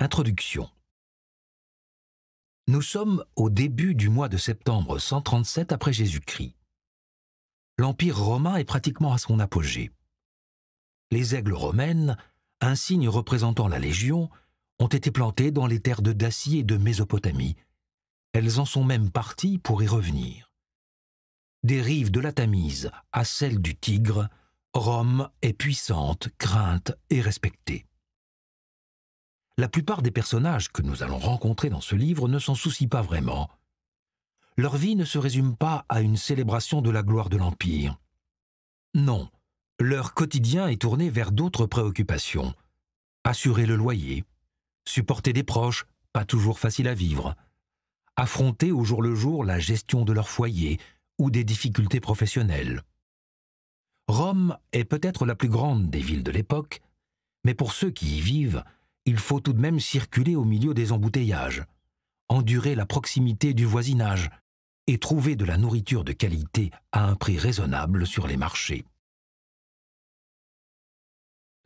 Introduction Nous sommes au début du mois de septembre 137 après Jésus-Christ. L'Empire romain est pratiquement à son apogée. Les aigles romaines, un signe représentant la Légion, ont été plantées dans les terres de Dacie et de Mésopotamie. Elles en sont même parties pour y revenir. Des rives de la Tamise à celles du Tigre, Rome est puissante, crainte et respectée la plupart des personnages que nous allons rencontrer dans ce livre ne s'en soucient pas vraiment. Leur vie ne se résume pas à une célébration de la gloire de l'Empire. Non, leur quotidien est tourné vers d'autres préoccupations. Assurer le loyer, supporter des proches, pas toujours faciles à vivre, affronter au jour le jour la gestion de leur foyer ou des difficultés professionnelles. Rome est peut-être la plus grande des villes de l'époque, mais pour ceux qui y vivent, il faut tout de même circuler au milieu des embouteillages, endurer la proximité du voisinage et trouver de la nourriture de qualité à un prix raisonnable sur les marchés.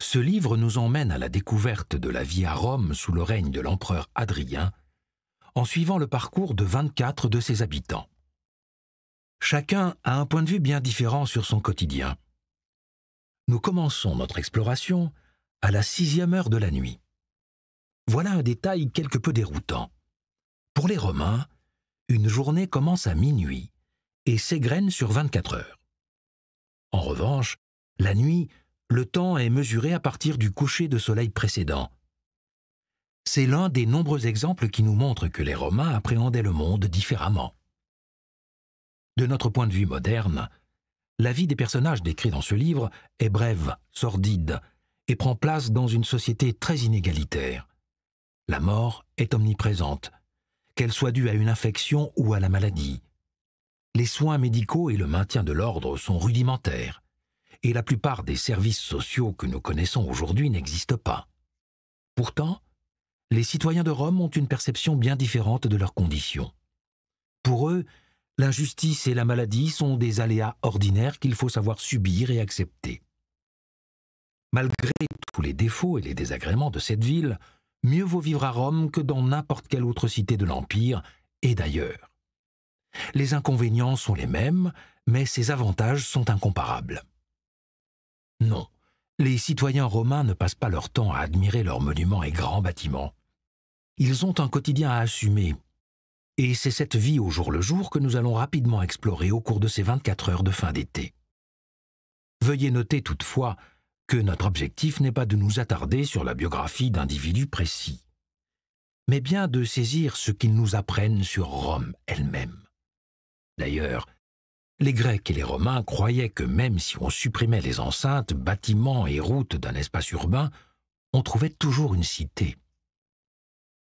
Ce livre nous emmène à la découverte de la vie à Rome sous le règne de l'empereur Adrien, en suivant le parcours de 24 de ses habitants. Chacun a un point de vue bien différent sur son quotidien. Nous commençons notre exploration à la sixième heure de la nuit voilà un détail quelque peu déroutant. Pour les Romains, une journée commence à minuit et s'égrène sur 24 heures. En revanche, la nuit, le temps est mesuré à partir du coucher de soleil précédent. C'est l'un des nombreux exemples qui nous montrent que les Romains appréhendaient le monde différemment. De notre point de vue moderne, la vie des personnages décrits dans ce livre est brève, sordide, et prend place dans une société très inégalitaire. La mort est omniprésente, qu'elle soit due à une infection ou à la maladie. Les soins médicaux et le maintien de l'ordre sont rudimentaires, et la plupart des services sociaux que nous connaissons aujourd'hui n'existent pas. Pourtant, les citoyens de Rome ont une perception bien différente de leurs conditions. Pour eux, l'injustice et la maladie sont des aléas ordinaires qu'il faut savoir subir et accepter. Malgré tous les défauts et les désagréments de cette ville, mieux vaut vivre à Rome que dans n'importe quelle autre cité de l'Empire et d'ailleurs. Les inconvénients sont les mêmes, mais ses avantages sont incomparables. Non, les citoyens romains ne passent pas leur temps à admirer leurs monuments et grands bâtiments. Ils ont un quotidien à assumer, et c'est cette vie au jour le jour que nous allons rapidement explorer au cours de ces 24 heures de fin d'été. Veuillez noter toutefois que notre objectif n'est pas de nous attarder sur la biographie d'individus précis, mais bien de saisir ce qu'ils nous apprennent sur Rome elle-même. D'ailleurs, les Grecs et les Romains croyaient que même si on supprimait les enceintes, bâtiments et routes d'un espace urbain, on trouvait toujours une cité.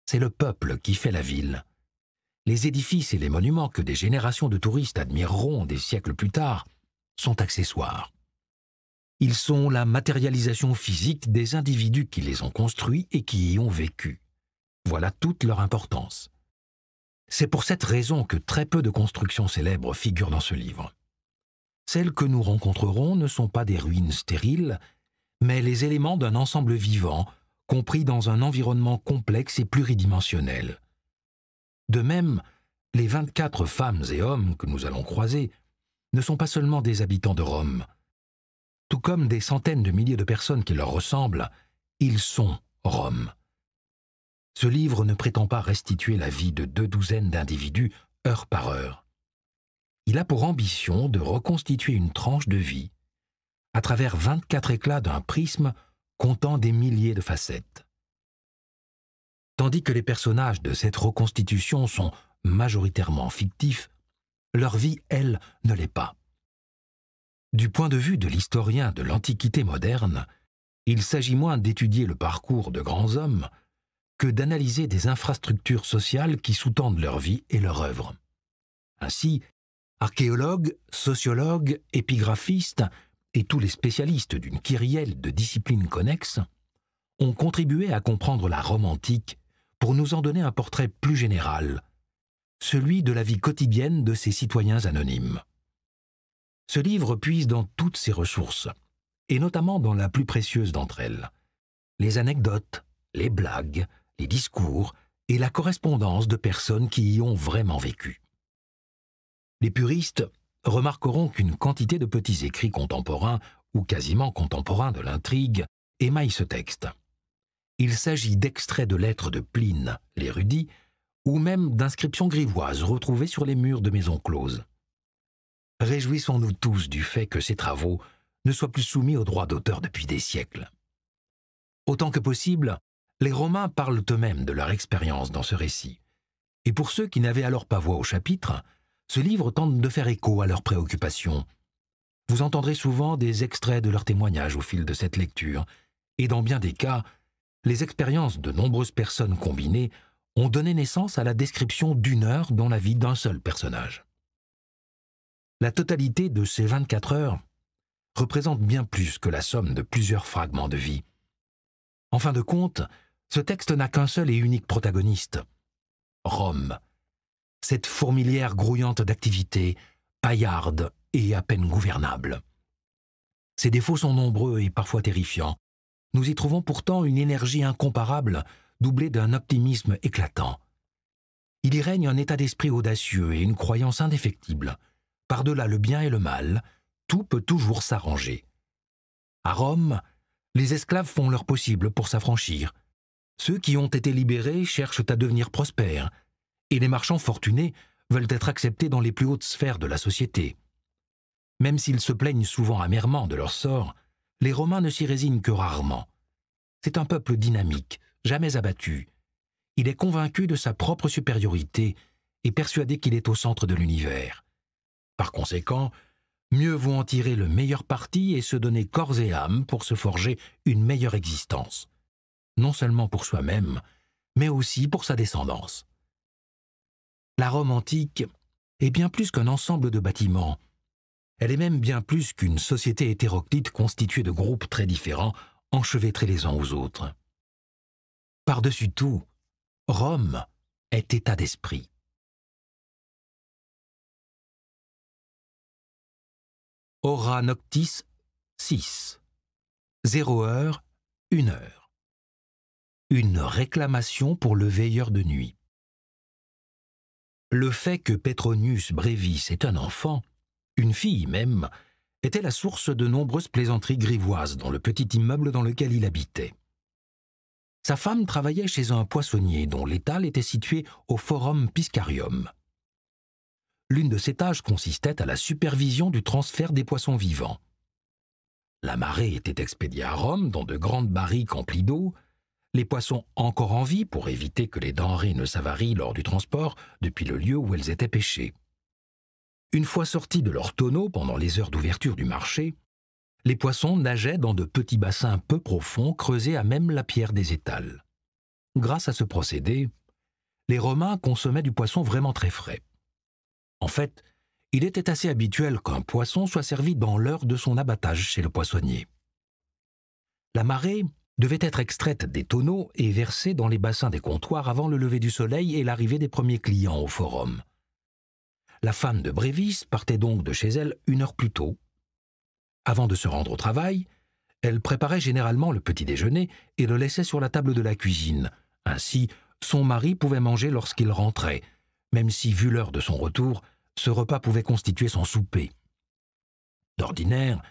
C'est le peuple qui fait la ville. Les édifices et les monuments que des générations de touristes admireront des siècles plus tard sont accessoires. Ils sont la matérialisation physique des individus qui les ont construits et qui y ont vécu. Voilà toute leur importance. C'est pour cette raison que très peu de constructions célèbres figurent dans ce livre. Celles que nous rencontrerons ne sont pas des ruines stériles, mais les éléments d'un ensemble vivant, compris dans un environnement complexe et pluridimensionnel. De même, les 24 femmes et hommes que nous allons croiser ne sont pas seulement des habitants de Rome, tout comme des centaines de milliers de personnes qui leur ressemblent, ils sont Rome. Ce livre ne prétend pas restituer la vie de deux douzaines d'individus heure par heure. Il a pour ambition de reconstituer une tranche de vie à travers 24 éclats d'un prisme comptant des milliers de facettes. Tandis que les personnages de cette reconstitution sont majoritairement fictifs, leur vie, elle, ne l'est pas. Du point de vue de l'historien de l'Antiquité moderne, il s'agit moins d'étudier le parcours de grands hommes que d'analyser des infrastructures sociales qui sous-tendent leur vie et leur œuvre. Ainsi, archéologues, sociologues, épigraphistes et tous les spécialistes d'une kyrielle de disciplines connexes ont contribué à comprendre la Rome antique pour nous en donner un portrait plus général, celui de la vie quotidienne de ces citoyens anonymes ce livre puise dans toutes ses ressources, et notamment dans la plus précieuse d'entre elles, les anecdotes, les blagues, les discours et la correspondance de personnes qui y ont vraiment vécu. Les puristes remarqueront qu'une quantité de petits écrits contemporains ou quasiment contemporains de l'intrigue émaillent ce texte. Il s'agit d'extraits de lettres de Pline, l'érudit, ou même d'inscriptions grivoises retrouvées sur les murs de maisons closes réjouissons-nous tous du fait que ces travaux ne soient plus soumis aux droits d'auteur depuis des siècles. Autant que possible, les Romains parlent eux-mêmes de leur expérience dans ce récit. Et pour ceux qui n'avaient alors pas voix au chapitre, ce livre tente de faire écho à leurs préoccupations. Vous entendrez souvent des extraits de leurs témoignages au fil de cette lecture, et dans bien des cas, les expériences de nombreuses personnes combinées ont donné naissance à la description d'une heure dans la vie d'un seul personnage la totalité de ces 24 heures représente bien plus que la somme de plusieurs fragments de vie. En fin de compte, ce texte n'a qu'un seul et unique protagoniste, Rome, cette fourmilière grouillante d'activités, paillarde et à peine gouvernable. Ses défauts sont nombreux et parfois terrifiants. Nous y trouvons pourtant une énergie incomparable, doublée d'un optimisme éclatant. Il y règne un état d'esprit audacieux et une croyance indéfectible par-delà le bien et le mal, tout peut toujours s'arranger. À Rome, les esclaves font leur possible pour s'affranchir. Ceux qui ont été libérés cherchent à devenir prospères, et les marchands fortunés veulent être acceptés dans les plus hautes sphères de la société. Même s'ils se plaignent souvent amèrement de leur sort, les Romains ne s'y résignent que rarement. C'est un peuple dynamique, jamais abattu. Il est convaincu de sa propre supériorité et persuadé qu'il est au centre de l'univers. Par conséquent, mieux vaut en tirer le meilleur parti et se donner corps et âme pour se forger une meilleure existence, non seulement pour soi-même, mais aussi pour sa descendance. La Rome antique est bien plus qu'un ensemble de bâtiments, elle est même bien plus qu'une société hétéroclite constituée de groupes très différents, enchevêtrés les uns aux autres. Par-dessus tout, Rome est état d'esprit. Hora Noctis 6. 0 heure, 1 heure. Une réclamation pour le veilleur de nuit. Le fait que Petronius Brévis est un enfant, une fille même, était la source de nombreuses plaisanteries grivoises dans le petit immeuble dans lequel il habitait. Sa femme travaillait chez un poissonnier dont l'étal était situé au Forum Piscarium. L'une de ces tâches consistait à la supervision du transfert des poissons vivants. La marée était expédiée à Rome dans de grandes barriques emplies d'eau. Les poissons encore en vie pour éviter que les denrées ne s'avarient lors du transport depuis le lieu où elles étaient pêchées. Une fois sortis de leurs tonneaux pendant les heures d'ouverture du marché, les poissons nageaient dans de petits bassins peu profonds creusés à même la pierre des étals. Grâce à ce procédé, les Romains consommaient du poisson vraiment très frais. En fait, il était assez habituel qu'un poisson soit servi dans l'heure de son abattage chez le poissonnier. La marée devait être extraite des tonneaux et versée dans les bassins des comptoirs avant le lever du soleil et l'arrivée des premiers clients au forum. La femme de Brévis partait donc de chez elle une heure plus tôt. Avant de se rendre au travail, elle préparait généralement le petit déjeuner et le laissait sur la table de la cuisine. Ainsi, son mari pouvait manger lorsqu'il rentrait, même si, vu l'heure de son retour, ce repas pouvait constituer son souper. D'ordinaire,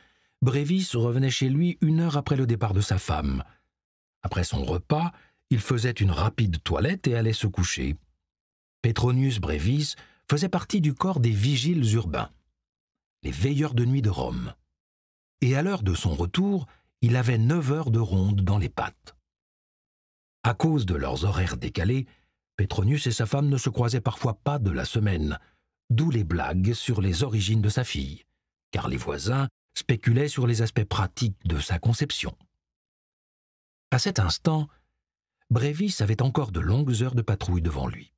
Brévis revenait chez lui une heure après le départ de sa femme. Après son repas, il faisait une rapide toilette et allait se coucher. Petronius Brévis faisait partie du corps des vigiles urbains, les veilleurs de nuit de Rome. Et à l'heure de son retour, il avait neuf heures de ronde dans les pattes. À cause de leurs horaires décalés, Petronius et sa femme ne se croisaient parfois pas de la semaine, d'où les blagues sur les origines de sa fille, car les voisins spéculaient sur les aspects pratiques de sa conception. À cet instant, Brévis avait encore de longues heures de patrouille devant lui.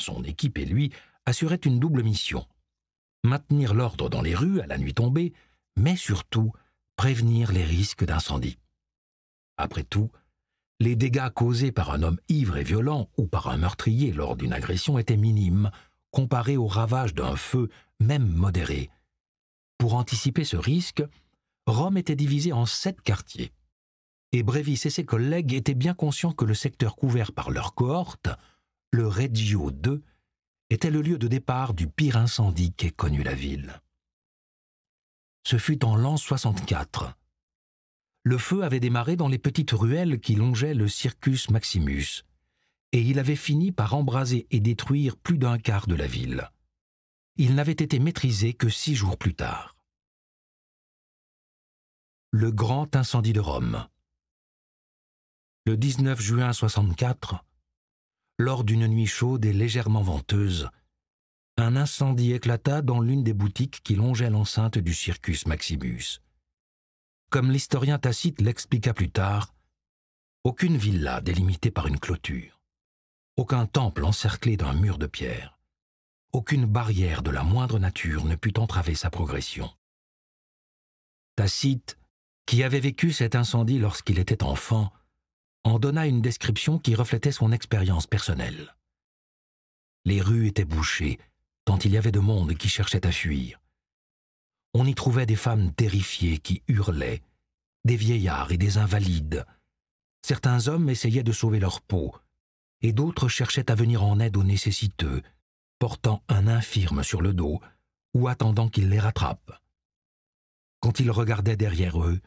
Son équipe et lui assuraient une double mission maintenir l'ordre dans les rues à la nuit tombée, mais surtout prévenir les risques d'incendie. Après tout, les dégâts causés par un homme ivre et violent ou par un meurtrier lors d'une agression étaient minimes comparé aux ravages d'un feu, même modéré. Pour anticiper ce risque, Rome était divisée en sept quartiers. Et Brévis et ses collègues étaient bien conscients que le secteur couvert par leur cohorte, le Reggio II, était le lieu de départ du pire incendie qu'ait connu la ville. Ce fut en l'an 64. Le feu avait démarré dans les petites ruelles qui longeaient le Circus Maximus, et il avait fini par embraser et détruire plus d'un quart de la ville. Il n'avait été maîtrisé que six jours plus tard. Le grand incendie de Rome. Le 19 juin 64, lors d'une nuit chaude et légèrement venteuse, un incendie éclata dans l'une des boutiques qui longeait l'enceinte du Circus Maximus. Comme l'historien Tacite l'expliqua plus tard, aucune villa délimitée par une clôture. Aucun temple encerclé d'un mur de pierre, aucune barrière de la moindre nature ne put entraver sa progression. Tacite, qui avait vécu cet incendie lorsqu'il était enfant, en donna une description qui reflétait son expérience personnelle. Les rues étaient bouchées, tant il y avait de monde qui cherchait à fuir. On y trouvait des femmes terrifiées qui hurlaient, des vieillards et des invalides. Certains hommes essayaient de sauver leur peau, et d'autres cherchaient à venir en aide aux nécessiteux, portant un infirme sur le dos ou attendant qu'il les rattrape. Quand ils regardaient derrière eux,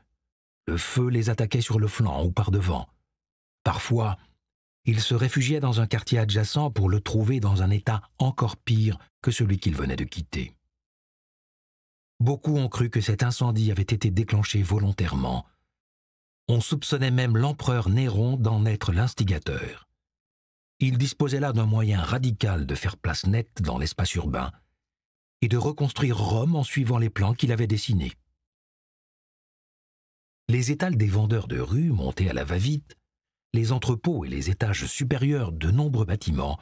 le feu les attaquait sur le flanc ou par devant. Parfois, ils se réfugiaient dans un quartier adjacent pour le trouver dans un état encore pire que celui qu'ils venaient de quitter. Beaucoup ont cru que cet incendie avait été déclenché volontairement. On soupçonnait même l'empereur Néron d'en être l'instigateur il disposait là d'un moyen radical de faire place nette dans l'espace urbain et de reconstruire Rome en suivant les plans qu'il avait dessinés. Les étals des vendeurs de rue montés à la va-vite, les entrepôts et les étages supérieurs de nombreux bâtiments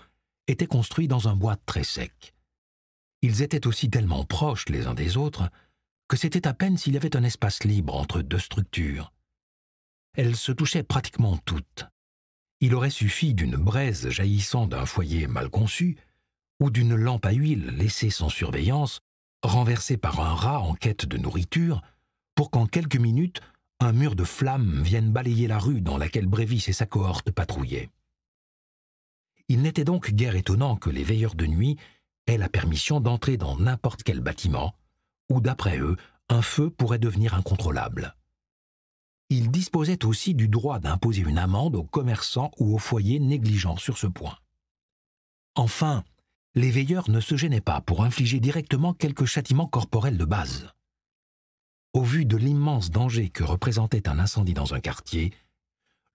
étaient construits dans un bois très sec. Ils étaient aussi tellement proches les uns des autres que c'était à peine s'il y avait un espace libre entre deux structures. Elles se touchaient pratiquement toutes il aurait suffi d'une braise jaillissant d'un foyer mal conçu, ou d'une lampe à huile laissée sans surveillance, renversée par un rat en quête de nourriture, pour qu'en quelques minutes un mur de flammes vienne balayer la rue dans laquelle Brévis et sa cohorte patrouillaient. Il n'était donc guère étonnant que les veilleurs de nuit aient la permission d'entrer dans n'importe quel bâtiment, où, d'après eux, un feu pourrait devenir incontrôlable il disposait aussi du droit d'imposer une amende aux commerçants ou aux foyers négligents sur ce point. Enfin, les veilleurs ne se gênaient pas pour infliger directement quelques châtiments corporels de base. Au vu de l'immense danger que représentait un incendie dans un quartier,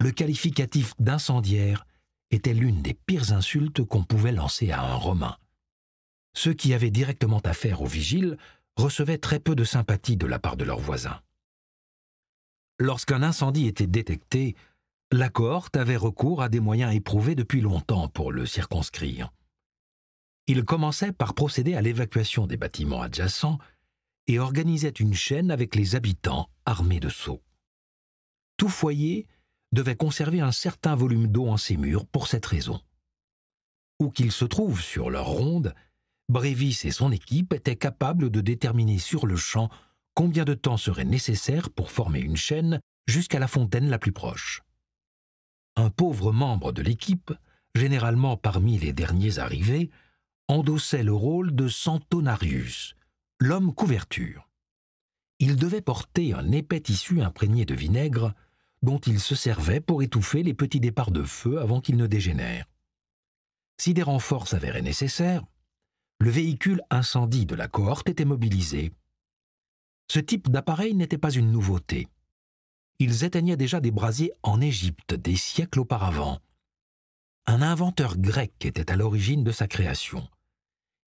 le qualificatif d'incendiaire était l'une des pires insultes qu'on pouvait lancer à un Romain. Ceux qui avaient directement affaire aux vigiles recevaient très peu de sympathie de la part de leurs voisins. Lorsqu'un incendie était détecté, la cohorte avait recours à des moyens éprouvés depuis longtemps pour le circonscrire. Il commençait par procéder à l'évacuation des bâtiments adjacents et organisait une chaîne avec les habitants armés de seaux. Tout foyer devait conserver un certain volume d'eau en ses murs pour cette raison. Où qu'ils se trouvent sur leur ronde, Brévis et son équipe étaient capables de déterminer sur le champ combien de temps serait nécessaire pour former une chaîne jusqu'à la fontaine la plus proche. Un pauvre membre de l'équipe, généralement parmi les derniers arrivés, endossait le rôle de centonarius, l'homme couverture. Il devait porter un épais tissu imprégné de vinaigre dont il se servait pour étouffer les petits départs de feu avant qu'ils ne dégénèrent. Si des renforts s'avéraient nécessaires, le véhicule incendie de la cohorte était mobilisé ce type d'appareil n'était pas une nouveauté. Ils éteignaient déjà des brasiers en Égypte des siècles auparavant. Un inventeur grec était à l'origine de sa création.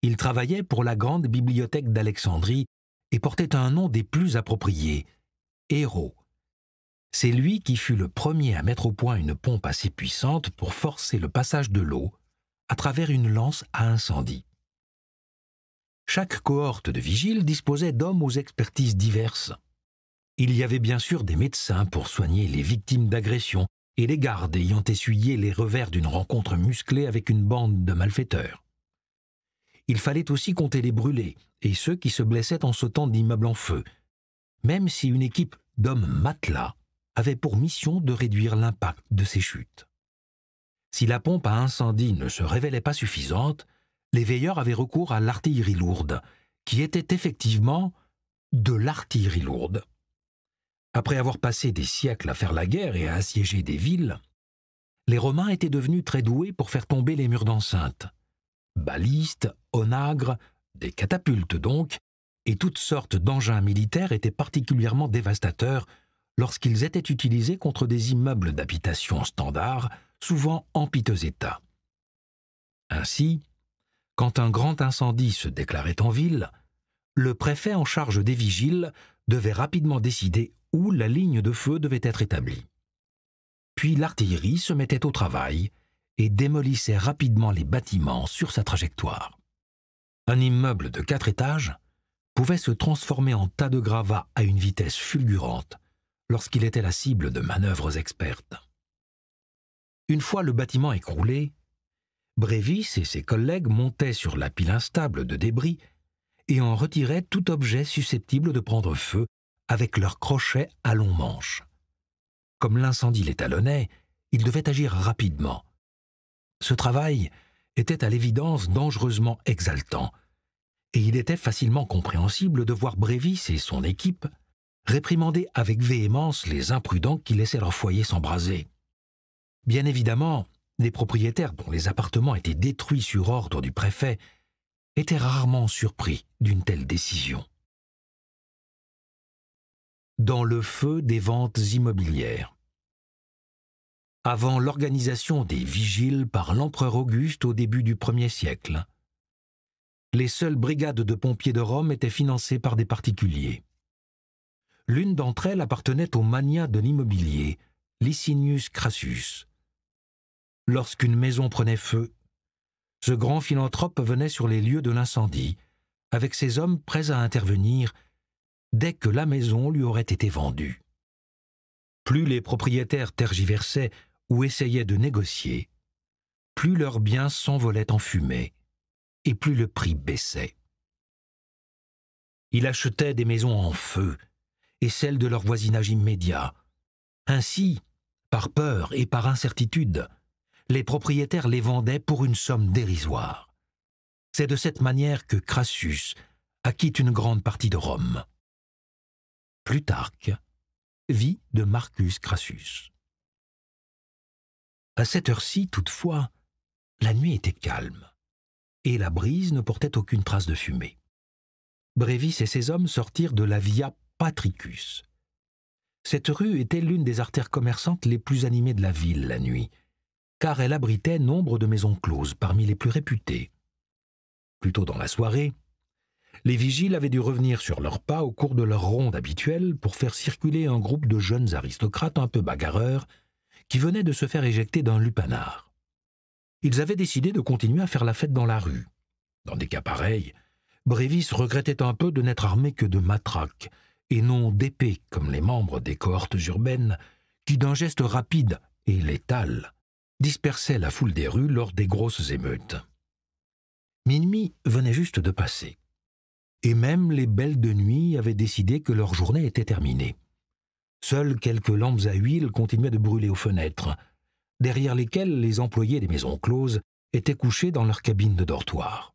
Il travaillait pour la grande bibliothèque d'Alexandrie et portait un nom des plus appropriés, Héros. C'est lui qui fut le premier à mettre au point une pompe assez puissante pour forcer le passage de l'eau à travers une lance à incendie. Chaque cohorte de vigiles disposait d'hommes aux expertises diverses. Il y avait bien sûr des médecins pour soigner les victimes d'agressions et les gardes ayant essuyé les revers d'une rencontre musclée avec une bande de malfaiteurs. Il fallait aussi compter les brûlés et ceux qui se blessaient en sautant d'immeubles en feu, même si une équipe d'hommes matelas avait pour mission de réduire l'impact de ces chutes. Si la pompe à incendie ne se révélait pas suffisante, les veilleurs avaient recours à l'artillerie lourde, qui était effectivement de l'artillerie lourde. Après avoir passé des siècles à faire la guerre et à assiéger des villes, les Romains étaient devenus très doués pour faire tomber les murs d'enceinte. Balistes, onagres, des catapultes donc, et toutes sortes d'engins militaires étaient particulièrement dévastateurs lorsqu'ils étaient utilisés contre des immeubles d'habitation standard, souvent en piteux état. Ainsi, quand un grand incendie se déclarait en ville, le préfet en charge des vigiles devait rapidement décider où la ligne de feu devait être établie. Puis l'artillerie se mettait au travail et démolissait rapidement les bâtiments sur sa trajectoire. Un immeuble de quatre étages pouvait se transformer en tas de gravats à une vitesse fulgurante lorsqu'il était la cible de manœuvres expertes. Une fois le bâtiment écroulé, Brévis et ses collègues montaient sur la pile instable de débris et en retiraient tout objet susceptible de prendre feu avec leurs crochets à long manche. Comme l'incendie l'étalonnait, ils devaient agir rapidement. Ce travail était à l'évidence dangereusement exaltant, et il était facilement compréhensible de voir Brévis et son équipe réprimander avec véhémence les imprudents qui laissaient leur foyer s'embraser. Bien évidemment, les propriétaires dont les appartements étaient détruits sur ordre du préfet étaient rarement surpris d'une telle décision. Dans le feu des ventes immobilières. Avant l'organisation des vigiles par l'empereur Auguste au début du 1er siècle, les seules brigades de pompiers de Rome étaient financées par des particuliers. L'une d'entre elles appartenait au mania de l'immobilier, Licinius Crassus, Lorsqu'une maison prenait feu, ce grand philanthrope venait sur les lieux de l'incendie, avec ses hommes prêts à intervenir dès que la maison lui aurait été vendue. Plus les propriétaires tergiversaient ou essayaient de négocier, plus leurs biens s'envolaient en fumée et plus le prix baissait. Il achetait des maisons en feu et celles de leur voisinage immédiat. Ainsi, par peur et par incertitude, les propriétaires les vendaient pour une somme dérisoire. C'est de cette manière que Crassus acquit une grande partie de Rome. Plutarque, vie de Marcus Crassus. À cette heure-ci, toutefois, la nuit était calme, et la brise ne portait aucune trace de fumée. Brévis et ses hommes sortirent de la Via Patricus. Cette rue était l'une des artères commerçantes les plus animées de la ville la nuit, car elle abritait nombre de maisons closes parmi les plus réputées. Plus tôt dans la soirée, les vigiles avaient dû revenir sur leurs pas au cours de leur ronde habituelle pour faire circuler un groupe de jeunes aristocrates un peu bagarreurs qui venaient de se faire éjecter d'un lupanard. Ils avaient décidé de continuer à faire la fête dans la rue. Dans des cas pareils, Brévis regrettait un peu de n'être armé que de matraques et non d'épées comme les membres des cohortes urbaines qui, d'un geste rapide et létal, dispersaient la foule des rues lors des grosses émeutes. Minuit venait juste de passer, et même les belles de nuit avaient décidé que leur journée était terminée. Seules quelques lampes à huile continuaient de brûler aux fenêtres, derrière lesquelles les employés des maisons closes étaient couchés dans leurs cabines de dortoir.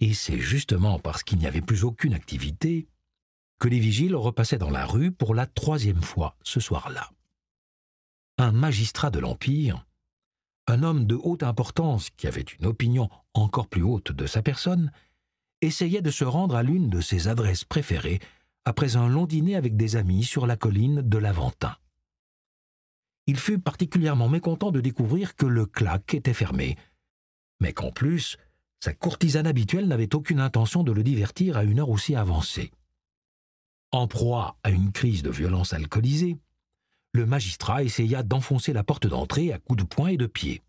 Et c'est justement parce qu'il n'y avait plus aucune activité que les vigiles repassaient dans la rue pour la troisième fois ce soir-là un magistrat de l'Empire, un homme de haute importance qui avait une opinion encore plus haute de sa personne, essayait de se rendre à l'une de ses adresses préférées après un long dîner avec des amis sur la colline de l'Aventin. Il fut particulièrement mécontent de découvrir que le claque était fermé, mais qu'en plus, sa courtisane habituelle n'avait aucune intention de le divertir à une heure aussi avancée. En proie à une crise de violence alcoolisée, le magistrat essaya d'enfoncer la porte d'entrée à coups de poing et de pied.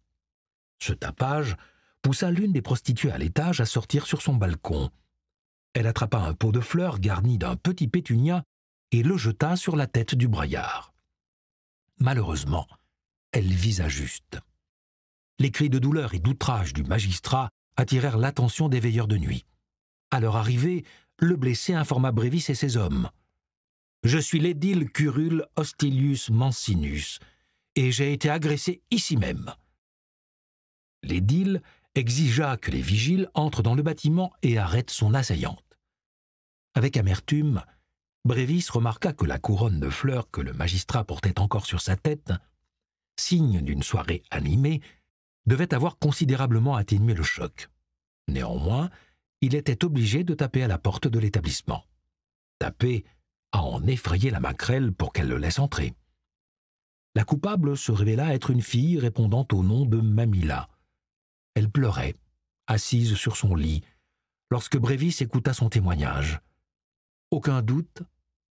Ce tapage poussa l'une des prostituées à l'étage à sortir sur son balcon. Elle attrapa un pot de fleurs garni d'un petit pétunia et le jeta sur la tête du braillard. Malheureusement, elle visa juste. Les cris de douleur et d'outrage du magistrat attirèrent l'attention des veilleurs de nuit. À leur arrivée, le blessé informa Brévis et ses hommes. Je suis l'édile curule Hostilius Mancinus, et j'ai été agressé ici même. L'édile exigea que les vigiles entrent dans le bâtiment et arrêtent son assaillante. Avec amertume, Brévis remarqua que la couronne de fleurs que le magistrat portait encore sur sa tête, signe d'une soirée animée, devait avoir considérablement atténué le choc. Néanmoins, il était obligé de taper à la porte de l'établissement. Taper à en effrayer la maquerelle pour qu'elle le laisse entrer. La coupable se révéla être une fille répondant au nom de Mamila. Elle pleurait, assise sur son lit, lorsque Brévis écouta son témoignage. Aucun doute,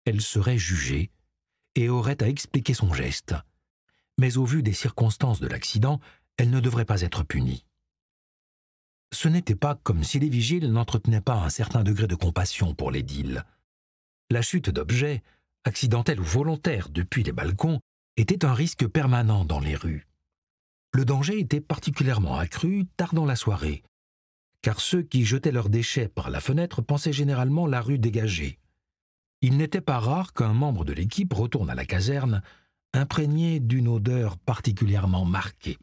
elle serait jugée et aurait à expliquer son geste. Mais au vu des circonstances de l'accident, elle ne devrait pas être punie. Ce n'était pas comme si les vigiles n'entretenaient pas un certain degré de compassion pour les la chute d'objets, accidentelle ou volontaire depuis les balcons, était un risque permanent dans les rues. Le danger était particulièrement accru tard dans la soirée, car ceux qui jetaient leurs déchets par la fenêtre pensaient généralement la rue dégagée. Il n'était pas rare qu'un membre de l'équipe retourne à la caserne, imprégné d'une odeur particulièrement marquée.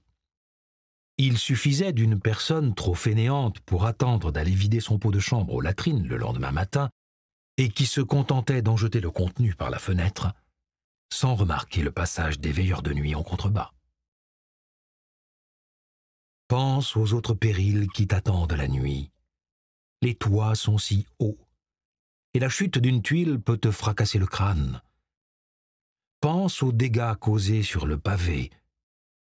Il suffisait d'une personne trop fainéante pour attendre d'aller vider son pot de chambre aux latrines le lendemain matin et qui se contentait d'en jeter le contenu par la fenêtre, sans remarquer le passage des veilleurs de nuit en contrebas. Pense aux autres périls qui t'attendent la nuit. Les toits sont si hauts, et la chute d'une tuile peut te fracasser le crâne. Pense aux dégâts causés sur le pavé,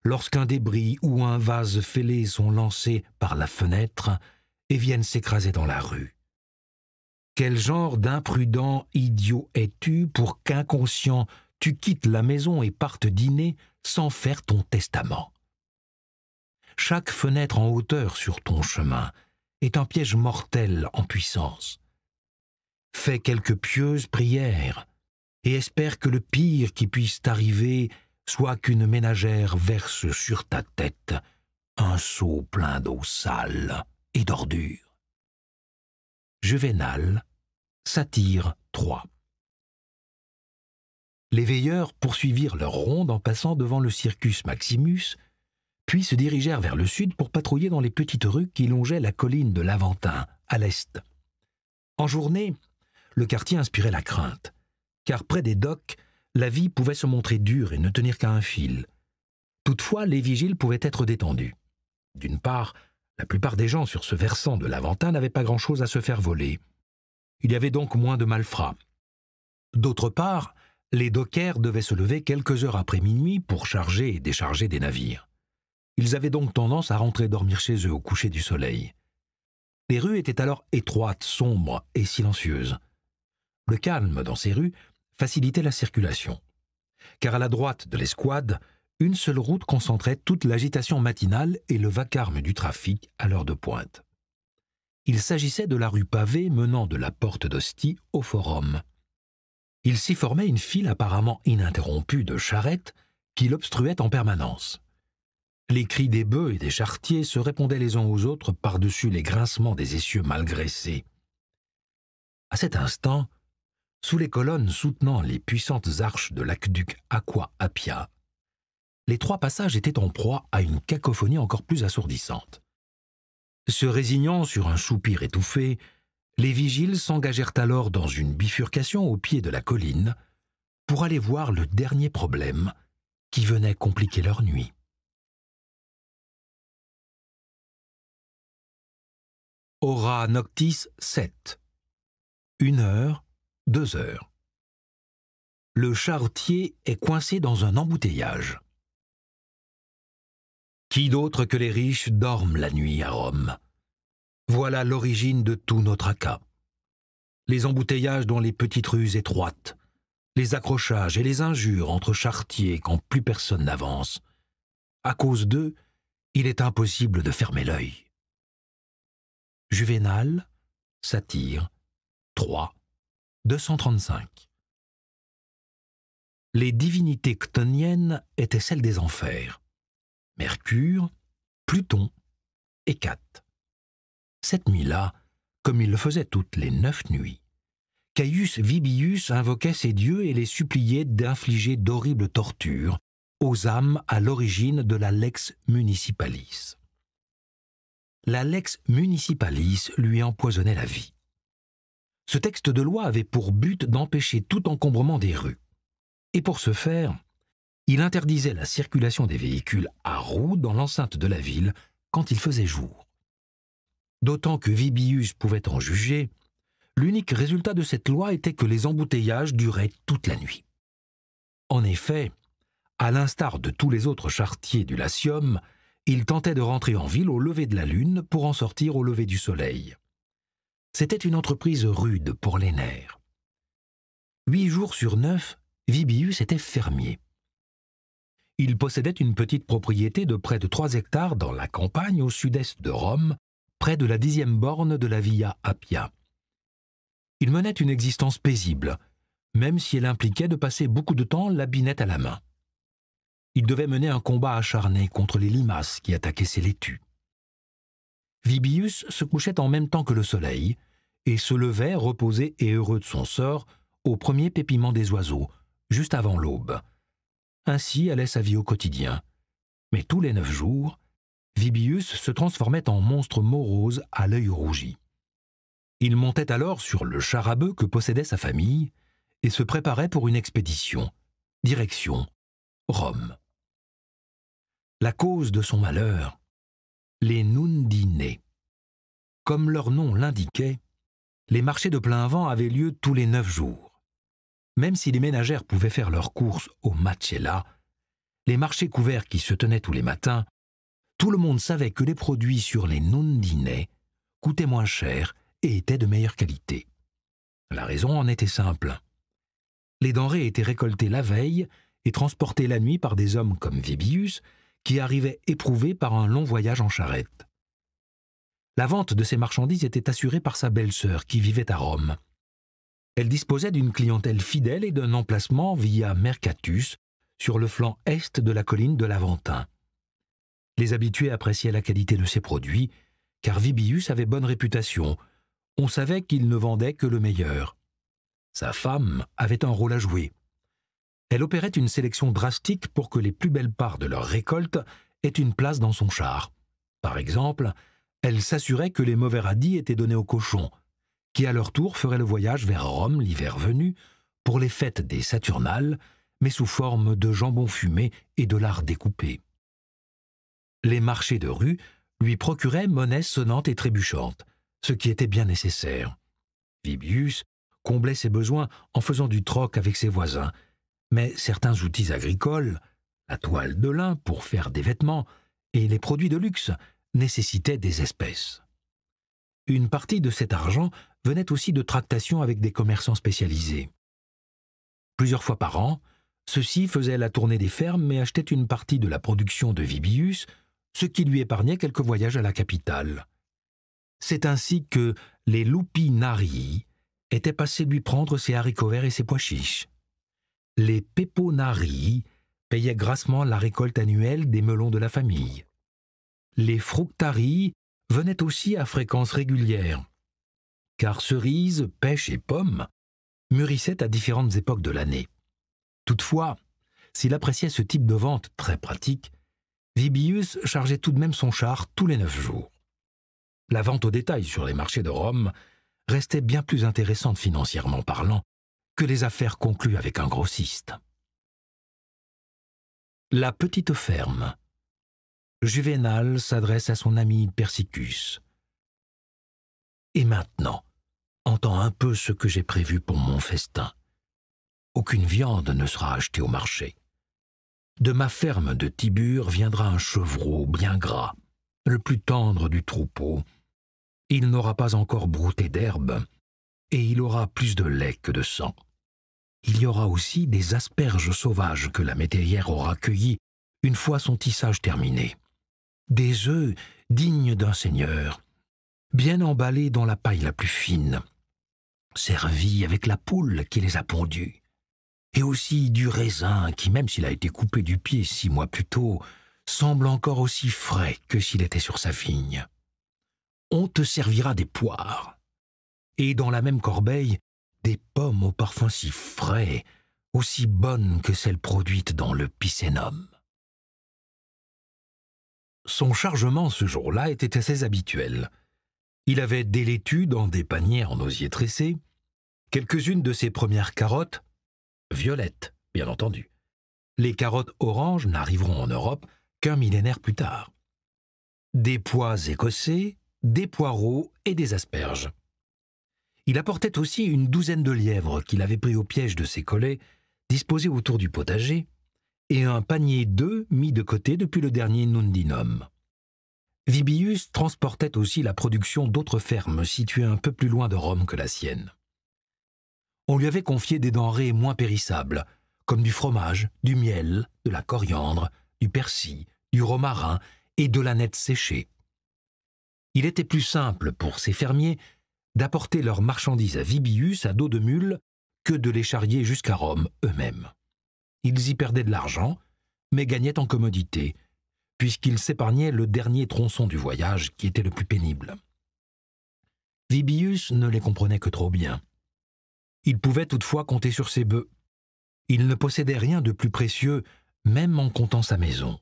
lorsqu'un débris ou un vase fêlé sont lancés par la fenêtre et viennent s'écraser dans la rue. Quel genre d'imprudent idiot es-tu pour qu'inconscient tu quittes la maison et partes dîner sans faire ton testament Chaque fenêtre en hauteur sur ton chemin est un piège mortel en puissance. Fais quelques pieuses prières et espère que le pire qui puisse t'arriver soit qu'une ménagère verse sur ta tête un seau plein d'eau sale et d'ordure. Juvénal, Satire 3. Les veilleurs poursuivirent leur ronde en passant devant le Circus Maximus, puis se dirigèrent vers le sud pour patrouiller dans les petites rues qui longeaient la colline de l'Aventin, à l'est. En journée, le quartier inspirait la crainte, car près des docks, la vie pouvait se montrer dure et ne tenir qu'à un fil. Toutefois, les vigiles pouvaient être détendus. D'une part, la plupart des gens sur ce versant de l'Aventin n'avaient pas grand-chose à se faire voler. Il y avait donc moins de malfrats. D'autre part, les dockers devaient se lever quelques heures après minuit pour charger et décharger des navires. Ils avaient donc tendance à rentrer dormir chez eux au coucher du soleil. Les rues étaient alors étroites, sombres et silencieuses. Le calme dans ces rues facilitait la circulation. Car à la droite de l'escouade, une seule route concentrait toute l'agitation matinale et le vacarme du trafic à l'heure de pointe. Il s'agissait de la rue pavée menant de la porte d'Hostie au forum. Il s'y formait une file apparemment ininterrompue de charrettes qui l'obstruaient en permanence. Les cris des bœufs et des charretiers se répondaient les uns aux autres par-dessus les grincements des essieux mal graissés. À cet instant, sous les colonnes soutenant les puissantes arches de l'aqueduc Aqua Appia, les trois passages étaient en proie à une cacophonie encore plus assourdissante. Se résignant sur un soupir étouffé, les vigiles s'engagèrent alors dans une bifurcation au pied de la colline pour aller voir le dernier problème qui venait compliquer leur nuit. Aura Noctis 7 Une heure, deux heures. Le charretier est coincé dans un embouteillage. Qui d'autre que les riches dorment la nuit à Rome Voilà l'origine de tout notre accas. Les embouteillages dans les petites rues étroites, les accrochages et les injures entre chartiers quand plus personne n'avance. À cause d'eux, il est impossible de fermer l'œil. Juvénal, Satire, III, 235. Les divinités chtoniennes étaient celles des enfers. Mercure, Pluton et Cate. Cette nuit-là, comme il le faisait toutes les neuf nuits, Caius Vibius invoquait ses dieux et les suppliait d'infliger d'horribles tortures aux âmes à l'origine de la lex municipalis. La lex municipalis lui empoisonnait la vie. Ce texte de loi avait pour but d'empêcher tout encombrement des rues. Et pour ce faire, il interdisait la circulation des véhicules à roues dans l'enceinte de la ville quand il faisait jour. D'autant que Vibius pouvait en juger, l'unique résultat de cette loi était que les embouteillages duraient toute la nuit. En effet, à l'instar de tous les autres chartiers du Latium, il tentait de rentrer en ville au lever de la lune pour en sortir au lever du soleil. C'était une entreprise rude pour les nerfs. Huit jours sur neuf, Vibius était fermier. Il possédait une petite propriété de près de trois hectares dans la campagne au sud-est de Rome, près de la dixième borne de la Via Appia. Il menait une existence paisible, même si elle impliquait de passer beaucoup de temps la binette à la main. Il devait mener un combat acharné contre les limaces qui attaquaient ses laitues. Vibius se couchait en même temps que le soleil, et se levait, reposé et heureux de son sort, au premier pépiment des oiseaux, juste avant l'aube. Ainsi allait sa vie au quotidien. Mais tous les neuf jours, Vibius se transformait en monstre morose à l'œil rougi. Il montait alors sur le char à que possédait sa famille et se préparait pour une expédition. Direction Rome. La cause de son malheur Les Nundinés. Comme leur nom l'indiquait, les marchés de plein vent avaient lieu tous les neuf jours. Même si les ménagères pouvaient faire leurs courses au Macella, les marchés couverts qui se tenaient tous les matins, tout le monde savait que les produits sur les non coûtaient moins cher et étaient de meilleure qualité. La raison en était simple. Les denrées étaient récoltées la veille et transportées la nuit par des hommes comme Vibius qui arrivaient éprouvés par un long voyage en charrette. La vente de ces marchandises était assurée par sa belle-sœur qui vivait à Rome elle disposait d'une clientèle fidèle et d'un emplacement via Mercatus sur le flanc est de la colline de l'Aventin. Les habitués appréciaient la qualité de ses produits, car Vibius avait bonne réputation. On savait qu'il ne vendait que le meilleur. Sa femme avait un rôle à jouer. Elle opérait une sélection drastique pour que les plus belles parts de leur récolte aient une place dans son char. Par exemple, elle s'assurait que les mauvais radis étaient donnés aux cochons, qui à leur tour feraient le voyage vers Rome l'hiver venu pour les fêtes des Saturnales, mais sous forme de jambon fumé et de lard découpé. Les marchés de rue lui procuraient monnaie sonnante et trébuchante, ce qui était bien nécessaire. Vibius comblait ses besoins en faisant du troc avec ses voisins, mais certains outils agricoles, la toile de lin pour faire des vêtements et les produits de luxe nécessitaient des espèces. Une partie de cet argent venaient aussi de tractations avec des commerçants spécialisés. Plusieurs fois par an, ceux-ci faisaient la tournée des fermes et achetaient une partie de la production de Vibius, ce qui lui épargnait quelques voyages à la capitale. C'est ainsi que les Lupinarii étaient passés lui prendre ses haricots verts et ses pois chiches. Les Peponari payaient grassement la récolte annuelle des melons de la famille. Les Fructari venaient aussi à fréquence régulière, car cerises, pêches et pommes mûrissaient à différentes époques de l'année. Toutefois, s'il appréciait ce type de vente très pratique, Vibius chargeait tout de même son char tous les neuf jours. La vente au détail sur les marchés de Rome restait bien plus intéressante financièrement parlant que les affaires conclues avec un grossiste. La petite ferme. Juvénal s'adresse à son ami Persicus. Et maintenant, entends un peu ce que j'ai prévu pour mon festin. Aucune viande ne sera achetée au marché. De ma ferme de Tibur viendra un chevreau bien gras, le plus tendre du troupeau. Il n'aura pas encore brouté d'herbe, et il aura plus de lait que de sang. Il y aura aussi des asperges sauvages que la métayère aura cueillies une fois son tissage terminé. Des œufs dignes d'un seigneur, bien emballés dans la paille la plus fine, servis avec la poule qui les a pondus, et aussi du raisin qui, même s'il a été coupé du pied six mois plus tôt, semble encore aussi frais que s'il était sur sa vigne. On te servira des poires, et dans la même corbeille, des pommes au parfum si frais, aussi bonnes que celles produites dans le Picénum. Son chargement ce jour-là était assez habituel. Il avait des laitues dans des paniers en osier tressé, quelques-unes de ses premières carottes, violettes, bien entendu. Les carottes oranges n'arriveront en Europe qu'un millénaire plus tard. Des pois écossais, des poireaux et des asperges. Il apportait aussi une douzaine de lièvres qu'il avait pris au piège de ses collets, disposés autour du potager, et un panier d'œufs mis de côté depuis le dernier Nundinum. Vibius transportait aussi la production d'autres fermes situées un peu plus loin de Rome que la sienne. On lui avait confié des denrées moins périssables, comme du fromage, du miel, de la coriandre, du persil, du romarin et de la nette séchée. Il était plus simple pour ces fermiers d'apporter leurs marchandises à Vibius à dos de mule que de les charrier jusqu'à Rome eux-mêmes. Ils y perdaient de l'argent, mais gagnaient en commodité, puisqu'il s'épargnait le dernier tronçon du voyage qui était le plus pénible. Vibius ne les comprenait que trop bien. Il pouvait toutefois compter sur ses bœufs. Il ne possédait rien de plus précieux, même en comptant sa maison.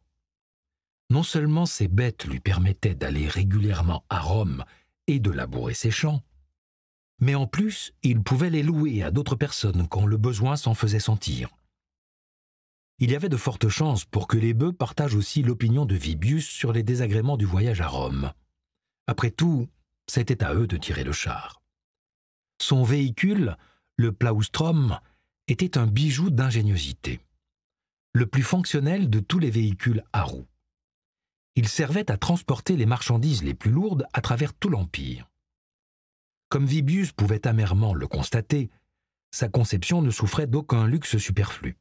Non seulement ses bêtes lui permettaient d'aller régulièrement à Rome et de labourer ses champs, mais en plus, il pouvait les louer à d'autres personnes quand le besoin s'en faisait sentir il y avait de fortes chances pour que les bœufs partagent aussi l'opinion de Vibius sur les désagréments du voyage à Rome. Après tout, c'était à eux de tirer le char. Son véhicule, le Plaustrum, était un bijou d'ingéniosité. Le plus fonctionnel de tous les véhicules à roues. Il servait à transporter les marchandises les plus lourdes à travers tout l'Empire. Comme Vibius pouvait amèrement le constater, sa conception ne souffrait d'aucun luxe superflu.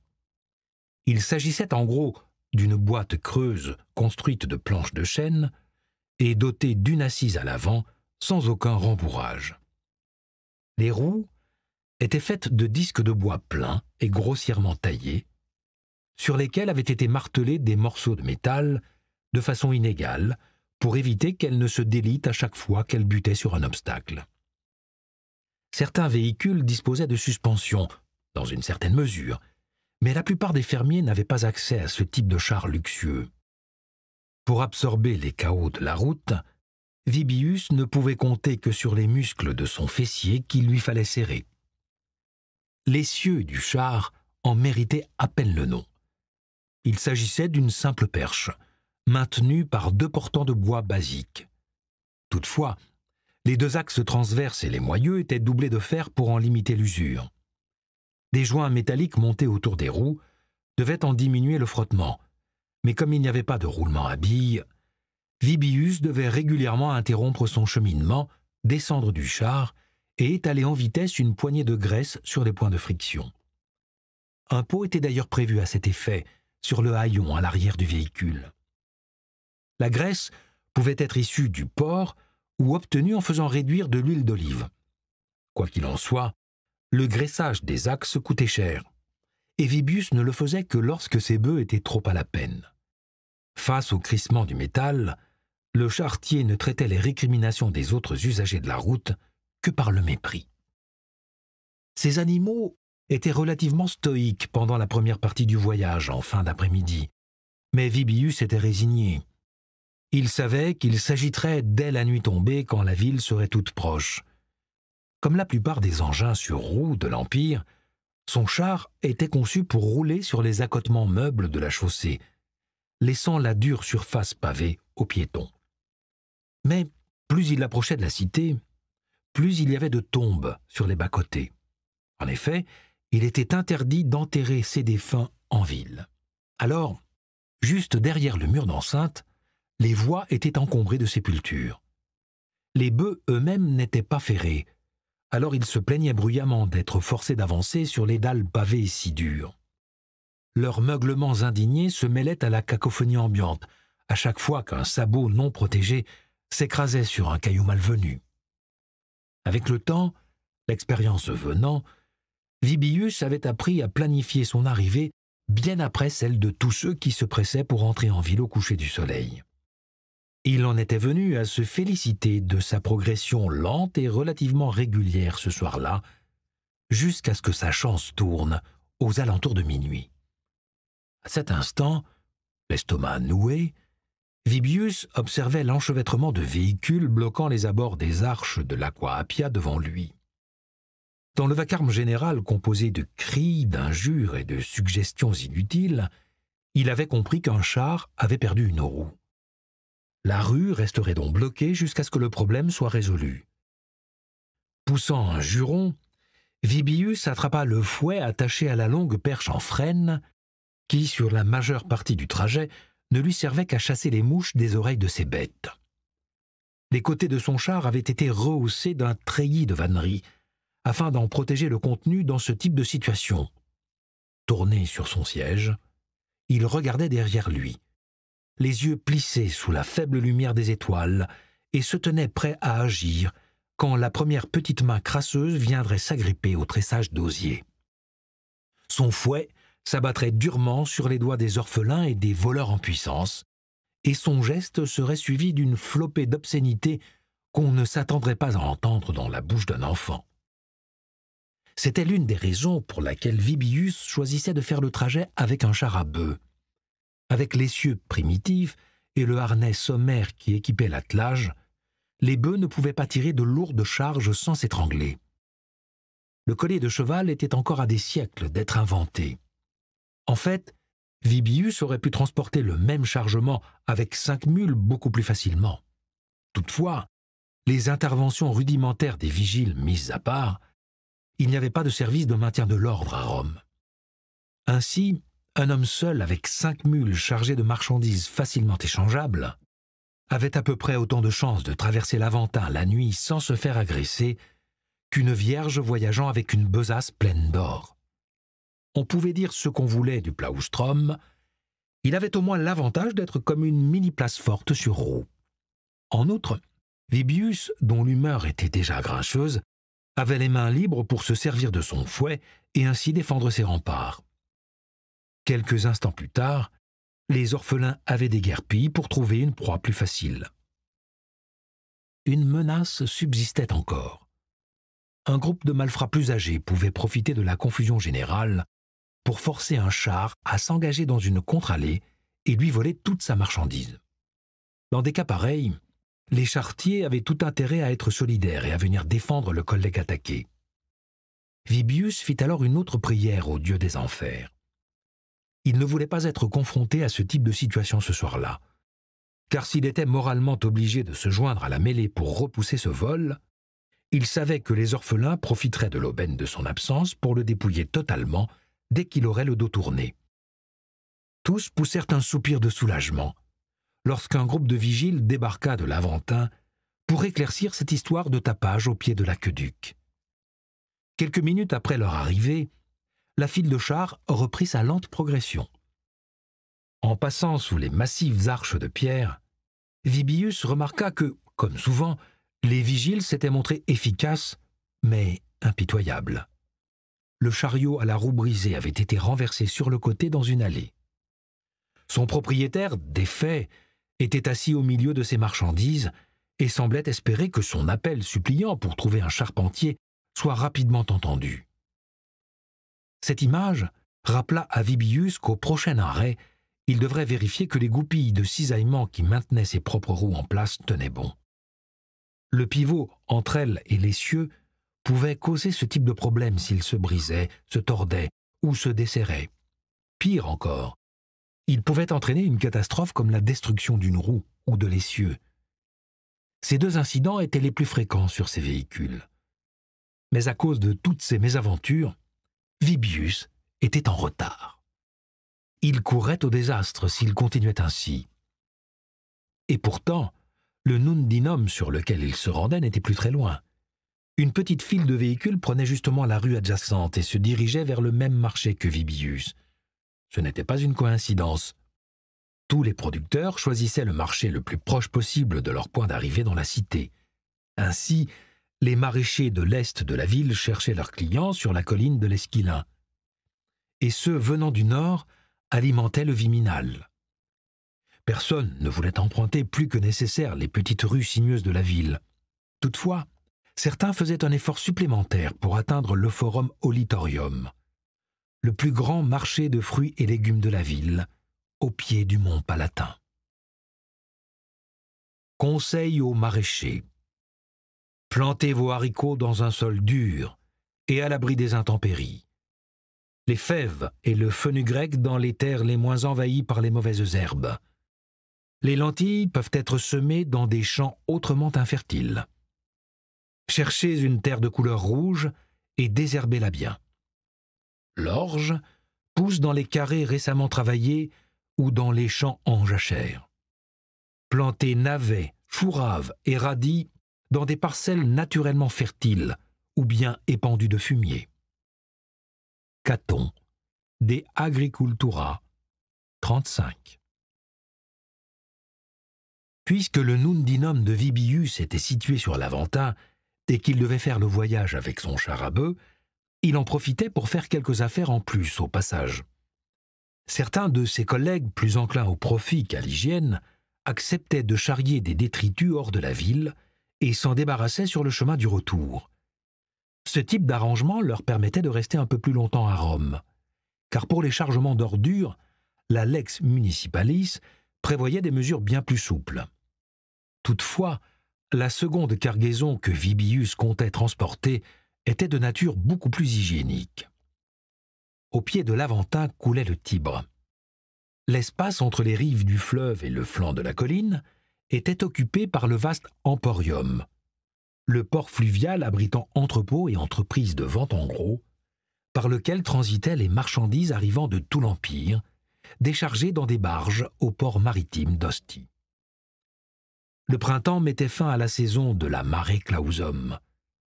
Il s'agissait en gros d'une boîte creuse construite de planches de chêne et dotée d'une assise à l'avant sans aucun rembourrage. Les roues étaient faites de disques de bois pleins et grossièrement taillés, sur lesquels avaient été martelés des morceaux de métal de façon inégale pour éviter qu'elles ne se délitent à chaque fois qu'elles butaient sur un obstacle. Certains véhicules disposaient de suspensions, dans une certaine mesure, mais la plupart des fermiers n'avaient pas accès à ce type de char luxueux. Pour absorber les chaos de la route, Vibius ne pouvait compter que sur les muscles de son fessier qu'il lui fallait serrer. L'essieu du char en méritait à peine le nom. Il s'agissait d'une simple perche, maintenue par deux portants de bois basiques. Toutefois, les deux axes transverses et les moyeux étaient doublés de fer pour en limiter l'usure. Des joints métalliques montés autour des roues devaient en diminuer le frottement, mais comme il n'y avait pas de roulement à billes, Vibius devait régulièrement interrompre son cheminement, descendre du char et étaler en vitesse une poignée de graisse sur les points de friction. Un pot était d'ailleurs prévu à cet effet sur le haillon à l'arrière du véhicule. La graisse pouvait être issue du porc ou obtenue en faisant réduire de l'huile d'olive. Quoi qu'il en soit, le graissage des axes coûtait cher, et Vibius ne le faisait que lorsque ses bœufs étaient trop à la peine. Face au crissement du métal, le charretier ne traitait les récriminations des autres usagers de la route que par le mépris. Ces animaux étaient relativement stoïques pendant la première partie du voyage en fin d'après-midi, mais Vibius était résigné. Il savait qu'il s'agiterait dès la nuit tombée quand la ville serait toute proche, comme la plupart des engins sur roues de l'Empire, son char était conçu pour rouler sur les accotements meubles de la chaussée, laissant la dure surface pavée aux piétons. Mais plus il approchait de la cité, plus il y avait de tombes sur les bas-côtés. En effet, il était interdit d'enterrer ses défunts en ville. Alors, juste derrière le mur d'enceinte, les voies étaient encombrées de sépultures. Les bœufs eux-mêmes n'étaient pas ferrés, alors ils se plaignaient bruyamment d'être forcés d'avancer sur les dalles pavées si dures. Leurs meuglements indignés se mêlaient à la cacophonie ambiante, à chaque fois qu'un sabot non protégé s'écrasait sur un caillou malvenu. Avec le temps, l'expérience venant, Vibius avait appris à planifier son arrivée bien après celle de tous ceux qui se pressaient pour entrer en ville au coucher du soleil. Il en était venu à se féliciter de sa progression lente et relativement régulière ce soir-là, jusqu'à ce que sa chance tourne aux alentours de minuit. À cet instant, l'estomac noué, Vibius observait l'enchevêtrement de véhicules bloquant les abords des arches de l'Aqua Appia devant lui. Dans le vacarme général composé de cris, d'injures et de suggestions inutiles, il avait compris qu'un char avait perdu une roue. La rue resterait donc bloquée jusqu'à ce que le problème soit résolu. Poussant un juron, Vibius attrapa le fouet attaché à la longue perche en frêne, qui, sur la majeure partie du trajet, ne lui servait qu'à chasser les mouches des oreilles de ses bêtes. Les côtés de son char avaient été rehaussés d'un treillis de vannerie, afin d'en protéger le contenu dans ce type de situation. Tourné sur son siège, il regardait derrière lui les yeux plissés sous la faible lumière des étoiles, et se tenait prêt à agir quand la première petite main crasseuse viendrait s'agripper au tressage d'osier. Son fouet s'abattrait durement sur les doigts des orphelins et des voleurs en puissance, et son geste serait suivi d'une flopée d'obscénité qu'on ne s'attendrait pas à entendre dans la bouche d'un enfant. C'était l'une des raisons pour laquelle Vibius choisissait de faire le trajet avec un char à bœufs avec l'essieu primitif et le harnais sommaire qui équipait l'attelage, les bœufs ne pouvaient pas tirer de lourdes charges sans s'étrangler. Le collier de cheval était encore à des siècles d'être inventé. En fait, Vibius aurait pu transporter le même chargement avec cinq mules beaucoup plus facilement. Toutefois, les interventions rudimentaires des vigiles mises à part, il n'y avait pas de service de maintien de l'ordre à Rome. Ainsi, un homme seul avec cinq mules chargées de marchandises facilement échangeables, avait à peu près autant de chances de traverser l'Aventin la nuit sans se faire agresser qu'une vierge voyageant avec une besace pleine d'or. On pouvait dire ce qu'on voulait du Plaustrom, il avait au moins l'avantage d'être comme une mini-place forte sur roue. En outre, Vibius, dont l'humeur était déjà grincheuse, avait les mains libres pour se servir de son fouet et ainsi défendre ses remparts. Quelques instants plus tard, les orphelins avaient déguerpi pour trouver une proie plus facile. Une menace subsistait encore. Un groupe de malfrats plus âgés pouvait profiter de la confusion générale pour forcer un char à s'engager dans une contre-allée et lui voler toute sa marchandise. Dans des cas pareils, les chartiers avaient tout intérêt à être solidaires et à venir défendre le collègue attaqué. Vibius fit alors une autre prière au dieu des enfers il ne voulait pas être confronté à ce type de situation ce soir-là. Car s'il était moralement obligé de se joindre à la mêlée pour repousser ce vol, il savait que les orphelins profiteraient de l'aubaine de son absence pour le dépouiller totalement dès qu'il aurait le dos tourné. Tous poussèrent un soupir de soulagement lorsqu'un groupe de vigiles débarqua de l'Aventin pour éclaircir cette histoire de tapage au pied de l'aqueduc. Quelques minutes après leur arrivée, la file de chars reprit sa lente progression. En passant sous les massives arches de pierre, Vibius remarqua que, comme souvent, les vigiles s'étaient montrés efficaces, mais impitoyables. Le chariot à la roue brisée avait été renversé sur le côté dans une allée. Son propriétaire, défait, était assis au milieu de ses marchandises et semblait espérer que son appel suppliant pour trouver un charpentier soit rapidement entendu. Cette image rappela à Vibius qu'au prochain arrêt, il devrait vérifier que les goupilles de cisaillement qui maintenaient ses propres roues en place tenaient bon. Le pivot entre elles et l'essieu pouvait causer ce type de problème s'il se brisait, se tordait ou se desserrait. Pire encore, il pouvait entraîner une catastrophe comme la destruction d'une roue ou de l'essieu. Ces deux incidents étaient les plus fréquents sur ces véhicules. Mais à cause de toutes ces mésaventures, Vibius était en retard. Il courait au désastre s'il continuait ainsi. Et pourtant, le Nundinum sur lequel il se rendait n'était plus très loin. Une petite file de véhicules prenait justement la rue adjacente et se dirigeait vers le même marché que Vibius. Ce n'était pas une coïncidence. Tous les producteurs choisissaient le marché le plus proche possible de leur point d'arrivée dans la cité. Ainsi, les maraîchers de l'est de la ville cherchaient leurs clients sur la colline de l'Esquilin, et ceux venant du nord alimentaient le Viminal. Personne ne voulait emprunter plus que nécessaire les petites rues sinueuses de la ville. Toutefois, certains faisaient un effort supplémentaire pour atteindre le Forum Olitorium, le plus grand marché de fruits et légumes de la ville, au pied du mont Palatin. Conseil aux maraîchers. Plantez vos haricots dans un sol dur et à l'abri des intempéries. Les fèves et le fenugrec dans les terres les moins envahies par les mauvaises herbes. Les lentilles peuvent être semées dans des champs autrement infertiles. Cherchez une terre de couleur rouge et désherbez-la bien. L'orge pousse dans les carrés récemment travaillés ou dans les champs en jachère. Plantez navets, fourraves et radis dans des parcelles naturellement fertiles ou bien épandues de fumier. Caton, De Agricultura, 35. Puisque le Nundinum de Vibius était situé sur l'Aventin et qu'il devait faire le voyage avec son char à bœuf, il en profitait pour faire quelques affaires en plus au passage. Certains de ses collègues, plus enclins au profit qu'à l'hygiène, acceptaient de charrier des détritus hors de la ville et s'en débarrassaient sur le chemin du retour. Ce type d'arrangement leur permettait de rester un peu plus longtemps à Rome, car pour les chargements d'ordures, la lex municipalis prévoyait des mesures bien plus souples. Toutefois, la seconde cargaison que Vibius comptait transporter était de nature beaucoup plus hygiénique. Au pied de l'Aventin coulait le Tibre. L'espace entre les rives du fleuve et le flanc de la colline était occupé par le vaste Emporium, le port fluvial abritant entrepôts et entreprises de vente en gros, par lequel transitaient les marchandises arrivant de tout l'Empire, déchargées dans des barges au port maritime d'Ostie. Le printemps mettait fin à la saison de la marée clausum,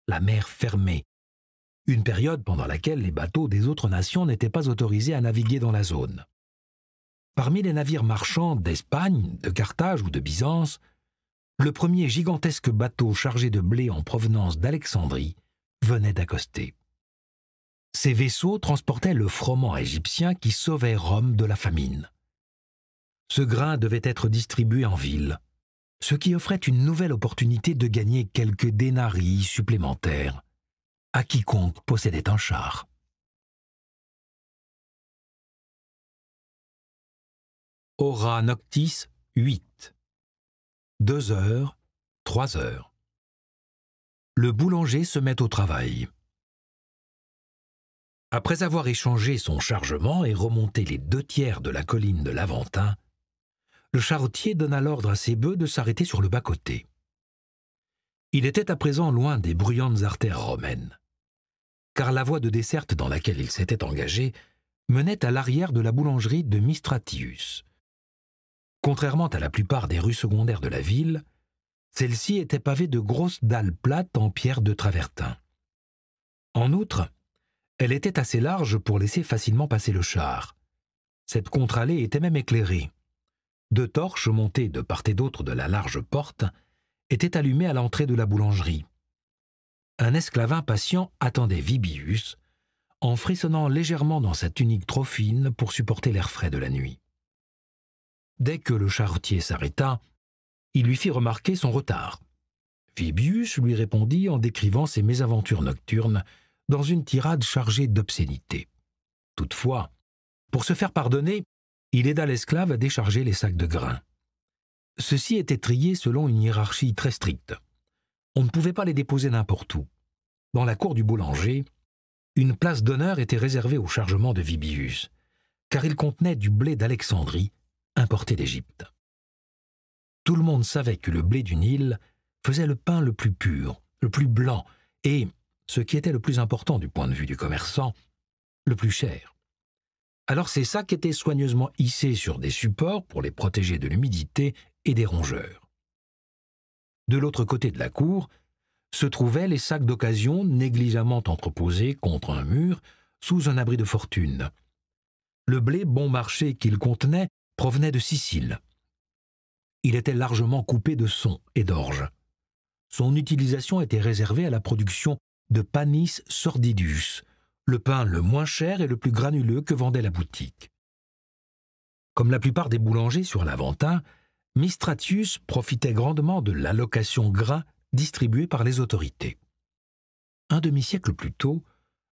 la mer fermée, une période pendant laquelle les bateaux des autres nations n'étaient pas autorisés à naviguer dans la zone. Parmi les navires marchands d'Espagne, de Carthage ou de Byzance, le premier gigantesque bateau chargé de blé en provenance d'Alexandrie venait d'accoster. Ces vaisseaux transportaient le froment égyptien qui sauvait Rome de la famine. Ce grain devait être distribué en ville, ce qui offrait une nouvelle opportunité de gagner quelques dénarii supplémentaires à quiconque possédait un char. Aura Noctis 8. 2 heures, 3 heures. Le boulanger se met au travail. Après avoir échangé son chargement et remonté les deux tiers de la colline de l'Aventin, le charretier donna l'ordre à ses bœufs de s'arrêter sur le bas-côté. Il était à présent loin des bruyantes artères romaines, car la voie de desserte dans laquelle il s'était engagé menait à l'arrière de la boulangerie de Mistratius, Contrairement à la plupart des rues secondaires de la ville, celle-ci était pavée de grosses dalles plates en pierre de travertin. En outre, elle était assez large pour laisser facilement passer le char. Cette contre-allée était même éclairée. Deux torches montées de part et d'autre de la large porte étaient allumées à l'entrée de la boulangerie. Un esclavin patient attendait Vibius, en frissonnant légèrement dans sa tunique trop fine pour supporter l'air frais de la nuit. Dès que le charretier s'arrêta, il lui fit remarquer son retard. Vibius lui répondit en décrivant ses mésaventures nocturnes dans une tirade chargée d'obscénité. Toutefois, pour se faire pardonner, il aida l'esclave à décharger les sacs de grains. Ceux-ci étaient triés selon une hiérarchie très stricte. On ne pouvait pas les déposer n'importe où. Dans la cour du boulanger, une place d'honneur était réservée au chargement de Vibius, car il contenait du blé d'Alexandrie importé d'Égypte. Tout le monde savait que le blé du Nil faisait le pain le plus pur, le plus blanc, et, ce qui était le plus important du point de vue du commerçant, le plus cher. Alors ces sacs étaient soigneusement hissés sur des supports pour les protéger de l'humidité et des rongeurs. De l'autre côté de la cour se trouvaient les sacs d'occasion négligemment entreposés contre un mur sous un abri de fortune. Le blé bon marché qu'il contenait provenait de Sicile. Il était largement coupé de son et d'orge. Son utilisation était réservée à la production de panis sordidus, le pain le moins cher et le plus granuleux que vendait la boutique. Comme la plupart des boulangers sur l'Aventin, Mistratius profitait grandement de l'allocation gras distribuée par les autorités. Un demi-siècle plus tôt,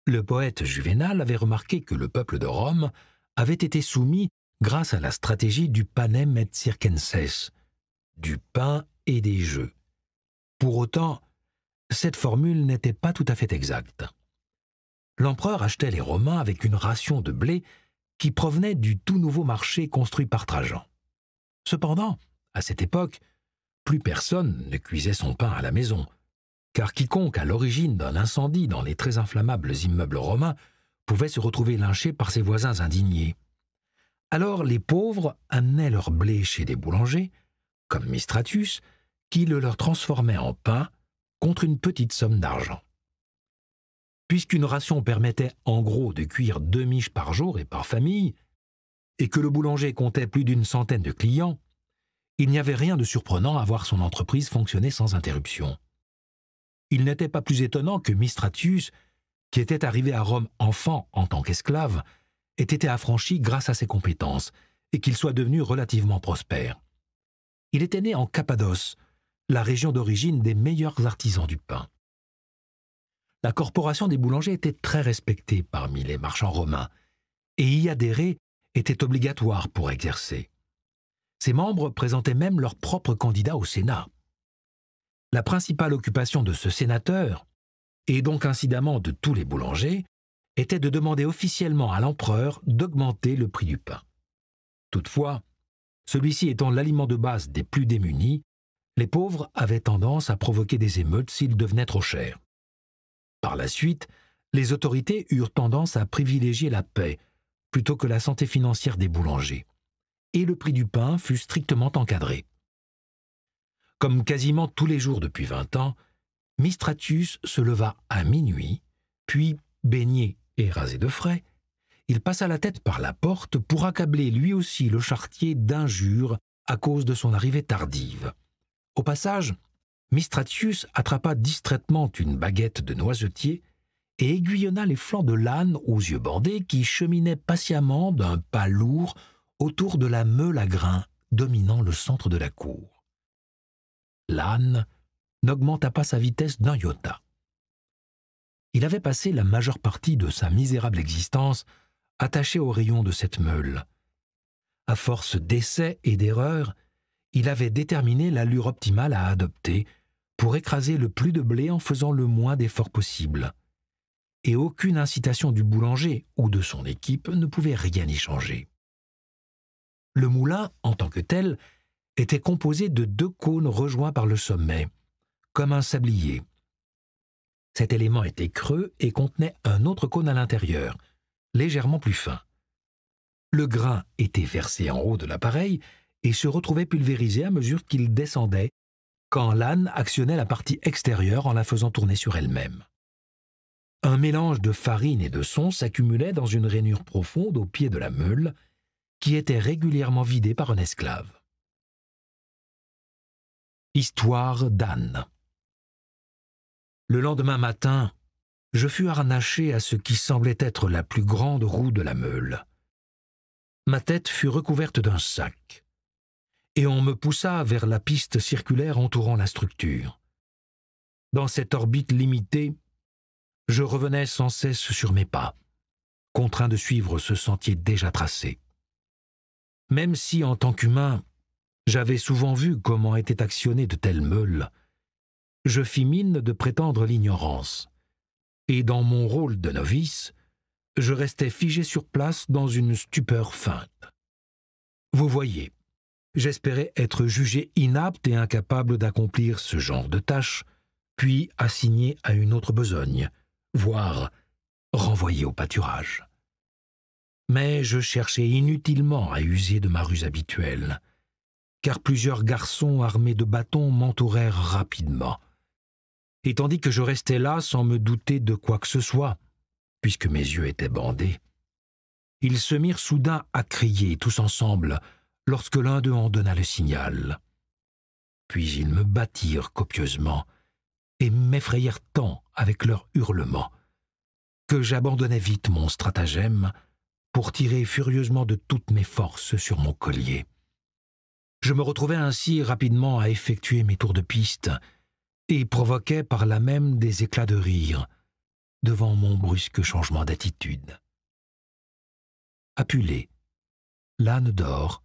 le poète Juvénal avait remarqué que le peuple de Rome avait été soumis grâce à la stratégie du panem et circenses, du pain et des jeux. Pour autant, cette formule n'était pas tout à fait exacte. L'empereur achetait les Romains avec une ration de blé qui provenait du tout nouveau marché construit par Trajan. Cependant, à cette époque, plus personne ne cuisait son pain à la maison, car quiconque à l'origine d'un incendie dans les très inflammables immeubles romains pouvait se retrouver lynché par ses voisins indignés. Alors les pauvres amenaient leur blé chez des boulangers, comme Mistratus, qui le leur transformait en pain contre une petite somme d'argent. Puisqu'une ration permettait en gros de cuire deux miches par jour et par famille, et que le boulanger comptait plus d'une centaine de clients, il n'y avait rien de surprenant à voir son entreprise fonctionner sans interruption. Il n'était pas plus étonnant que Mistratus, qui était arrivé à Rome enfant en tant qu'esclave, ait été affranchi grâce à ses compétences et qu'il soit devenu relativement prospère. Il était né en Cappadoce, la région d'origine des meilleurs artisans du pain. La corporation des boulangers était très respectée parmi les marchands romains, et y adhérer était obligatoire pour exercer. Ses membres présentaient même leurs propres candidats au Sénat. La principale occupation de ce sénateur, et donc incidemment de tous les boulangers, était de demander officiellement à l'empereur d'augmenter le prix du pain. Toutefois, celui-ci étant l'aliment de base des plus démunis, les pauvres avaient tendance à provoquer des émeutes s'ils devenaient trop cher. Par la suite, les autorités eurent tendance à privilégier la paix plutôt que la santé financière des boulangers, et le prix du pain fut strictement encadré. Comme quasiment tous les jours depuis vingt ans, Mistratius se leva à minuit, puis, baigné rasé de frais, il passa la tête par la porte pour accabler lui aussi le chartier d'injures à cause de son arrivée tardive. Au passage, Mistratius attrapa distraitement une baguette de noisetier et aiguillonna les flancs de l'âne aux yeux bandés qui cheminait patiemment d'un pas lourd autour de la meule à grains dominant le centre de la cour. L'âne n'augmenta pas sa vitesse d'un iota il avait passé la majeure partie de sa misérable existence attaché au rayon de cette meule. À force d'essais et d'erreurs, il avait déterminé l'allure optimale à adopter pour écraser le plus de blé en faisant le moins d'efforts possible. Et aucune incitation du boulanger ou de son équipe ne pouvait rien y changer. Le moulin, en tant que tel, était composé de deux cônes rejoints par le sommet, comme un sablier. Cet élément était creux et contenait un autre cône à l'intérieur, légèrement plus fin. Le grain était versé en haut de l'appareil et se retrouvait pulvérisé à mesure qu'il descendait, quand l'âne actionnait la partie extérieure en la faisant tourner sur elle-même. Un mélange de farine et de son s'accumulait dans une rainure profonde au pied de la meule, qui était régulièrement vidée par un esclave. Histoire d'Anne. Le lendemain matin, je fus harnaché à ce qui semblait être la plus grande roue de la meule. Ma tête fut recouverte d'un sac, et on me poussa vers la piste circulaire entourant la structure. Dans cette orbite limitée, je revenais sans cesse sur mes pas, contraint de suivre ce sentier déjà tracé. Même si, en tant qu'humain, j'avais souvent vu comment étaient actionnées de telles meules, je fis mine de prétendre l'ignorance. Et dans mon rôle de novice, je restais figé sur place dans une stupeur feinte. Vous voyez, j'espérais être jugé inapte et incapable d'accomplir ce genre de tâche, puis assigné à une autre besogne, voire renvoyé au pâturage. Mais je cherchais inutilement à user de ma ruse habituelle, car plusieurs garçons armés de bâtons m'entourèrent rapidement et tandis que je restais là sans me douter de quoi que ce soit, puisque mes yeux étaient bandés, ils se mirent soudain à crier tous ensemble lorsque l'un d'eux en donna le signal. Puis ils me battirent copieusement et m'effrayèrent tant avec leurs hurlements que j'abandonnai vite mon stratagème pour tirer furieusement de toutes mes forces sur mon collier. Je me retrouvai ainsi rapidement à effectuer mes tours de piste et provoquait par là même des éclats de rire devant mon brusque changement d'attitude. Apulée, L'âne d'or,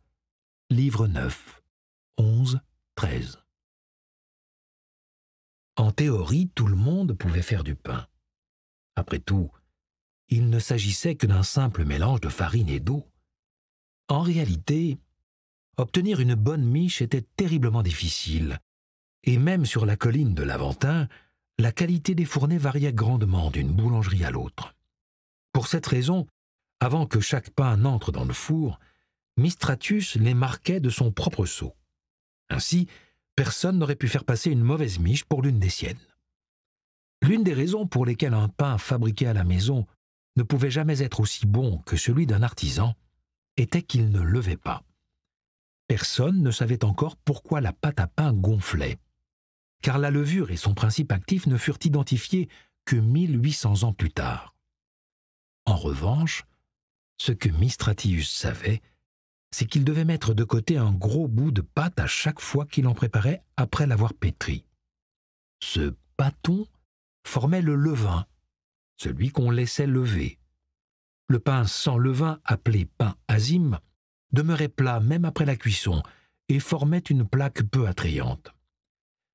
livre 9, 11, 13. En théorie, tout le monde pouvait faire du pain. Après tout, il ne s'agissait que d'un simple mélange de farine et d'eau. En réalité, obtenir une bonne miche était terriblement difficile, et même sur la colline de l'Aventin, la qualité des fournées variait grandement d'une boulangerie à l'autre. Pour cette raison, avant que chaque pain n'entre dans le four, Mistratus les marquait de son propre sceau. Ainsi, personne n'aurait pu faire passer une mauvaise miche pour l'une des siennes. L'une des raisons pour lesquelles un pain fabriqué à la maison ne pouvait jamais être aussi bon que celui d'un artisan était qu'il ne levait pas. Personne ne savait encore pourquoi la pâte à pain gonflait car la levure et son principe actif ne furent identifiés que 1800 ans plus tard. En revanche, ce que Mistratius savait, c'est qu'il devait mettre de côté un gros bout de pâte à chaque fois qu'il en préparait après l'avoir pétri. Ce bâton formait le levain, celui qu'on laissait lever. Le pain sans levain, appelé pain azime, demeurait plat même après la cuisson et formait une plaque peu attrayante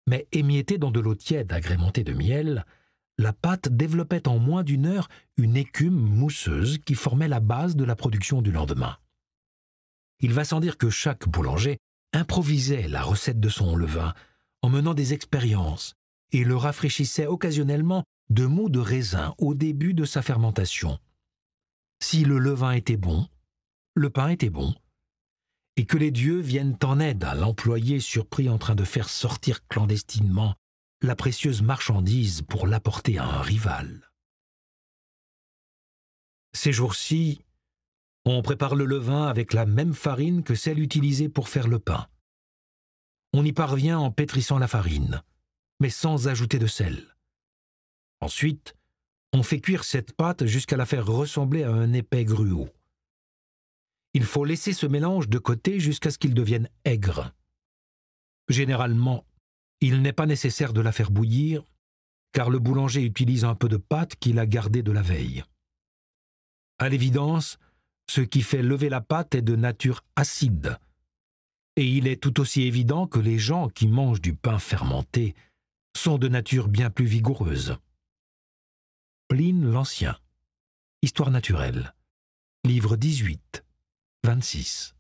mais émiettée dans de l'eau tiède agrémentée de miel, la pâte développait en moins d'une heure une écume mousseuse qui formait la base de la production du lendemain. Il va sans dire que chaque boulanger improvisait la recette de son levain en menant des expériences et le rafraîchissait occasionnellement de mous de raisin au début de sa fermentation. Si le levain était bon, le pain était bon, et que les dieux viennent en aide à l'employé surpris en train de faire sortir clandestinement la précieuse marchandise pour l'apporter à un rival. Ces jours-ci, on prépare le levain avec la même farine que celle utilisée pour faire le pain. On y parvient en pétrissant la farine, mais sans ajouter de sel. Ensuite, on fait cuire cette pâte jusqu'à la faire ressembler à un épais gruau. Il faut laisser ce mélange de côté jusqu'à ce qu'il devienne aigre. Généralement, il n'est pas nécessaire de la faire bouillir, car le boulanger utilise un peu de pâte qu'il a gardée de la veille. À l'évidence, ce qui fait lever la pâte est de nature acide, et il est tout aussi évident que les gens qui mangent du pain fermenté sont de nature bien plus vigoureuse. Pline l'Ancien, Histoire naturelle, livre 18, 26.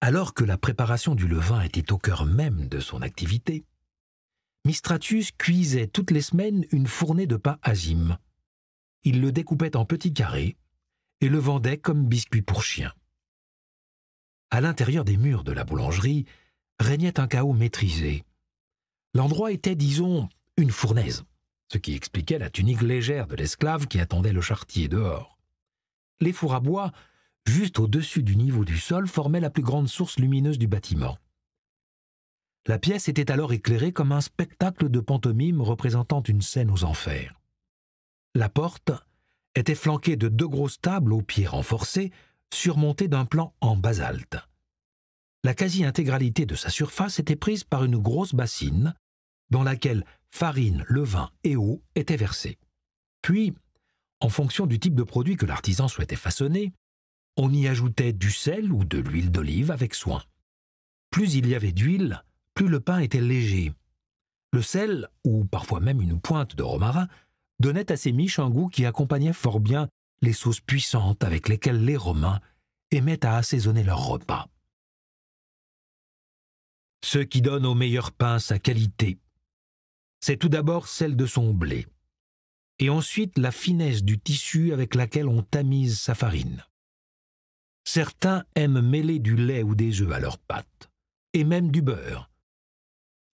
Alors que la préparation du levain était au cœur même de son activité, Mistratus cuisait toutes les semaines une fournée de pain azime. Il le découpait en petits carrés et le vendait comme biscuit pour chien. À l'intérieur des murs de la boulangerie régnait un chaos maîtrisé. L'endroit était, disons, une fournaise, ce qui expliquait la tunique légère de l'esclave qui attendait le chartier dehors. Les fours à bois, juste au-dessus du niveau du sol, formaient la plus grande source lumineuse du bâtiment. La pièce était alors éclairée comme un spectacle de pantomime représentant une scène aux enfers. La porte était flanquée de deux grosses tables aux pieds renforcés, surmontées d'un plan en basalte. La quasi-intégralité de sa surface était prise par une grosse bassine, dans laquelle farine, levain et eau étaient versés. Puis, en fonction du type de produit que l'artisan souhaitait façonner, on y ajoutait du sel ou de l'huile d'olive avec soin. Plus il y avait d'huile, plus le pain était léger. Le sel, ou parfois même une pointe de romarin, donnait à ces miches un goût qui accompagnait fort bien les sauces puissantes avec lesquelles les Romains aimaient à assaisonner leurs repas. Ce qui donne au meilleur pain sa qualité, c'est tout d'abord celle de son blé et ensuite la finesse du tissu avec laquelle on tamise sa farine. Certains aiment mêler du lait ou des œufs à leurs pâtes, et même du beurre.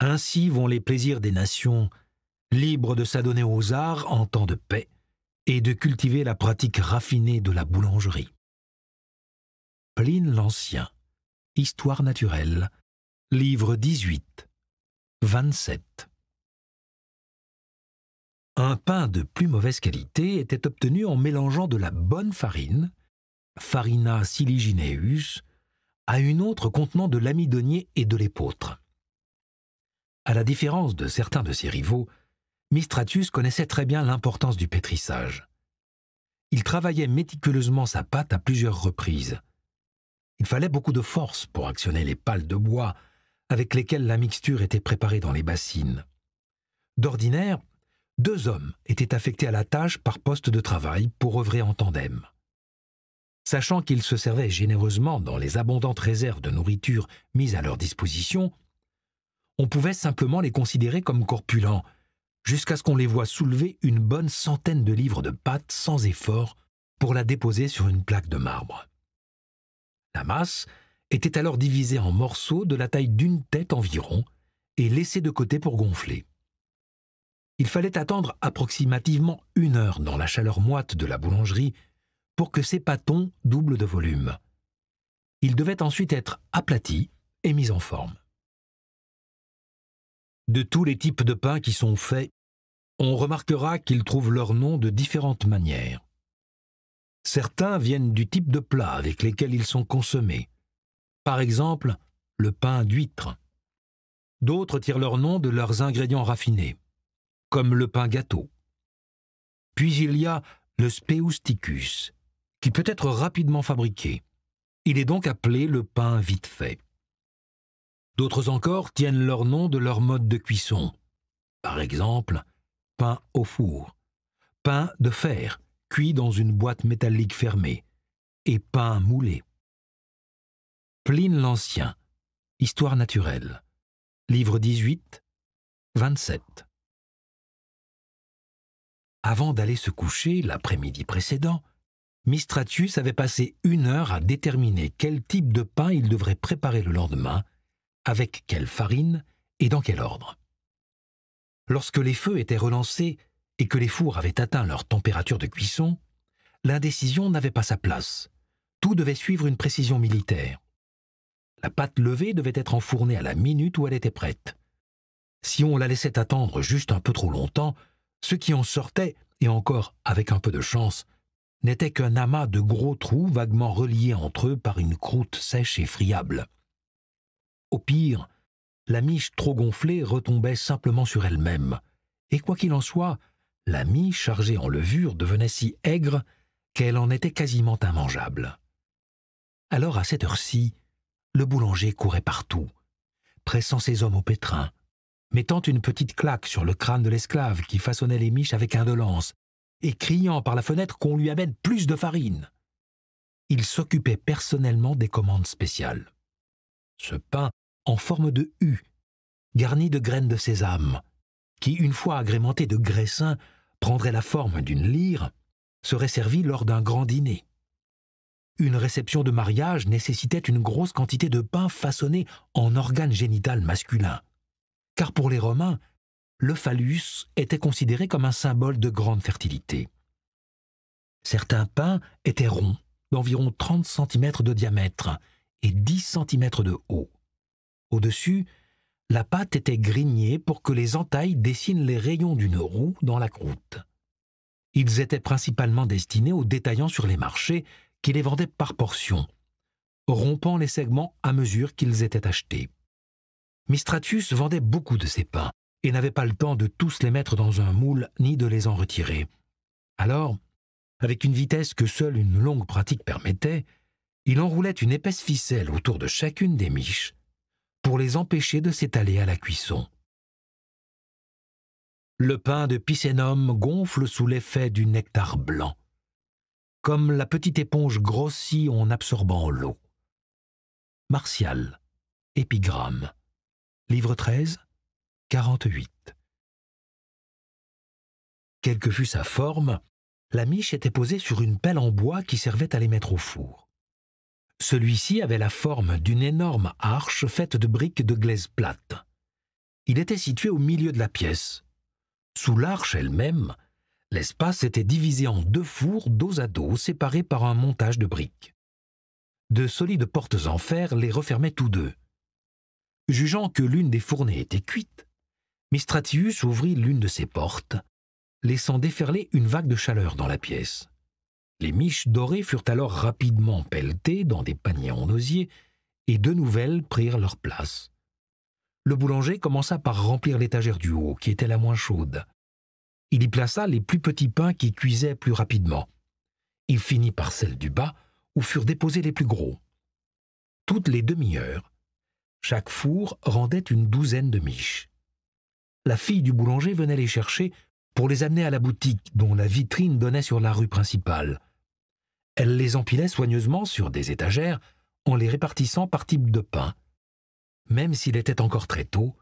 Ainsi vont les plaisirs des nations, libres de s'adonner aux arts en temps de paix et de cultiver la pratique raffinée de la boulangerie. Pline l'Ancien, Histoire naturelle, livre 18, 27. Un pain de plus mauvaise qualité était obtenu en mélangeant de la bonne farine, farina siligineus, à une autre contenant de l'amidonier et de l'épeautre. À la différence de certains de ses rivaux, Mistratus connaissait très bien l'importance du pétrissage. Il travaillait méticuleusement sa pâte à plusieurs reprises. Il fallait beaucoup de force pour actionner les pales de bois avec lesquelles la mixture était préparée dans les bassines. D'ordinaire, deux hommes étaient affectés à la tâche par poste de travail pour œuvrer en tandem. Sachant qu'ils se servaient généreusement dans les abondantes réserves de nourriture mises à leur disposition, on pouvait simplement les considérer comme corpulents, jusqu'à ce qu'on les voie soulever une bonne centaine de livres de pâte sans effort pour la déposer sur une plaque de marbre. La masse était alors divisée en morceaux de la taille d'une tête environ et laissée de côté pour gonfler il fallait attendre approximativement une heure dans la chaleur moite de la boulangerie pour que ces pâtons doublent de volume. Ils devaient ensuite être aplatis et mis en forme. De tous les types de pains qui sont faits, on remarquera qu'ils trouvent leur nom de différentes manières. Certains viennent du type de plat avec lesquels ils sont consommés. Par exemple, le pain d'huître. D'autres tirent leur nom de leurs ingrédients raffinés comme le pain gâteau. Puis il y a le speusticus, qui peut être rapidement fabriqué. Il est donc appelé le pain vite fait. D'autres encore tiennent leur nom de leur mode de cuisson. Par exemple, pain au four, pain de fer, cuit dans une boîte métallique fermée, et pain moulé. Pline l'Ancien, Histoire naturelle, livre 18, 27. Avant d'aller se coucher l'après-midi précédent, Mistratius avait passé une heure à déterminer quel type de pain il devrait préparer le lendemain, avec quelle farine et dans quel ordre. Lorsque les feux étaient relancés et que les fours avaient atteint leur température de cuisson, l'indécision n'avait pas sa place. Tout devait suivre une précision militaire. La pâte levée devait être enfournée à la minute où elle était prête. Si on la laissait attendre juste un peu trop longtemps, ce qui en sortait, et encore avec un peu de chance, n'était qu'un amas de gros trous vaguement reliés entre eux par une croûte sèche et friable. Au pire, la miche trop gonflée retombait simplement sur elle-même, et quoi qu'il en soit, la miche chargée en levure devenait si aigre qu'elle en était quasiment immangeable. Alors à cette heure-ci, le boulanger courait partout, pressant ses hommes au pétrin, mettant une petite claque sur le crâne de l'esclave qui façonnait les miches avec indolence, et criant par la fenêtre qu'on lui amène plus de farine. Il s'occupait personnellement des commandes spéciales. Ce pain, en forme de U, garni de graines de sésame, qui, une fois agrémenté de graissin, prendrait la forme d'une lyre, serait servi lors d'un grand dîner. Une réception de mariage nécessitait une grosse quantité de pain façonné en organe génital masculin car pour les Romains, le phallus était considéré comme un symbole de grande fertilité. Certains pins étaient ronds, d'environ 30 cm de diamètre et 10 cm de haut. Au-dessus, la pâte était grignée pour que les entailles dessinent les rayons d'une roue dans la croûte. Ils étaient principalement destinés aux détaillants sur les marchés qui les vendaient par portions, rompant les segments à mesure qu'ils étaient achetés. Mistratus vendait beaucoup de ses pains et n'avait pas le temps de tous les mettre dans un moule ni de les en retirer. Alors, avec une vitesse que seule une longue pratique permettait, il enroulait une épaisse ficelle autour de chacune des miches pour les empêcher de s'étaler à la cuisson. Le pain de Picénum gonfle sous l'effet du nectar blanc, comme la petite éponge grossit en absorbant l'eau. Martial, épigramme livre 13, 48. Quelle que fût sa forme, la miche était posée sur une pelle en bois qui servait à les mettre au four. Celui-ci avait la forme d'une énorme arche faite de briques de glaise plate. Il était situé au milieu de la pièce. Sous l'arche elle-même, l'espace était divisé en deux fours dos à dos séparés par un montage de briques. De solides portes en fer les refermaient tous deux. Jugeant que l'une des fournées était cuite, Mistratius ouvrit l'une de ses portes, laissant déferler une vague de chaleur dans la pièce. Les miches dorées furent alors rapidement pelletées dans des paniers en osier, et deux nouvelles prirent leur place. Le boulanger commença par remplir l'étagère du haut, qui était la moins chaude. Il y plaça les plus petits pains qui cuisaient plus rapidement. Il finit par celle du bas, où furent déposés les plus gros. Toutes les demi-heures, chaque four rendait une douzaine de miches. La fille du boulanger venait les chercher pour les amener à la boutique dont la vitrine donnait sur la rue principale. Elle les empilait soigneusement sur des étagères en les répartissant par type de pain. Même s'il était encore très tôt,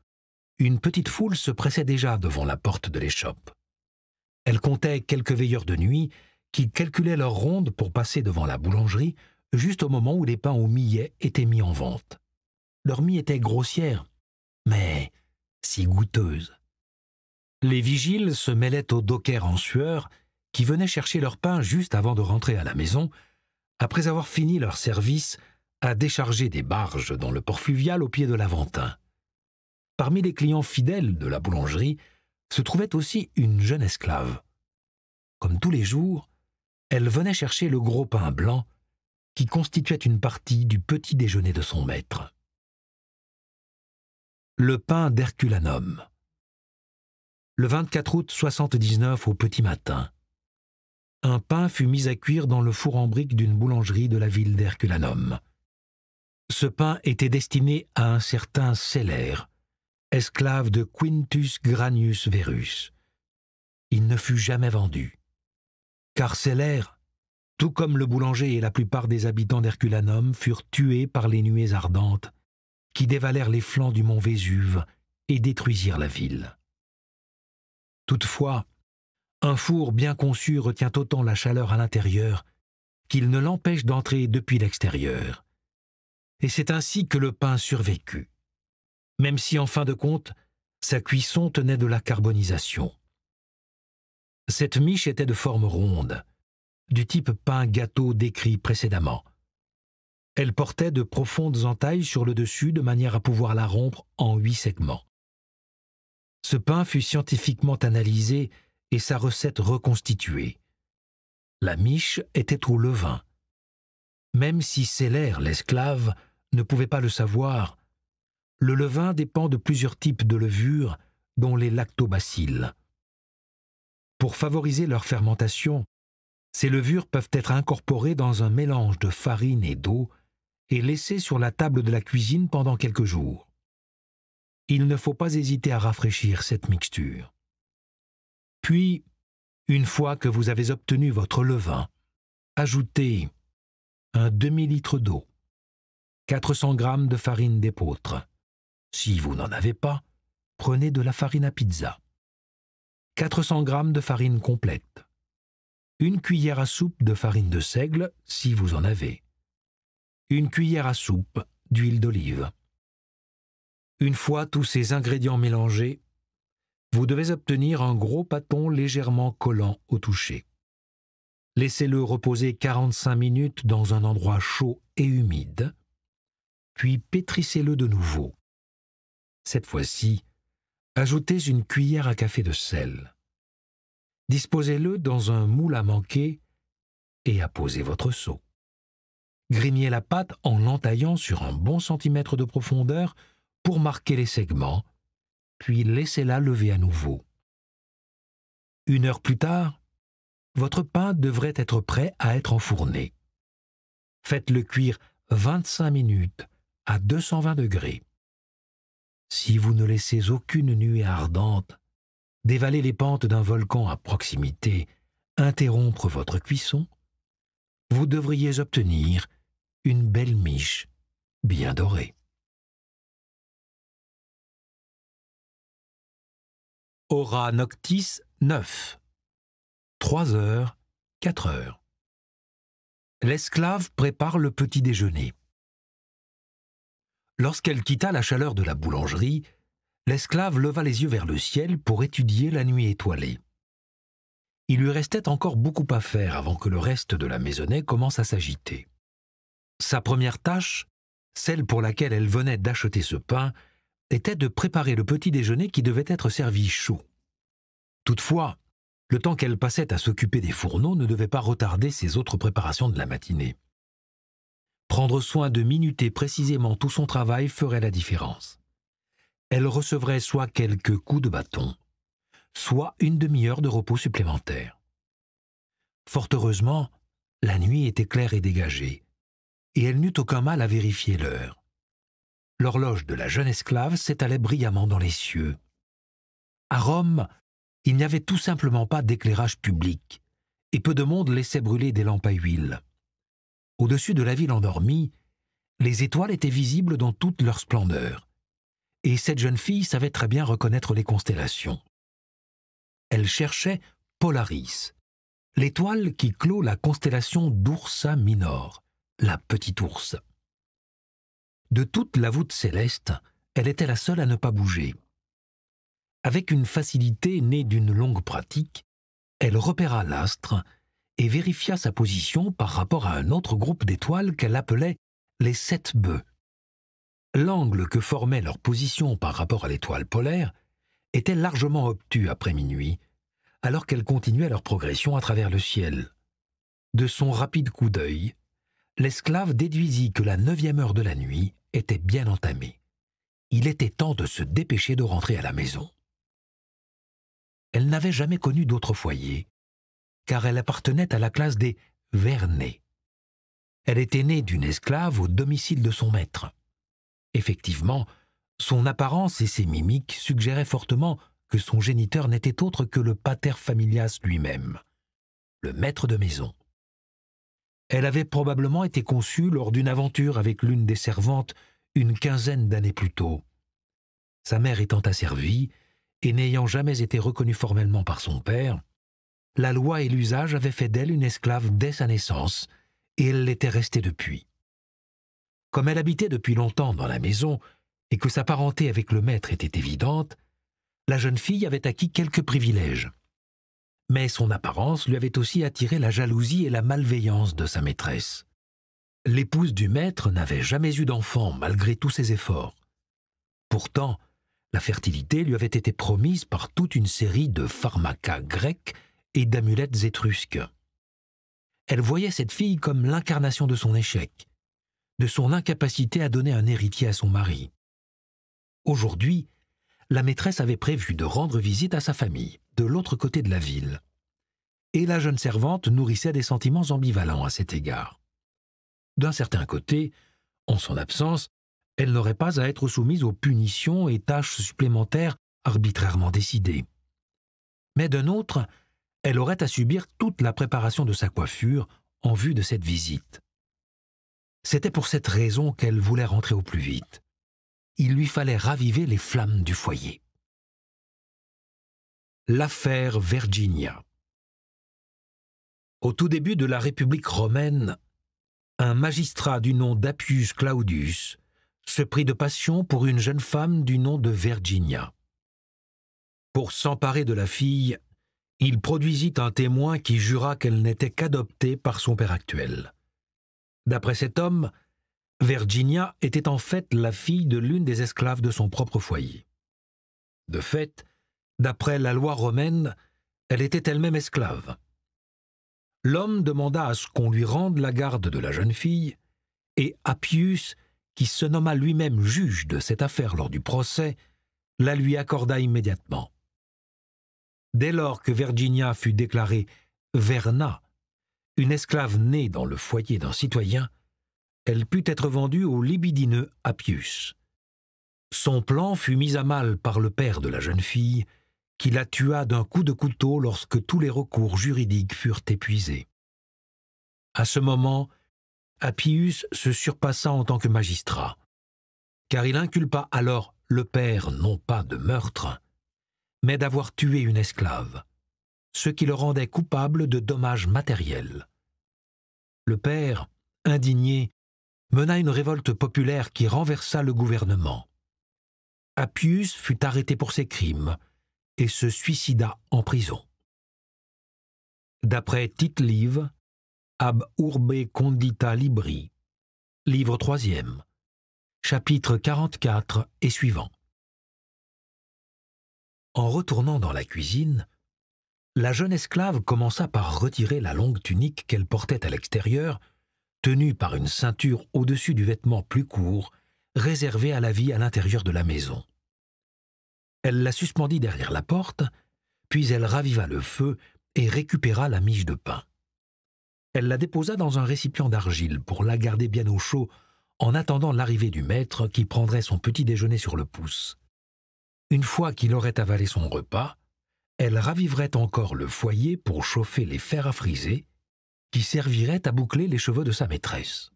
une petite foule se pressait déjà devant la porte de l'échoppe. Elle comptait quelques veilleurs de nuit qui calculaient leur ronde pour passer devant la boulangerie juste au moment où les pains au millet étaient mis en vente. Leur mie était grossière, mais si goûteuse. Les vigiles se mêlaient aux dockers en sueur qui venaient chercher leur pain juste avant de rentrer à la maison, après avoir fini leur service à décharger des barges dans le port fluvial au pied de l'Aventin. Parmi les clients fidèles de la boulangerie se trouvait aussi une jeune esclave. Comme tous les jours, elle venait chercher le gros pain blanc qui constituait une partie du petit déjeuner de son maître. Le pain d'Herculanum. Le 24 août 79 au petit matin, un pain fut mis à cuire dans le four en briques d'une boulangerie de la ville d'Herculanum. Ce pain était destiné à un certain Célère, esclave de Quintus Granius Verus. Il ne fut jamais vendu, car Célère, tout comme le boulanger et la plupart des habitants d'Herculanum, furent tués par les nuées ardentes qui dévalèrent les flancs du mont Vésuve et détruisirent la ville. Toutefois, un four bien conçu retient autant la chaleur à l'intérieur qu'il ne l'empêche d'entrer depuis l'extérieur. Et c'est ainsi que le pain survécut, même si en fin de compte, sa cuisson tenait de la carbonisation. Cette miche était de forme ronde, du type pain gâteau décrit précédemment, elle portait de profondes entailles sur le dessus de manière à pouvoir la rompre en huit segments. Ce pain fut scientifiquement analysé et sa recette reconstituée. La miche était au levain. Même si Seller, l'esclave, ne pouvait pas le savoir, le levain dépend de plusieurs types de levures, dont les lactobacilles. Pour favoriser leur fermentation, ces levures peuvent être incorporées dans un mélange de farine et d'eau et laissez sur la table de la cuisine pendant quelques jours. Il ne faut pas hésiter à rafraîchir cette mixture. Puis, une fois que vous avez obtenu votre levain, ajoutez un demi-litre d'eau, 400 g de farine d'épeautre. Si vous n'en avez pas, prenez de la farine à pizza. 400 g de farine complète. Une cuillère à soupe de farine de seigle si vous en avez une cuillère à soupe d'huile d'olive. Une fois tous ces ingrédients mélangés, vous devez obtenir un gros pâton légèrement collant au toucher. Laissez-le reposer 45 minutes dans un endroit chaud et humide, puis pétrissez-le de nouveau. Cette fois-ci, ajoutez une cuillère à café de sel. Disposez-le dans un moule à manquer et apposez votre seau. Grignez la pâte en l'entaillant sur un bon centimètre de profondeur pour marquer les segments, puis laissez-la lever à nouveau. Une heure plus tard, votre pain devrait être prêt à être enfourné. Faites-le cuire 25 minutes à 220 degrés. Si vous ne laissez aucune nuée ardente, dévaler les pentes d'un volcan à proximité, interrompre votre cuisson, vous devriez obtenir une belle miche, bien dorée. Aura noctis 9. 3 heures, 4 heures. L'esclave prépare le petit déjeuner. Lorsqu'elle quitta la chaleur de la boulangerie, l'esclave leva les yeux vers le ciel pour étudier la nuit étoilée. Il lui restait encore beaucoup à faire avant que le reste de la maisonnée commence à s'agiter. Sa première tâche, celle pour laquelle elle venait d'acheter ce pain, était de préparer le petit déjeuner qui devait être servi chaud. Toutefois, le temps qu'elle passait à s'occuper des fourneaux ne devait pas retarder ses autres préparations de la matinée. Prendre soin de minuter précisément tout son travail ferait la différence. Elle recevrait soit quelques coups de bâton, soit une demi-heure de repos supplémentaire. Fort heureusement, la nuit était claire et dégagée, et elle n'eut aucun mal à vérifier l'heure. L'horloge de la jeune esclave s'étalait brillamment dans les cieux. À Rome, il n'y avait tout simplement pas d'éclairage public, et peu de monde laissait brûler des lampes à huile. Au-dessus de la ville endormie, les étoiles étaient visibles dans toute leur splendeur, et cette jeune fille savait très bien reconnaître les constellations. Elle cherchait Polaris, l'étoile qui clôt la constellation d'Ursa Minor, la petite ours. De toute la voûte céleste, elle était la seule à ne pas bouger. Avec une facilité née d'une longue pratique, elle repéra l'astre et vérifia sa position par rapport à un autre groupe d'étoiles qu'elle appelait les sept bœufs. L'angle que formait leur position par rapport à l'étoile polaire était largement obtus après minuit, alors qu'elle continuait leur progression à travers le ciel. De son rapide coup d'œil, l'esclave déduisit que la neuvième heure de la nuit était bien entamée. Il était temps de se dépêcher de rentrer à la maison. Elle n'avait jamais connu d'autre foyer, car elle appartenait à la classe des Vernets. Elle était née d'une esclave au domicile de son maître. Effectivement, son apparence et ses mimiques suggéraient fortement que son géniteur n'était autre que le pater familias lui-même, le maître de maison. Elle avait probablement été conçue lors d'une aventure avec l'une des servantes une quinzaine d'années plus tôt. Sa mère étant asservie et n'ayant jamais été reconnue formellement par son père, la loi et l'usage avaient fait d'elle une esclave dès sa naissance, et elle l'était restée depuis. Comme elle habitait depuis longtemps dans la maison, et que sa parenté avec le maître était évidente, la jeune fille avait acquis quelques privilèges mais son apparence lui avait aussi attiré la jalousie et la malveillance de sa maîtresse. L'épouse du maître n'avait jamais eu d'enfant malgré tous ses efforts. Pourtant, la fertilité lui avait été promise par toute une série de pharmacas grecs et d'amulettes étrusques. Elle voyait cette fille comme l'incarnation de son échec, de son incapacité à donner un héritier à son mari. Aujourd'hui, la maîtresse avait prévu de rendre visite à sa famille, de l'autre côté de la ville. Et la jeune servante nourrissait des sentiments ambivalents à cet égard. D'un certain côté, en son absence, elle n'aurait pas à être soumise aux punitions et tâches supplémentaires arbitrairement décidées. Mais d'un autre, elle aurait à subir toute la préparation de sa coiffure en vue de cette visite. C'était pour cette raison qu'elle voulait rentrer au plus vite il lui fallait raviver les flammes du foyer. L'affaire Virginia. Au tout début de la République romaine, un magistrat du nom d'Appius Claudius se prit de passion pour une jeune femme du nom de Virginia. Pour s'emparer de la fille, il produisit un témoin qui jura qu'elle n'était qu'adoptée par son père actuel. D'après cet homme, Virginia était en fait la fille de l'une des esclaves de son propre foyer. De fait, d'après la loi romaine, elle était elle-même esclave. L'homme demanda à ce qu'on lui rende la garde de la jeune fille, et Appius, qui se nomma lui-même juge de cette affaire lors du procès, la lui accorda immédiatement. Dès lors que Virginia fut déclarée Verna, une esclave née dans le foyer d'un citoyen, elle put être vendue au libidineux Appius. Son plan fut mis à mal par le père de la jeune fille, qui la tua d'un coup de couteau lorsque tous les recours juridiques furent épuisés. À ce moment, Appius se surpassa en tant que magistrat, car il inculpa alors le père non pas de meurtre, mais d'avoir tué une esclave, ce qui le rendait coupable de dommages matériels. Le père, indigné, mena une révolte populaire qui renversa le gouvernement. Appius fut arrêté pour ses crimes et se suicida en prison. D'après Tite Live, Ab Urbe Condita Libri, livre 3 chapitre 44 et suivant. En retournant dans la cuisine, la jeune esclave commença par retirer la longue tunique qu'elle portait à l'extérieur tenue par une ceinture au-dessus du vêtement plus court, réservée à la vie à l'intérieur de la maison. Elle la suspendit derrière la porte, puis elle raviva le feu et récupéra la miche de pain. Elle la déposa dans un récipient d'argile pour la garder bien au chaud en attendant l'arrivée du maître qui prendrait son petit déjeuner sur le pouce. Une fois qu'il aurait avalé son repas, elle raviverait encore le foyer pour chauffer les fers à friser qui servirait à boucler les cheveux de sa maîtresse.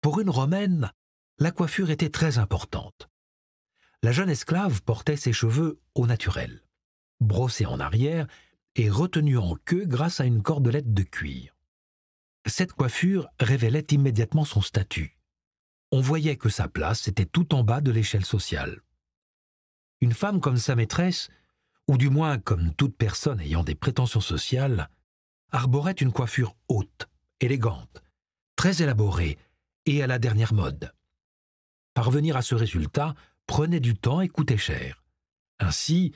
Pour une Romaine, la coiffure était très importante. La jeune esclave portait ses cheveux au naturel, brossés en arrière et retenus en queue grâce à une cordelette de cuir. Cette coiffure révélait immédiatement son statut. On voyait que sa place était tout en bas de l'échelle sociale. Une femme comme sa maîtresse, ou du moins comme toute personne ayant des prétentions sociales, arborait une coiffure haute, élégante, très élaborée et à la dernière mode. Parvenir à ce résultat prenait du temps et coûtait cher. Ainsi,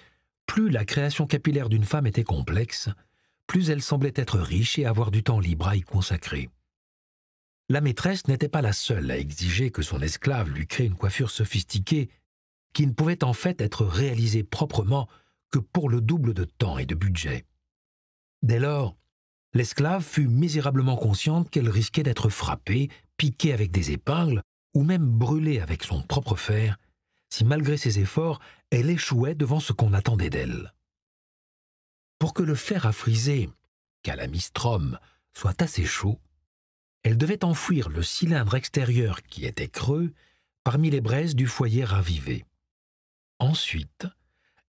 plus la création capillaire d'une femme était complexe, plus elle semblait être riche et avoir du temps libre à y consacrer. La maîtresse n'était pas la seule à exiger que son esclave lui crée une coiffure sophistiquée qui ne pouvait en fait être réalisée proprement que pour le double de temps et de budget. Dès lors, l'esclave fut misérablement consciente qu'elle risquait d'être frappée, piquée avec des épingles, ou même brûlée avec son propre fer, si malgré ses efforts, elle échouait devant ce qu'on attendait d'elle. Pour que le fer à friser, calamistrom, soit assez chaud, elle devait enfouir le cylindre extérieur qui était creux parmi les braises du foyer ravivé. Ensuite,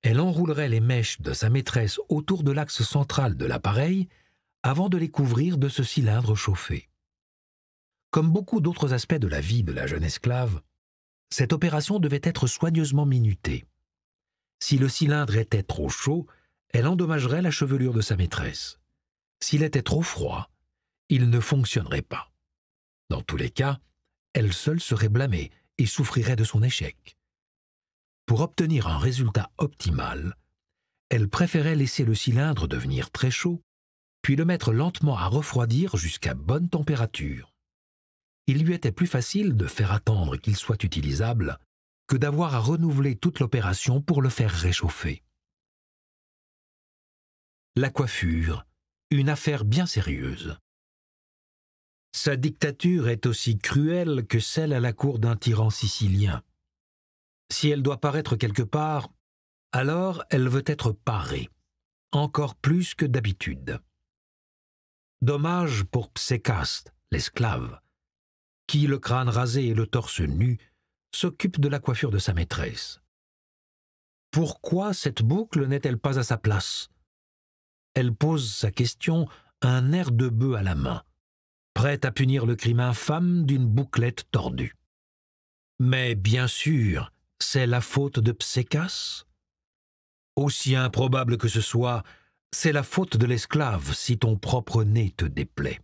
elle enroulerait les mèches de sa maîtresse autour de l'axe central de l'appareil avant de les couvrir de ce cylindre chauffé. Comme beaucoup d'autres aspects de la vie de la jeune esclave, cette opération devait être soigneusement minutée. Si le cylindre était trop chaud, elle endommagerait la chevelure de sa maîtresse. S'il était trop froid, il ne fonctionnerait pas. Dans tous les cas, elle seule serait blâmée et souffrirait de son échec. Pour obtenir un résultat optimal, elle préférait laisser le cylindre devenir très chaud puis le mettre lentement à refroidir jusqu'à bonne température. Il lui était plus facile de faire attendre qu'il soit utilisable que d'avoir à renouveler toute l'opération pour le faire réchauffer. La coiffure, une affaire bien sérieuse. Sa dictature est aussi cruelle que celle à la cour d'un tyran sicilien. Si elle doit paraître quelque part, alors elle veut être parée, encore plus que d'habitude. Dommage pour Psécaste, l'esclave, qui, le crâne rasé et le torse nu, s'occupe de la coiffure de sa maîtresse. Pourquoi cette boucle n'est-elle pas à sa place Elle pose sa question, un air de bœuf à la main, prête à punir le crime infâme d'une bouclette tordue. Mais bien sûr, c'est la faute de Psécas. Aussi improbable que ce soit, c'est la faute de l'esclave si ton propre nez te déplaît.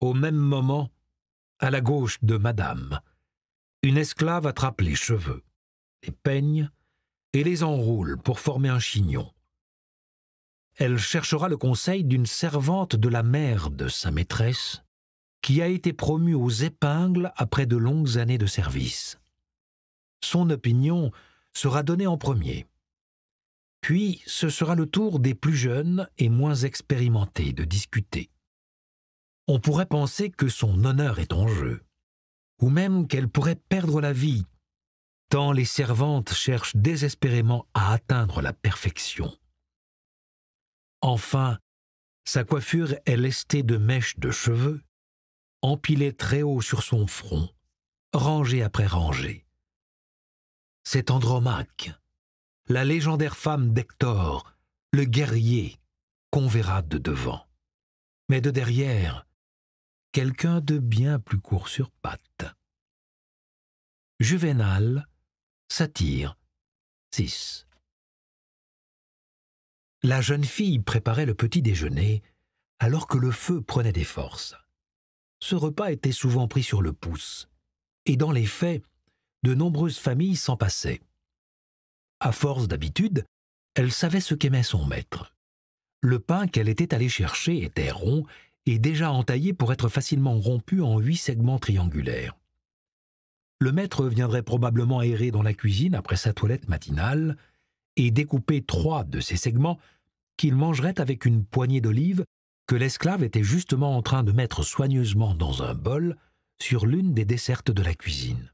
Au même moment, à la gauche de Madame, une esclave attrape les cheveux, les peigne et les enroule pour former un chignon. Elle cherchera le conseil d'une servante de la mère de sa maîtresse, qui a été promue aux épingles après de longues années de service. Son opinion sera donnée en premier. Puis ce sera le tour des plus jeunes et moins expérimentés de discuter. On pourrait penser que son honneur est en jeu, ou même qu'elle pourrait perdre la vie, tant les servantes cherchent désespérément à atteindre la perfection. Enfin, sa coiffure est lestée de mèches de cheveux, empilées très haut sur son front, rangée après rangée. C'est Andromaque, la légendaire femme d'Hector, le guerrier, qu'on verra de devant. Mais de derrière, quelqu'un de bien plus court sur pattes. Juvénal, Satire, 6. La jeune fille préparait le petit déjeuner alors que le feu prenait des forces. Ce repas était souvent pris sur le pouce, et dans les faits, de nombreuses familles s'en passaient. À force d'habitude, elle savait ce qu'aimait son maître. Le pain qu'elle était allée chercher était rond et déjà entaillé pour être facilement rompu en huit segments triangulaires. Le maître viendrait probablement errer dans la cuisine après sa toilette matinale et découper trois de ces segments qu'il mangerait avec une poignée d'olives que l'esclave était justement en train de mettre soigneusement dans un bol sur l'une des dessertes de la cuisine.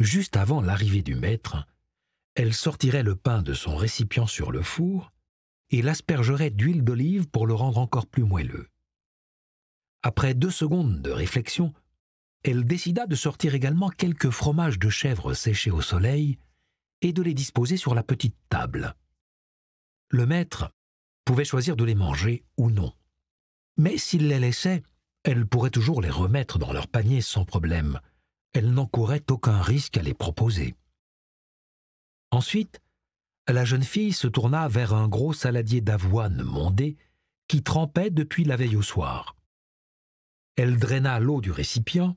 Juste avant l'arrivée du maître, elle sortirait le pain de son récipient sur le four et l'aspergerait d'huile d'olive pour le rendre encore plus moelleux. Après deux secondes de réflexion, elle décida de sortir également quelques fromages de chèvre séchés au soleil et de les disposer sur la petite table. Le maître pouvait choisir de les manger ou non. Mais s'il les laissait, elle pourrait toujours les remettre dans leur panier sans problème. Elle n'encourait aucun risque à les proposer. Ensuite, la jeune fille se tourna vers un gros saladier d'avoine mondé qui trempait depuis la veille au soir. Elle draina l'eau du récipient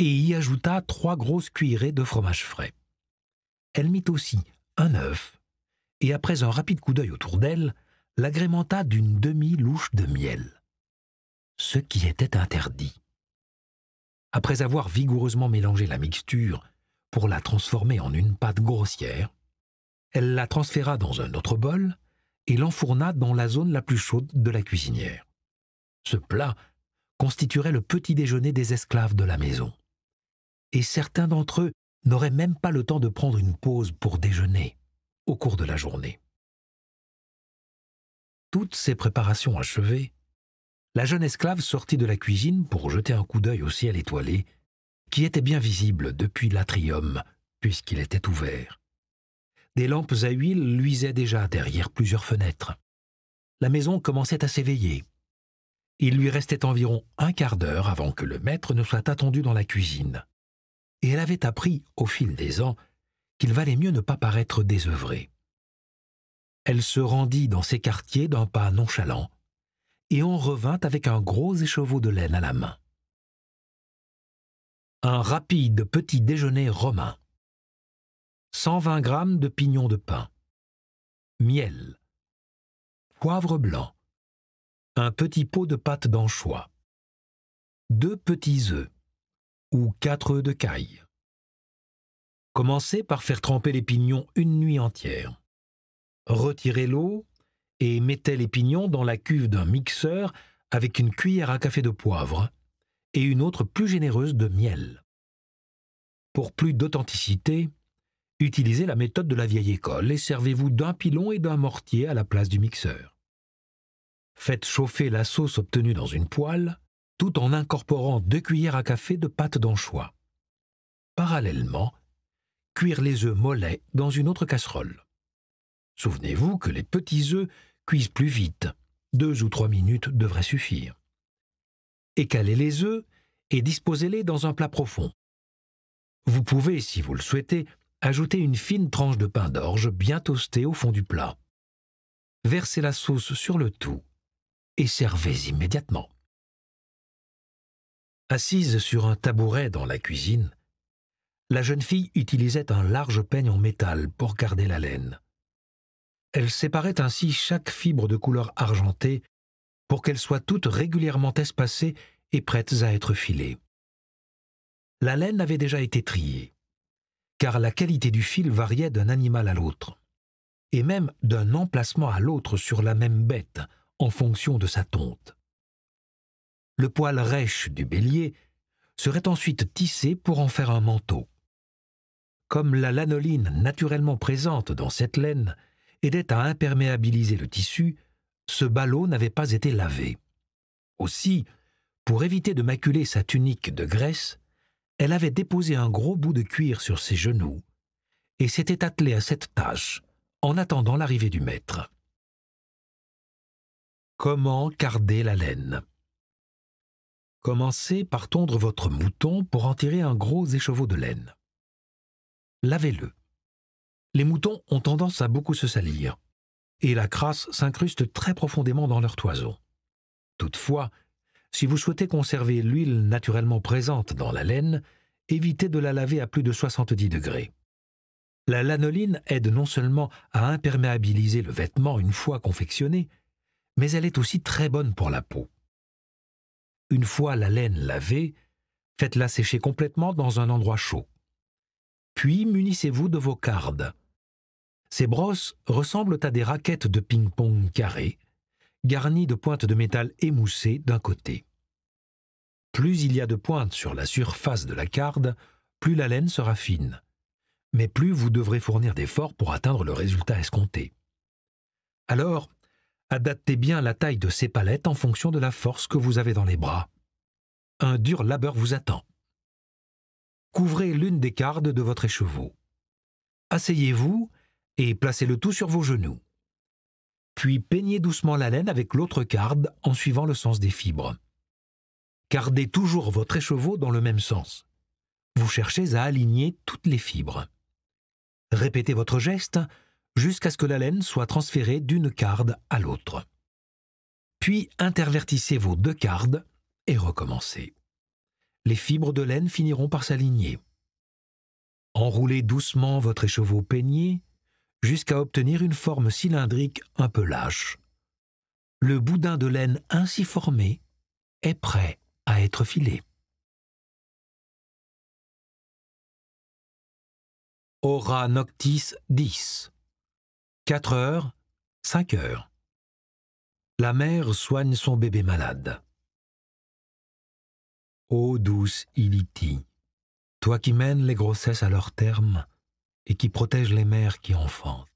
et y ajouta trois grosses cuillerées de fromage frais. Elle mit aussi un œuf et après un rapide coup d'œil autour d'elle, l'agrémenta d'une demi-louche de miel, ce qui était interdit. Après avoir vigoureusement mélangé la mixture pour la transformer en une pâte grossière, elle la transféra dans un autre bol et l'enfourna dans la zone la plus chaude de la cuisinière. Ce plat constituerait le petit déjeuner des esclaves de la maison. Et certains d'entre eux n'auraient même pas le temps de prendre une pause pour déjeuner au cours de la journée. Toutes ces préparations achevées, la jeune esclave sortit de la cuisine pour jeter un coup d'œil au ciel étoilé, qui était bien visible depuis l'atrium, puisqu'il était ouvert. Des lampes à huile luisaient déjà derrière plusieurs fenêtres. La maison commençait à s'éveiller. Il lui restait environ un quart d'heure avant que le maître ne soit attendu dans la cuisine. Et elle avait appris, au fil des ans, qu'il valait mieux ne pas paraître désœuvré. Elle se rendit dans ses quartiers d'un pas nonchalant et en revint avec un gros écheveau de laine à la main. Un rapide petit déjeuner romain. 120 g de pignons de pain, miel, poivre blanc, un petit pot de pâte d'anchois, deux petits œufs ou quatre œufs de caille. Commencez par faire tremper les pignons une nuit entière. Retirez l'eau et mettez les pignons dans la cuve d'un mixeur avec une cuillère à café de poivre et une autre plus généreuse de miel. Pour plus d'authenticité, Utilisez la méthode de la vieille école et servez-vous d'un pilon et d'un mortier à la place du mixeur. Faites chauffer la sauce obtenue dans une poêle tout en incorporant deux cuillères à café de pâte d'anchois. Parallèlement, cuire les œufs mollets dans une autre casserole. Souvenez-vous que les petits œufs cuisent plus vite. Deux ou trois minutes devraient suffire. Écalez les œufs et disposez-les dans un plat profond. Vous pouvez, si vous le souhaitez, Ajoutez une fine tranche de pain d'orge bien toastée au fond du plat. Versez la sauce sur le tout et servez immédiatement. Assise sur un tabouret dans la cuisine, la jeune fille utilisait un large peigne en métal pour garder la laine. Elle séparait ainsi chaque fibre de couleur argentée pour qu'elles soient toutes régulièrement espacées et prêtes à être filées. La laine avait déjà été triée car la qualité du fil variait d'un animal à l'autre, et même d'un emplacement à l'autre sur la même bête, en fonction de sa tonte. Le poil rêche du bélier serait ensuite tissé pour en faire un manteau. Comme la lanoline naturellement présente dans cette laine aidait à imperméabiliser le tissu, ce ballot n'avait pas été lavé. Aussi, pour éviter de maculer sa tunique de graisse, elle avait déposé un gros bout de cuir sur ses genoux et s'était attelée à cette tâche en attendant l'arrivée du maître. Comment carder la laine Commencez par tondre votre mouton pour en tirer un gros écheveau de laine. Lavez-le. Les moutons ont tendance à beaucoup se salir, et la crasse s'incruste très profondément dans leur toison. Toutefois, si vous souhaitez conserver l'huile naturellement présente dans la laine, évitez de la laver à plus de 70 degrés. La lanoline aide non seulement à imperméabiliser le vêtement une fois confectionné, mais elle est aussi très bonne pour la peau. Une fois la laine lavée, faites-la sécher complètement dans un endroit chaud. Puis munissez-vous de vos cardes. Ces brosses ressemblent à des raquettes de ping-pong carrées Garni de pointes de métal émoussées d'un côté. Plus il y a de pointes sur la surface de la carde, plus la laine sera fine, mais plus vous devrez fournir d'efforts pour atteindre le résultat escompté. Alors, adaptez bien la taille de ces palettes en fonction de la force que vous avez dans les bras. Un dur labeur vous attend. Couvrez l'une des cardes de votre écheveau. Asseyez-vous et placez le tout sur vos genoux puis peignez doucement la laine avec l'autre carde en suivant le sens des fibres. Cardez toujours votre écheveau dans le même sens. Vous cherchez à aligner toutes les fibres. Répétez votre geste jusqu'à ce que la laine soit transférée d'une carde à l'autre. Puis intervertissez vos deux cardes et recommencez. Les fibres de laine finiront par s'aligner. Enroulez doucement votre écheveau peigné jusqu'à obtenir une forme cylindrique un peu lâche. Le boudin de laine ainsi formé est prêt à être filé. Aura noctis 10. 4 heures, 5 heures. La mère soigne son bébé malade. Ô douce Iliti, toi qui mènes les grossesses à leur terme, et qui protège les mères qui enfantent.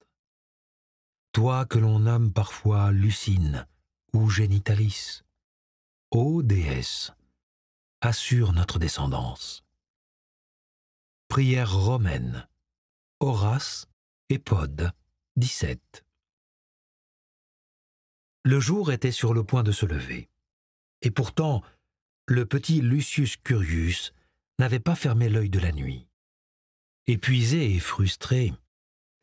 Toi que l'on nomme parfois Lucine ou Génitalis, ô déesse, assure notre descendance. Prière romaine, Horace, Pod, 17. Le jour était sur le point de se lever, et pourtant le petit Lucius Curius n'avait pas fermé l'œil de la nuit. Épuisée et frustrée,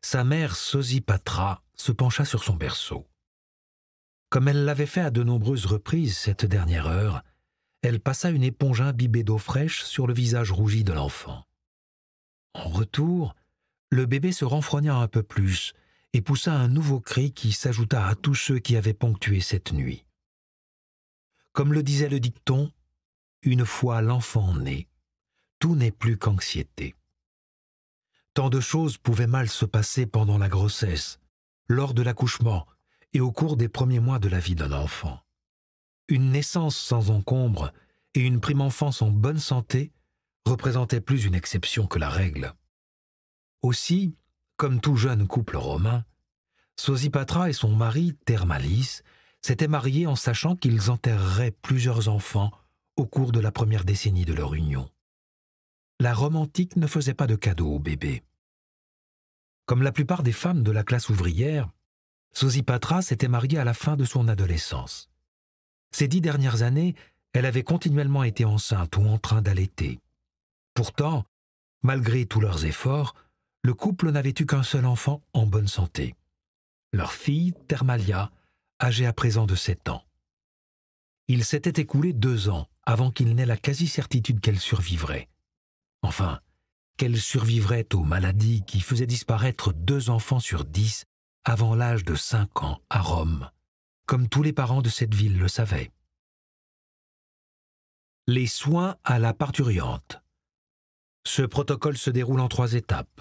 sa mère Sosipatra se pencha sur son berceau. Comme elle l'avait fait à de nombreuses reprises cette dernière heure, elle passa une éponge imbibée d'eau fraîche sur le visage rougi de l'enfant. En retour, le bébé se renfrogna un peu plus et poussa un nouveau cri qui s'ajouta à tous ceux qui avaient ponctué cette nuit. Comme le disait le dicton, une fois l'enfant né, tout n'est plus qu'anxiété. Tant de choses pouvaient mal se passer pendant la grossesse, lors de l'accouchement et au cours des premiers mois de la vie d'un enfant. Une naissance sans encombre et une prime enfance en bonne santé représentaient plus une exception que la règle. Aussi, comme tout jeune couple romain, Sosipatra et son mari Thermalis s'étaient mariés en sachant qu'ils enterreraient plusieurs enfants au cours de la première décennie de leur union la Rome antique ne faisait pas de cadeaux aux bébés. Comme la plupart des femmes de la classe ouvrière, Sosipatra s'était mariée à la fin de son adolescence. Ces dix dernières années, elle avait continuellement été enceinte ou en train d'allaiter. Pourtant, malgré tous leurs efforts, le couple n'avait eu qu'un seul enfant en bonne santé. Leur fille, Thermalia, âgée à présent de sept ans. Il s'était écoulé deux ans avant qu'il n'ait la quasi-certitude qu'elle survivrait. Enfin, qu'elle survivrait aux maladies qui faisaient disparaître deux enfants sur dix avant l'âge de cinq ans à Rome, comme tous les parents de cette ville le savaient. Les soins à la parturiente. Ce protocole se déroule en trois étapes.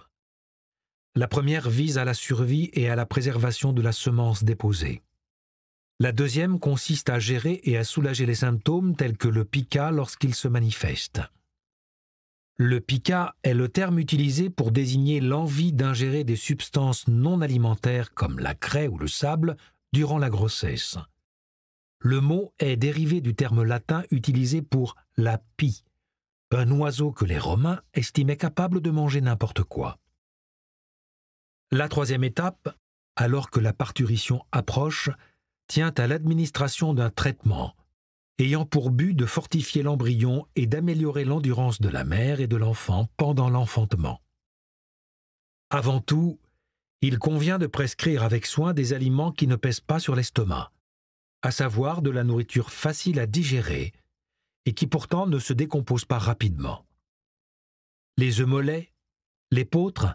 La première vise à la survie et à la préservation de la semence déposée. La deuxième consiste à gérer et à soulager les symptômes tels que le pica lorsqu'il se manifeste. Le pica est le terme utilisé pour désigner l'envie d'ingérer des substances non alimentaires comme la craie ou le sable durant la grossesse. Le mot est dérivé du terme latin utilisé pour la pie, un oiseau que les Romains estimaient capable de manger n'importe quoi. La troisième étape, alors que la parturition approche, tient à l'administration d'un traitement, ayant pour but de fortifier l'embryon et d'améliorer l'endurance de la mère et de l'enfant pendant l'enfantement. Avant tout, il convient de prescrire avec soin des aliments qui ne pèsent pas sur l'estomac, à savoir de la nourriture facile à digérer et qui pourtant ne se décompose pas rapidement. Les œufs mollets, l'épeautre,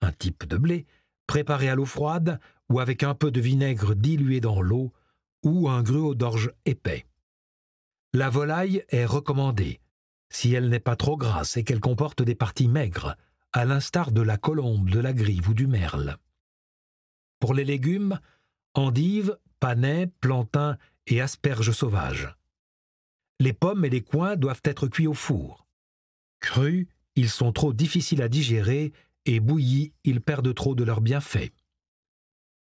un type de blé, préparé à l'eau froide ou avec un peu de vinaigre dilué dans l'eau, ou un gruau d'orge épais. La volaille est recommandée si elle n'est pas trop grasse et qu'elle comporte des parties maigres, à l'instar de la colombe, de la grive ou du merle. Pour les légumes, endives, panais, plantains et asperges sauvages. Les pommes et les coins doivent être cuits au four. Crus, ils sont trop difficiles à digérer et bouillis, ils perdent trop de leurs bienfaits.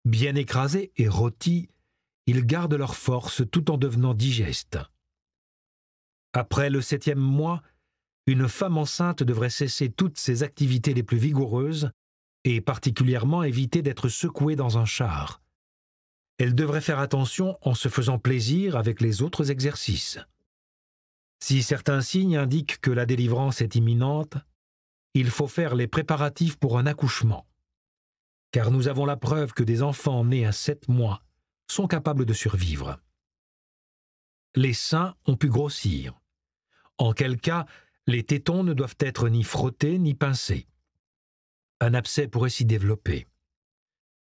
Bien écrasés et rôtis, ils gardent leur force tout en devenant digestes. Après le septième mois, une femme enceinte devrait cesser toutes ses activités les plus vigoureuses et particulièrement éviter d'être secouée dans un char. Elle devrait faire attention en se faisant plaisir avec les autres exercices. Si certains signes indiquent que la délivrance est imminente, il faut faire les préparatifs pour un accouchement. Car nous avons la preuve que des enfants nés à sept mois sont capables de survivre. Les seins ont pu grossir en quel cas les tétons ne doivent être ni frottés ni pincés. Un abcès pourrait s'y développer.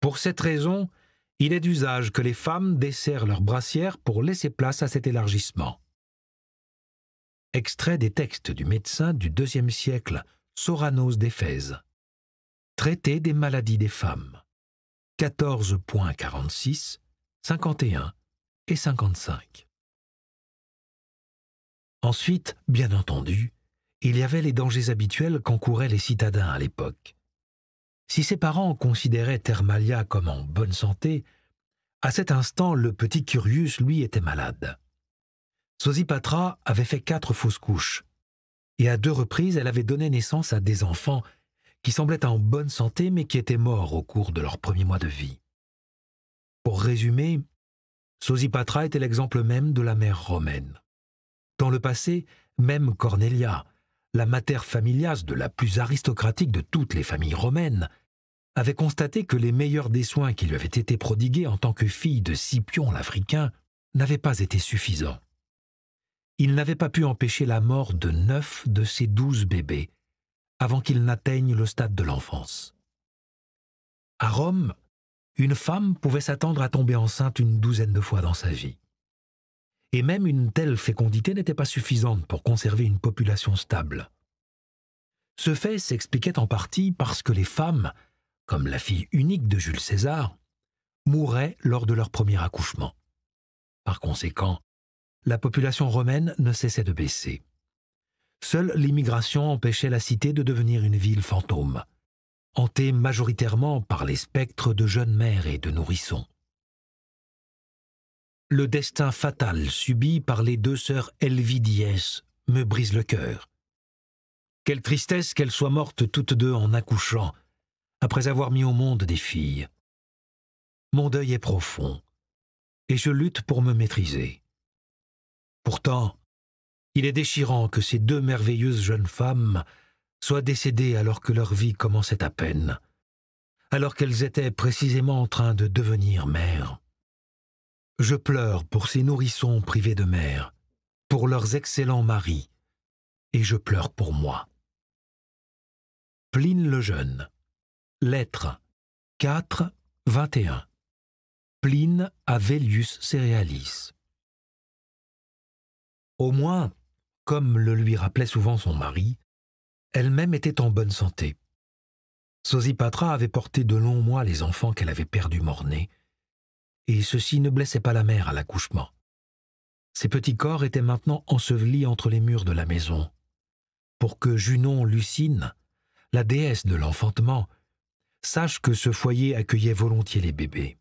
Pour cette raison, il est d'usage que les femmes desserrent leurs brassières pour laisser place à cet élargissement. Extrait des textes du médecin du IIe siècle, Soranos d'Éphèse. Traité des maladies des femmes. 14.46, 51 et 55. Ensuite, bien entendu, il y avait les dangers habituels qu'encouraient les citadins à l'époque. Si ses parents considéraient Thermalia comme en bonne santé, à cet instant le petit Curius, lui, était malade. Sosipatra avait fait quatre fausses couches, et à deux reprises elle avait donné naissance à des enfants qui semblaient en bonne santé mais qui étaient morts au cours de leur premier mois de vie. Pour résumer, Sosipatra était l'exemple même de la mère romaine. Dans le passé, même Cornelia, la mater familias de la plus aristocratique de toutes les familles romaines, avait constaté que les meilleurs des soins qui lui avaient été prodigués en tant que fille de Scipion l'Africain n'avaient pas été suffisants. Il n'avait pas pu empêcher la mort de neuf de ses douze bébés avant qu'ils n'atteignent le stade de l'enfance. À Rome, une femme pouvait s'attendre à tomber enceinte une douzaine de fois dans sa vie et même une telle fécondité n'était pas suffisante pour conserver une population stable. Ce fait s'expliquait en partie parce que les femmes, comme la fille unique de Jules César, mouraient lors de leur premier accouchement. Par conséquent, la population romaine ne cessait de baisser. Seule l'immigration empêchait la cité de devenir une ville fantôme, hantée majoritairement par les spectres de jeunes mères et de nourrissons. Le destin fatal subi par les deux sœurs Elvidies me brise le cœur. Quelle tristesse qu'elles soient mortes toutes deux en accouchant, après avoir mis au monde des filles. Mon deuil est profond, et je lutte pour me maîtriser. Pourtant, il est déchirant que ces deux merveilleuses jeunes femmes soient décédées alors que leur vie commençait à peine, alors qu'elles étaient précisément en train de devenir mères. Je pleure pour ces nourrissons privés de mère, pour leurs excellents maris, et je pleure pour moi. Pline le Jeune. Lettre 4, 21. Pline à Vélius Cerealis. Au moins, comme le lui rappelait souvent son mari, elle-même était en bonne santé. Sosipatra avait porté de longs mois les enfants qu'elle avait perdus mort-nés, et ceci ne blessait pas la mère à l'accouchement. Ses petits corps étaient maintenant ensevelis entre les murs de la maison, pour que Junon Lucine, la déesse de l'enfantement, sache que ce foyer accueillait volontiers les bébés.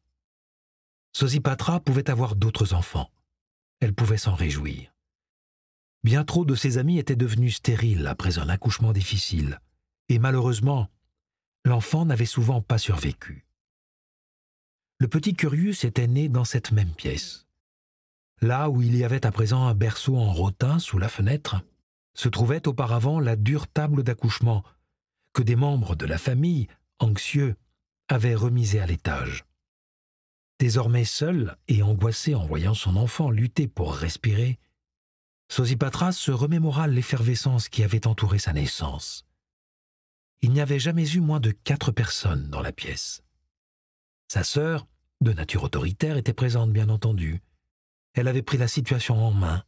Sosipatra pouvait avoir d'autres enfants. Elle pouvait s'en réjouir. Bien trop de ses amis étaient devenus stériles après un accouchement difficile, et malheureusement, l'enfant n'avait souvent pas survécu le petit curieux était né dans cette même pièce. Là où il y avait à présent un berceau en rotin sous la fenêtre, se trouvait auparavant la dure table d'accouchement que des membres de la famille, anxieux, avaient remisée à l'étage. Désormais seul et angoissé en voyant son enfant lutter pour respirer, Sosipatras se remémora l'effervescence qui avait entouré sa naissance. Il n'y avait jamais eu moins de quatre personnes dans la pièce. Sa sœur, de nature autoritaire, était présente, bien entendu. Elle avait pris la situation en main.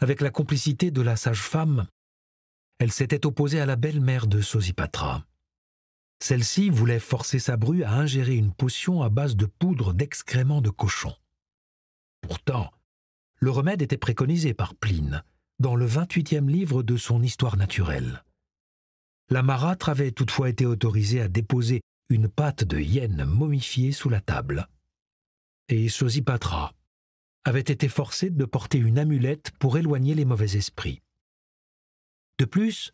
Avec la complicité de la sage-femme, elle s'était opposée à la belle-mère de Sosipatra. Celle-ci voulait forcer sa bru à ingérer une potion à base de poudre d'excréments de cochon. Pourtant, le remède était préconisé par Pline dans le 28e livre de son Histoire naturelle. La marâtre avait toutefois été autorisée à déposer une patte de hyène momifiée sous la table. Et Sosipatra avait été forcée de porter une amulette pour éloigner les mauvais esprits. De plus,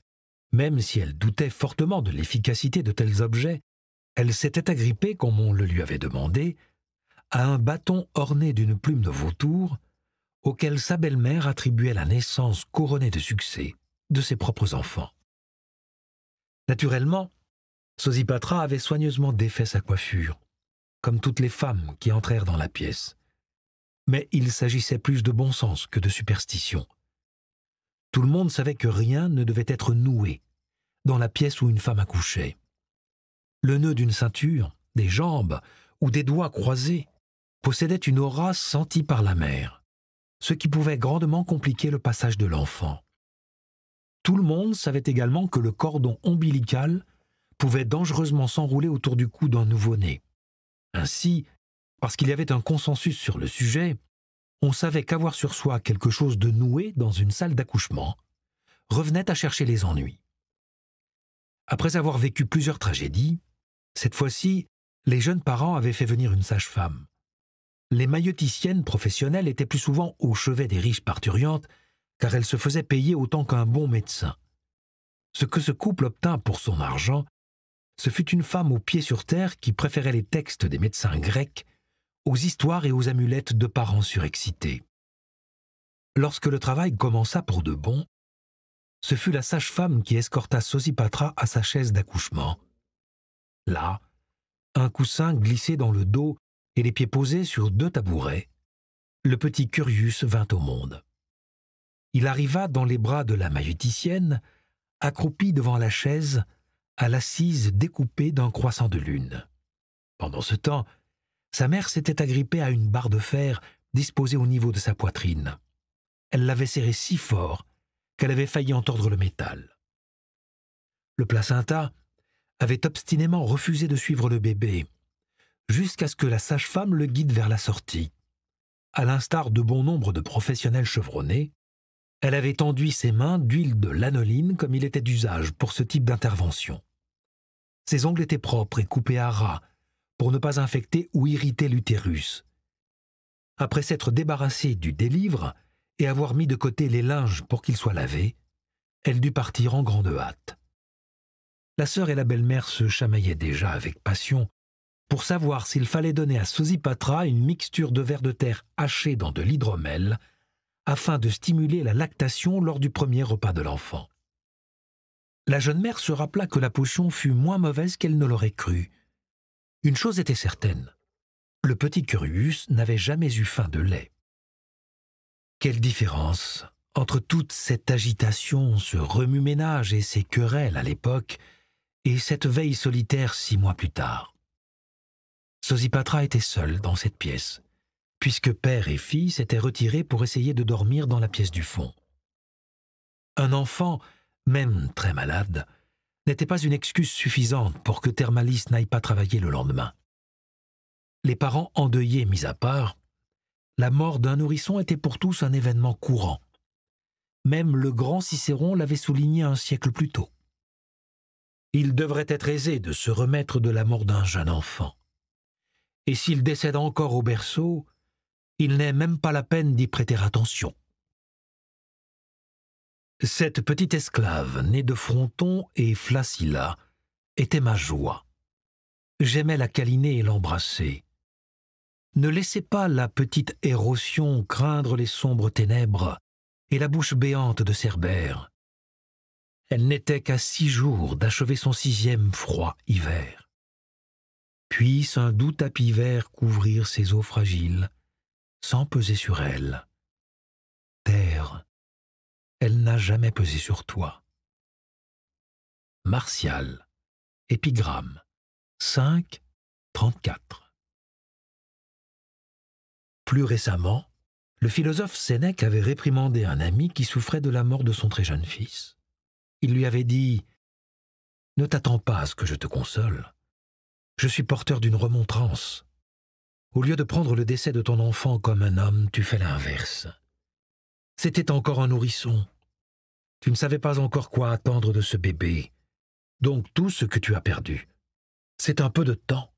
même si elle doutait fortement de l'efficacité de tels objets, elle s'était agrippée, comme on le lui avait demandé, à un bâton orné d'une plume de vautour, auquel sa belle-mère attribuait la naissance couronnée de succès de ses propres enfants. Naturellement, Sosipatra avait soigneusement défait sa coiffure, comme toutes les femmes qui entrèrent dans la pièce. Mais il s'agissait plus de bon sens que de superstition. Tout le monde savait que rien ne devait être noué dans la pièce où une femme accouchait. Le nœud d'une ceinture, des jambes ou des doigts croisés possédait une aura sentie par la mère, ce qui pouvait grandement compliquer le passage de l'enfant. Tout le monde savait également que le cordon ombilical pouvait dangereusement s'enrouler autour du cou d'un nouveau-né. Ainsi, parce qu'il y avait un consensus sur le sujet, on savait qu'avoir sur soi quelque chose de noué dans une salle d'accouchement revenait à chercher les ennuis. Après avoir vécu plusieurs tragédies, cette fois-ci, les jeunes parents avaient fait venir une sage-femme. Les mailloticiennes professionnelles étaient plus souvent au chevet des riches parturiantes, car elles se faisaient payer autant qu'un bon médecin. Ce que ce couple obtint pour son argent ce fut une femme aux pieds sur terre qui préférait les textes des médecins grecs aux histoires et aux amulettes de parents surexcités. Lorsque le travail commença pour de bon, ce fut la sage-femme qui escorta Sosipatra à sa chaise d'accouchement. Là, un coussin glissé dans le dos et les pieds posés sur deux tabourets, le petit Curius vint au monde. Il arriva dans les bras de la maïoticienne, accroupi devant la chaise, à l'assise découpée d'un croissant de lune. Pendant ce temps, sa mère s'était agrippée à une barre de fer disposée au niveau de sa poitrine. Elle l'avait serrée si fort qu'elle avait failli entordre le métal. Le placenta avait obstinément refusé de suivre le bébé, jusqu'à ce que la sage-femme le guide vers la sortie. À l'instar de bon nombre de professionnels chevronnés, elle avait enduit ses mains d'huile de lanoline comme il était d'usage pour ce type d'intervention. Ses ongles étaient propres et coupés à ras pour ne pas infecter ou irriter l'utérus. Après s'être débarrassée du délivre et avoir mis de côté les linges pour qu'ils soient lavés, elle dut partir en grande hâte. La sœur et la belle-mère se chamaillaient déjà avec passion pour savoir s'il fallait donner à Sosipatra une mixture de verre de terre haché dans de l'hydromel afin de stimuler la lactation lors du premier repas de l'enfant. La jeune mère se rappela que la potion fut moins mauvaise qu'elle ne l'aurait cru. Une chose était certaine, le petit Curius n'avait jamais eu faim de lait. Quelle différence entre toute cette agitation, ce remue-ménage et ces querelles à l'époque, et cette veille solitaire six mois plus tard. Sosipatra était seule dans cette pièce, puisque père et fille s'étaient retirés pour essayer de dormir dans la pièce du fond. Un enfant, même très malade, n'était pas une excuse suffisante pour que Thermalis n'aille pas travailler le lendemain. Les parents endeuillés mis à part, la mort d'un nourrisson était pour tous un événement courant. Même le grand Cicéron l'avait souligné un siècle plus tôt. Il devrait être aisé de se remettre de la mort d'un jeune enfant. Et s'il décède encore au berceau, il n'est même pas la peine d'y prêter attention. Cette petite esclave, née de Fronton et Flacilla, était ma joie. J'aimais la câliner et l'embrasser. Ne laissez pas la petite érosion craindre les sombres ténèbres et la bouche béante de Cerbère. Elle n'était qu'à six jours d'achever son sixième froid hiver. Puisse un doux tapis vert couvrir ses eaux fragiles, sans peser sur elle. Terre, elle n'a jamais pesé sur toi. Martial, épigramme 5, 34. Plus récemment, le philosophe Sénèque avait réprimandé un ami qui souffrait de la mort de son très jeune fils. Il lui avait dit Ne t'attends pas à ce que je te console. Je suis porteur d'une remontrance. Au lieu de prendre le décès de ton enfant comme un homme, tu fais l'inverse. C'était encore un nourrisson. Tu ne savais pas encore quoi attendre de ce bébé. Donc tout ce que tu as perdu, c'est un peu de temps.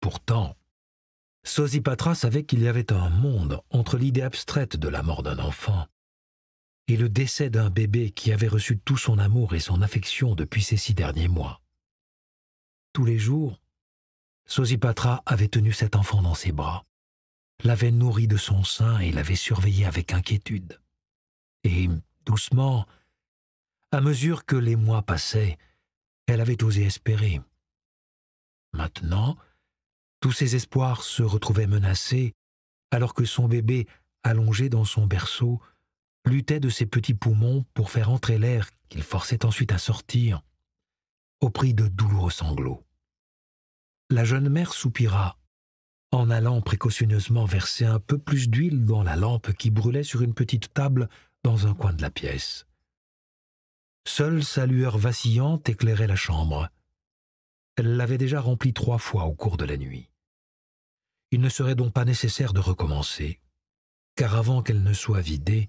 Pourtant, Sosipatra savait qu'il y avait un monde entre l'idée abstraite de la mort d'un enfant et le décès d'un bébé qui avait reçu tout son amour et son affection depuis ces six derniers mois. Tous les jours, Sosipatra avait tenu cet enfant dans ses bras, l'avait nourri de son sein et l'avait surveillé avec inquiétude. Et, doucement, à mesure que les mois passaient, elle avait osé espérer. Maintenant, tous ses espoirs se retrouvaient menacés, alors que son bébé, allongé dans son berceau, luttait de ses petits poumons pour faire entrer l'air qu'il forçait ensuite à sortir, au prix de douloureux sanglots la jeune mère soupira, en allant précautionneusement verser un peu plus d'huile dans la lampe qui brûlait sur une petite table dans un coin de la pièce. Seule sa lueur vacillante éclairait la chambre. Elle l'avait déjà remplie trois fois au cours de la nuit. Il ne serait donc pas nécessaire de recommencer, car avant qu'elle ne soit vidée,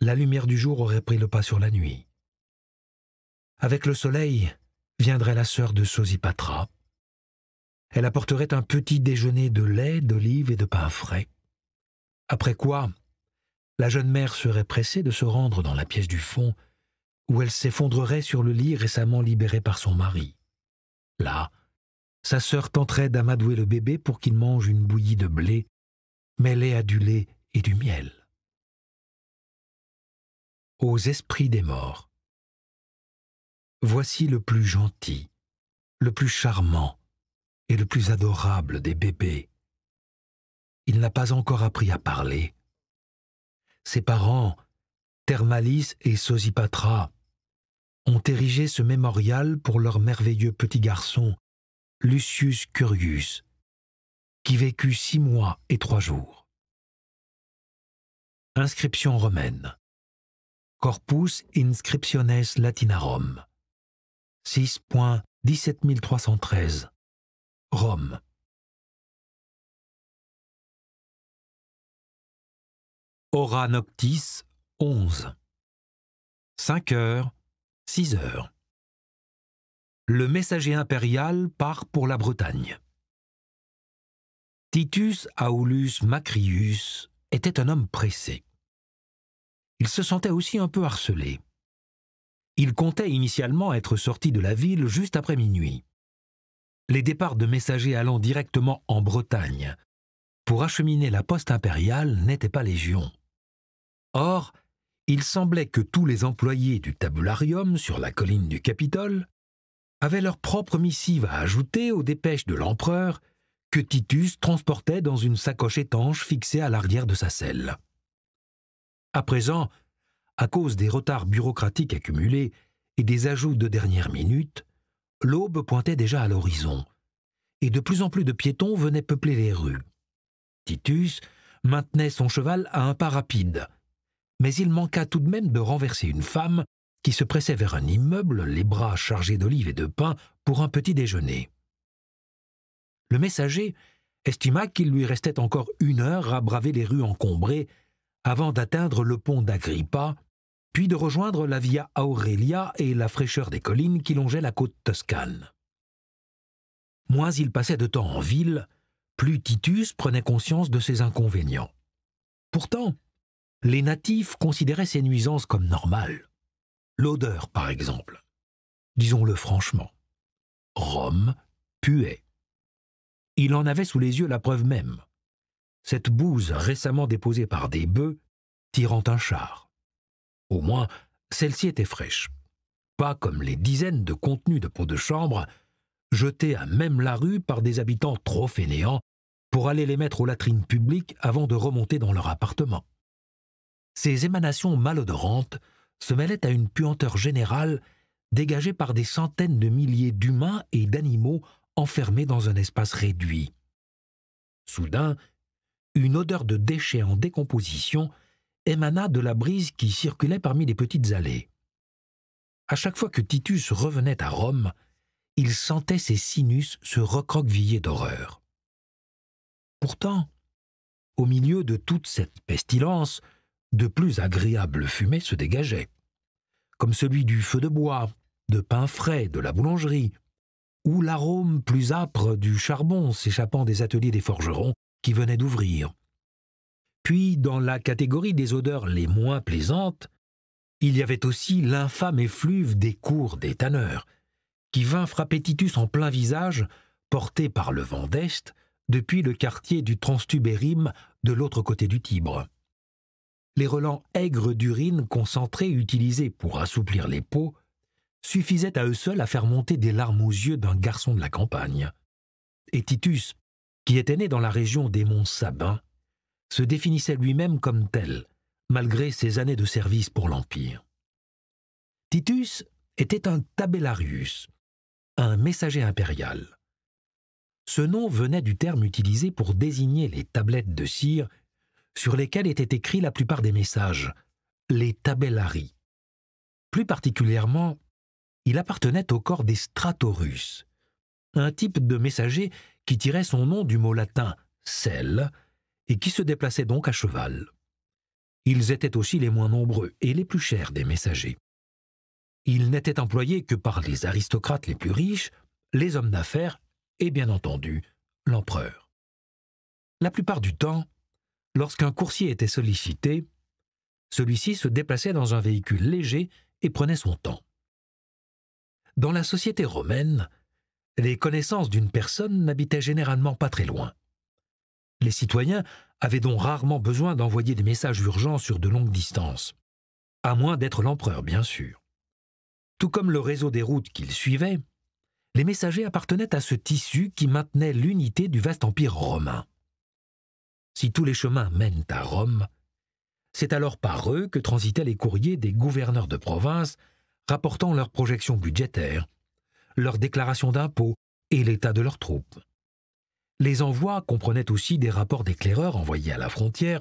la lumière du jour aurait pris le pas sur la nuit. Avec le soleil viendrait la sœur de Sosipatra, elle apporterait un petit déjeuner de lait, d'olives et de pain frais. Après quoi, la jeune mère serait pressée de se rendre dans la pièce du fond, où elle s'effondrerait sur le lit récemment libéré par son mari. Là, sa sœur tenterait d'amadouer le bébé pour qu'il mange une bouillie de blé, mêlée à du lait et du miel. Aux esprits des morts. Voici le plus gentil, le plus charmant, le plus adorable des bébés. Il n'a pas encore appris à parler. Ses parents, Thermalis et Sosipatra, ont érigé ce mémorial pour leur merveilleux petit garçon, Lucius Curius, qui vécut six mois et trois jours. Inscription romaine. Corpus inscriptiones latinarum. 6.17313 Rome. Ora Noctis 11 5 heures, 6 heures. Le messager impérial part pour la Bretagne. Titus Aulus Macrius était un homme pressé. Il se sentait aussi un peu harcelé. Il comptait initialement être sorti de la ville juste après minuit les départs de messagers allant directement en Bretagne pour acheminer la poste impériale n'étaient pas légion. Or, il semblait que tous les employés du tabularium sur la colline du Capitole avaient leur propre missive à ajouter aux dépêches de l'empereur que Titus transportait dans une sacoche étanche fixée à l'arrière de sa selle. À présent, à cause des retards bureaucratiques accumulés et des ajouts de dernière minute, l'aube pointait déjà à l'horizon, et de plus en plus de piétons venaient peupler les rues. Titus maintenait son cheval à un pas rapide, mais il manqua tout de même de renverser une femme qui se pressait vers un immeuble, les bras chargés d'olives et de pain, pour un petit déjeuner. Le messager estima qu'il lui restait encore une heure à braver les rues encombrées avant d'atteindre le pont d'Agrippa puis de rejoindre la Via Aurelia et la fraîcheur des collines qui longeaient la côte toscane. Moins il passait de temps en ville, plus Titus prenait conscience de ses inconvénients. Pourtant, les natifs considéraient ces nuisances comme normales. L'odeur, par exemple. Disons-le franchement. Rome puait. Il en avait sous les yeux la preuve même. Cette bouse récemment déposée par des bœufs tirant un char. Au moins, celle-ci était fraîche. Pas comme les dizaines de contenus de pots de chambre jetés à même la rue par des habitants trop fainéants pour aller les mettre aux latrines publiques avant de remonter dans leur appartement. Ces émanations malodorantes se mêlaient à une puanteur générale dégagée par des centaines de milliers d'humains et d'animaux enfermés dans un espace réduit. Soudain, une odeur de déchets en décomposition émana de la brise qui circulait parmi les petites allées. À chaque fois que Titus revenait à Rome, il sentait ses sinus se recroqueviller d'horreur. Pourtant, au milieu de toute cette pestilence, de plus agréables fumées se dégageaient, comme celui du feu de bois, de pain frais de la boulangerie, ou l'arôme plus âpre du charbon s'échappant des ateliers des forgerons qui venaient d'ouvrir. Puis, dans la catégorie des odeurs les moins plaisantes, il y avait aussi l'infâme effluve des cours des tanneurs, qui vint frapper Titus en plein visage, porté par le vent d'Est, depuis le quartier du Transtubérim de l'autre côté du Tibre. Les relents aigres d'urine concentrés utilisés pour assouplir les peaux suffisaient à eux seuls à faire monter des larmes aux yeux d'un garçon de la campagne. Et Titus, qui était né dans la région des monts Sabins, se définissait lui-même comme tel, malgré ses années de service pour l'Empire. Titus était un tabellarius, un messager impérial. Ce nom venait du terme utilisé pour désigner les tablettes de cire sur lesquelles étaient écrits la plupart des messages, les tabellarii. Plus particulièrement, il appartenait au corps des stratorus, un type de messager qui tirait son nom du mot latin sel » et qui se déplaçaient donc à cheval. Ils étaient aussi les moins nombreux et les plus chers des messagers. Ils n'étaient employés que par les aristocrates les plus riches, les hommes d'affaires et bien entendu l'empereur. La plupart du temps, lorsqu'un coursier était sollicité, celui-ci se déplaçait dans un véhicule léger et prenait son temps. Dans la société romaine, les connaissances d'une personne n'habitaient généralement pas très loin. Les citoyens avaient donc rarement besoin d'envoyer des messages urgents sur de longues distances, à moins d'être l'empereur, bien sûr. Tout comme le réseau des routes qu'ils suivaient, les messagers appartenaient à ce tissu qui maintenait l'unité du vaste empire romain. Si tous les chemins mènent à Rome, c'est alors par eux que transitaient les courriers des gouverneurs de province rapportant leurs projections budgétaires, leurs déclarations d'impôts et l'état de leurs troupes. Les envois comprenaient aussi des rapports d'éclaireurs envoyés à la frontière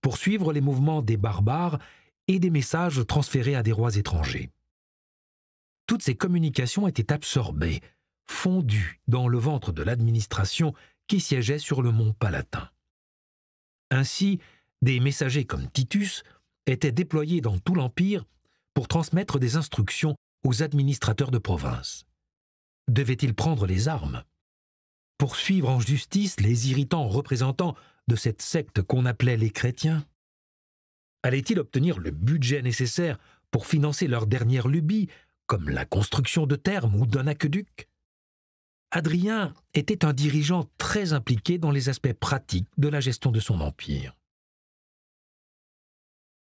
pour suivre les mouvements des barbares et des messages transférés à des rois étrangers. Toutes ces communications étaient absorbées, fondues dans le ventre de l'administration qui siégeait sur le mont Palatin. Ainsi, des messagers comme Titus étaient déployés dans tout l'Empire pour transmettre des instructions aux administrateurs de province. Devaient-ils prendre les armes poursuivre en justice les irritants représentants de cette secte qu'on appelait les chrétiens Allait-il obtenir le budget nécessaire pour financer leur dernière lubie, comme la construction de thermes ou d'un aqueduc Adrien était un dirigeant très impliqué dans les aspects pratiques de la gestion de son empire.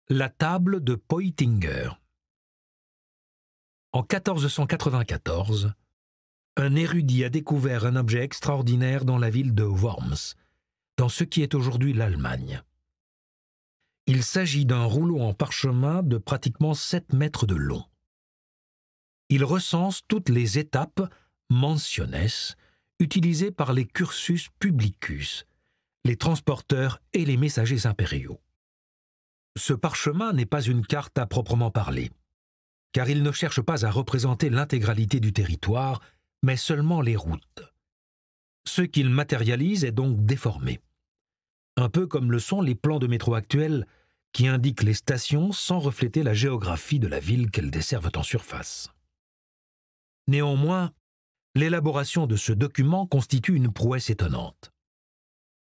La table de Poitinger En 1494, un érudit a découvert un objet extraordinaire dans la ville de Worms, dans ce qui est aujourd'hui l'Allemagne. Il s'agit d'un rouleau en parchemin de pratiquement 7 mètres de long. Il recense toutes les étapes, mentionnes, utilisées par les cursus publicus, les transporteurs et les messagers impériaux. Ce parchemin n'est pas une carte à proprement parler, car il ne cherche pas à représenter l'intégralité du territoire, mais seulement les routes. Ce qu'il matérialise est donc déformé. Un peu comme le sont les plans de métro actuels qui indiquent les stations sans refléter la géographie de la ville qu'elles desservent en surface. Néanmoins, l'élaboration de ce document constitue une prouesse étonnante.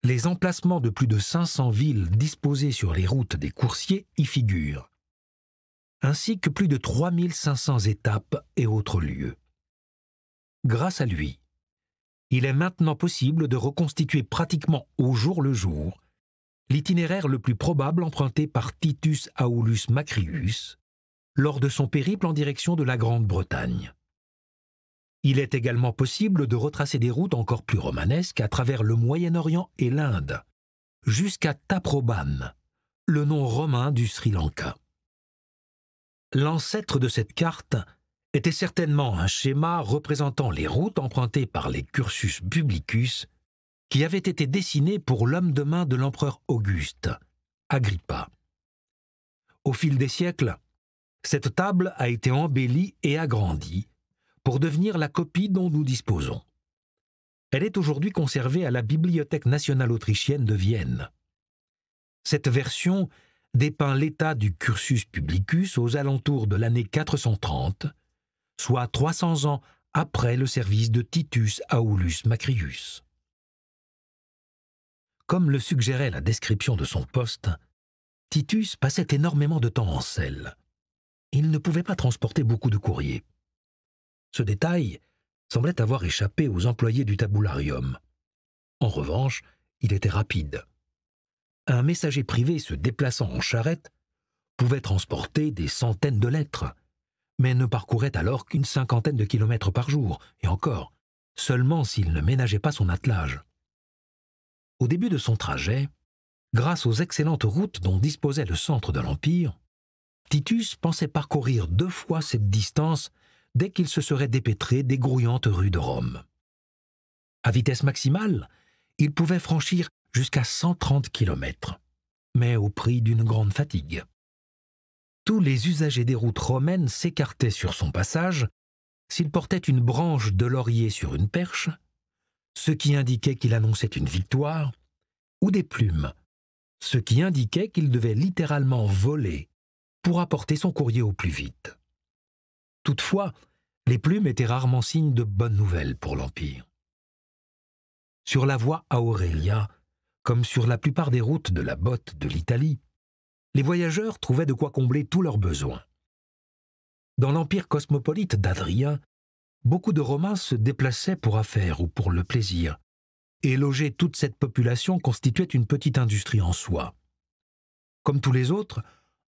Les emplacements de plus de 500 villes disposées sur les routes des coursiers y figurent, ainsi que plus de 3500 étapes et autres lieux grâce à lui. Il est maintenant possible de reconstituer pratiquement au jour le jour l'itinéraire le plus probable emprunté par Titus Aulus Macrius lors de son périple en direction de la Grande-Bretagne. Il est également possible de retracer des routes encore plus romanesques à travers le Moyen-Orient et l'Inde, jusqu'à Taproban, le nom romain du Sri Lanka. L'ancêtre de cette carte était certainement un schéma représentant les routes empruntées par les cursus publicus qui avaient été dessinées pour l'homme de main de l'empereur Auguste, Agrippa. Au fil des siècles, cette table a été embellie et agrandie pour devenir la copie dont nous disposons. Elle est aujourd'hui conservée à la Bibliothèque nationale autrichienne de Vienne. Cette version dépeint l'état du cursus publicus aux alentours de l'année 430 soit 300 ans après le service de Titus Aulus Macrius. Comme le suggérait la description de son poste, Titus passait énormément de temps en selle. Il ne pouvait pas transporter beaucoup de courriers. Ce détail semblait avoir échappé aux employés du tabularium. En revanche, il était rapide. Un messager privé se déplaçant en charrette pouvait transporter des centaines de lettres, mais ne parcourait alors qu'une cinquantaine de kilomètres par jour, et encore, seulement s'il ne ménageait pas son attelage. Au début de son trajet, grâce aux excellentes routes dont disposait le centre de l'Empire, Titus pensait parcourir deux fois cette distance dès qu'il se serait dépêtré des grouillantes rues de Rome. À vitesse maximale, il pouvait franchir jusqu'à 130 kilomètres, mais au prix d'une grande fatigue tous les usagers des routes romaines s'écartaient sur son passage s'il portait une branche de laurier sur une perche, ce qui indiquait qu'il annonçait une victoire, ou des plumes, ce qui indiquait qu'il devait littéralement voler pour apporter son courrier au plus vite. Toutefois, les plumes étaient rarement signes de bonnes nouvelles pour l'Empire. Sur la voie à Aurelia, comme sur la plupart des routes de la botte de l'Italie, les voyageurs trouvaient de quoi combler tous leurs besoins. Dans l'empire cosmopolite d'Adrien, beaucoup de Romains se déplaçaient pour affaires ou pour le plaisir, et loger toute cette population constituait une petite industrie en soi. Comme tous les autres,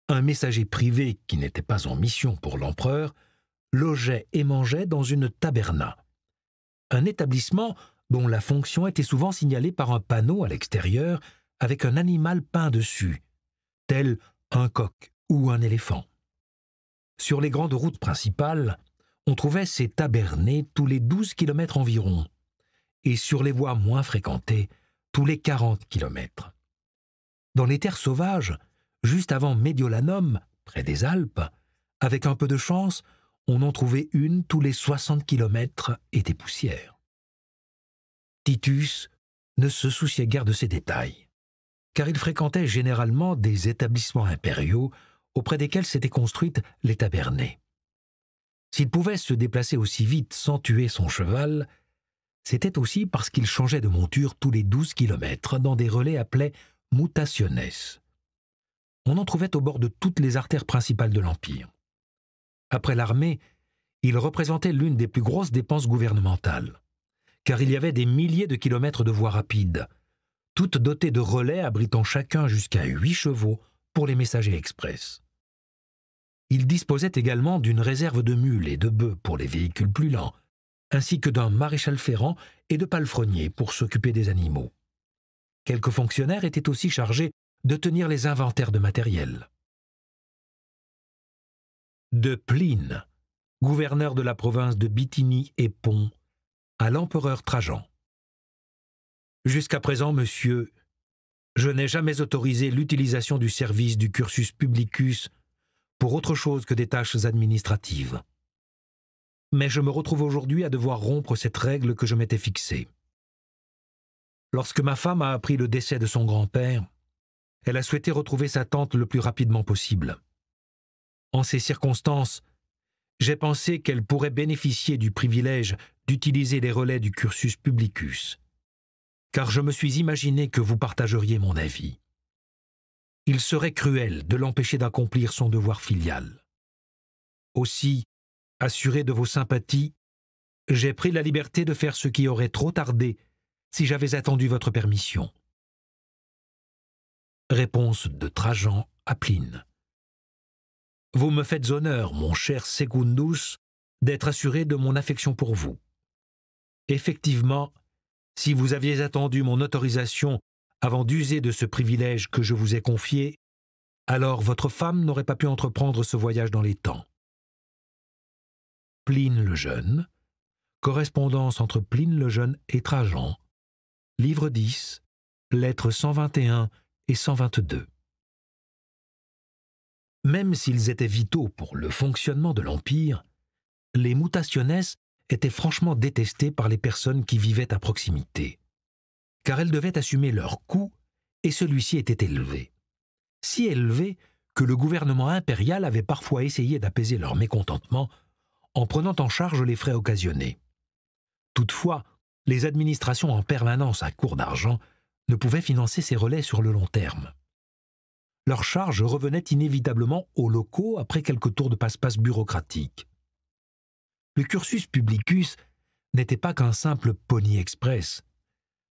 un messager privé qui n'était pas en mission pour l'empereur logeait et mangeait dans une taberna, un établissement dont la fonction était souvent signalée par un panneau à l'extérieur avec un animal peint dessus, tel un coq ou un éléphant. Sur les grandes routes principales, on trouvait ces tabernées tous les 12 kilomètres environ, et sur les voies moins fréquentées, tous les 40 kilomètres. Dans les terres sauvages, juste avant Mediolanum, près des Alpes, avec un peu de chance, on en trouvait une tous les 60 kilomètres et des poussières. Titus ne se souciait guère de ces détails car il fréquentait généralement des établissements impériaux auprès desquels s'étaient construites les tabernées. S'il pouvait se déplacer aussi vite sans tuer son cheval, c'était aussi parce qu'il changeait de monture tous les douze kilomètres dans des relais appelés mutationes. On en trouvait au bord de toutes les artères principales de l'Empire. Après l'armée, il représentait l'une des plus grosses dépenses gouvernementales, car il y avait des milliers de kilomètres de voies rapides, toutes dotées de relais abritant chacun jusqu'à huit chevaux pour les messagers express. Il disposait également d'une réserve de mules et de bœufs pour les véhicules plus lents, ainsi que d'un maréchal ferrant et de palefreniers pour s'occuper des animaux. Quelques fonctionnaires étaient aussi chargés de tenir les inventaires de matériel. De Pline, gouverneur de la province de Bithynie et Pont, à l'empereur Trajan. Jusqu'à présent, monsieur, je n'ai jamais autorisé l'utilisation du service du cursus publicus pour autre chose que des tâches administratives. Mais je me retrouve aujourd'hui à devoir rompre cette règle que je m'étais fixée. Lorsque ma femme a appris le décès de son grand-père, elle a souhaité retrouver sa tante le plus rapidement possible. En ces circonstances, j'ai pensé qu'elle pourrait bénéficier du privilège d'utiliser les relais du cursus publicus car je me suis imaginé que vous partageriez mon avis. Il serait cruel de l'empêcher d'accomplir son devoir filial. Aussi, assuré de vos sympathies, j'ai pris la liberté de faire ce qui aurait trop tardé si j'avais attendu votre permission. Réponse de Trajan à Pline. Vous me faites honneur, mon cher Segundus, d'être assuré de mon affection pour vous. Effectivement, si vous aviez attendu mon autorisation avant d'user de ce privilège que je vous ai confié, alors votre femme n'aurait pas pu entreprendre ce voyage dans les temps. Pline le Jeune, correspondance entre Pline le Jeune et Trajan, livre 10, lettres 121 et 122. Même s'ils étaient vitaux pour le fonctionnement de l'Empire, les mutationes étaient franchement détestées par les personnes qui vivaient à proximité, car elles devaient assumer leurs coût et celui-ci était élevé. Si élevé que le gouvernement impérial avait parfois essayé d'apaiser leur mécontentement en prenant en charge les frais occasionnés. Toutefois, les administrations en permanence à court d'argent ne pouvaient financer ces relais sur le long terme. Leurs charges revenaient inévitablement aux locaux après quelques tours de passe-passe bureaucratiques. Le cursus publicus n'était pas qu'un simple pony express,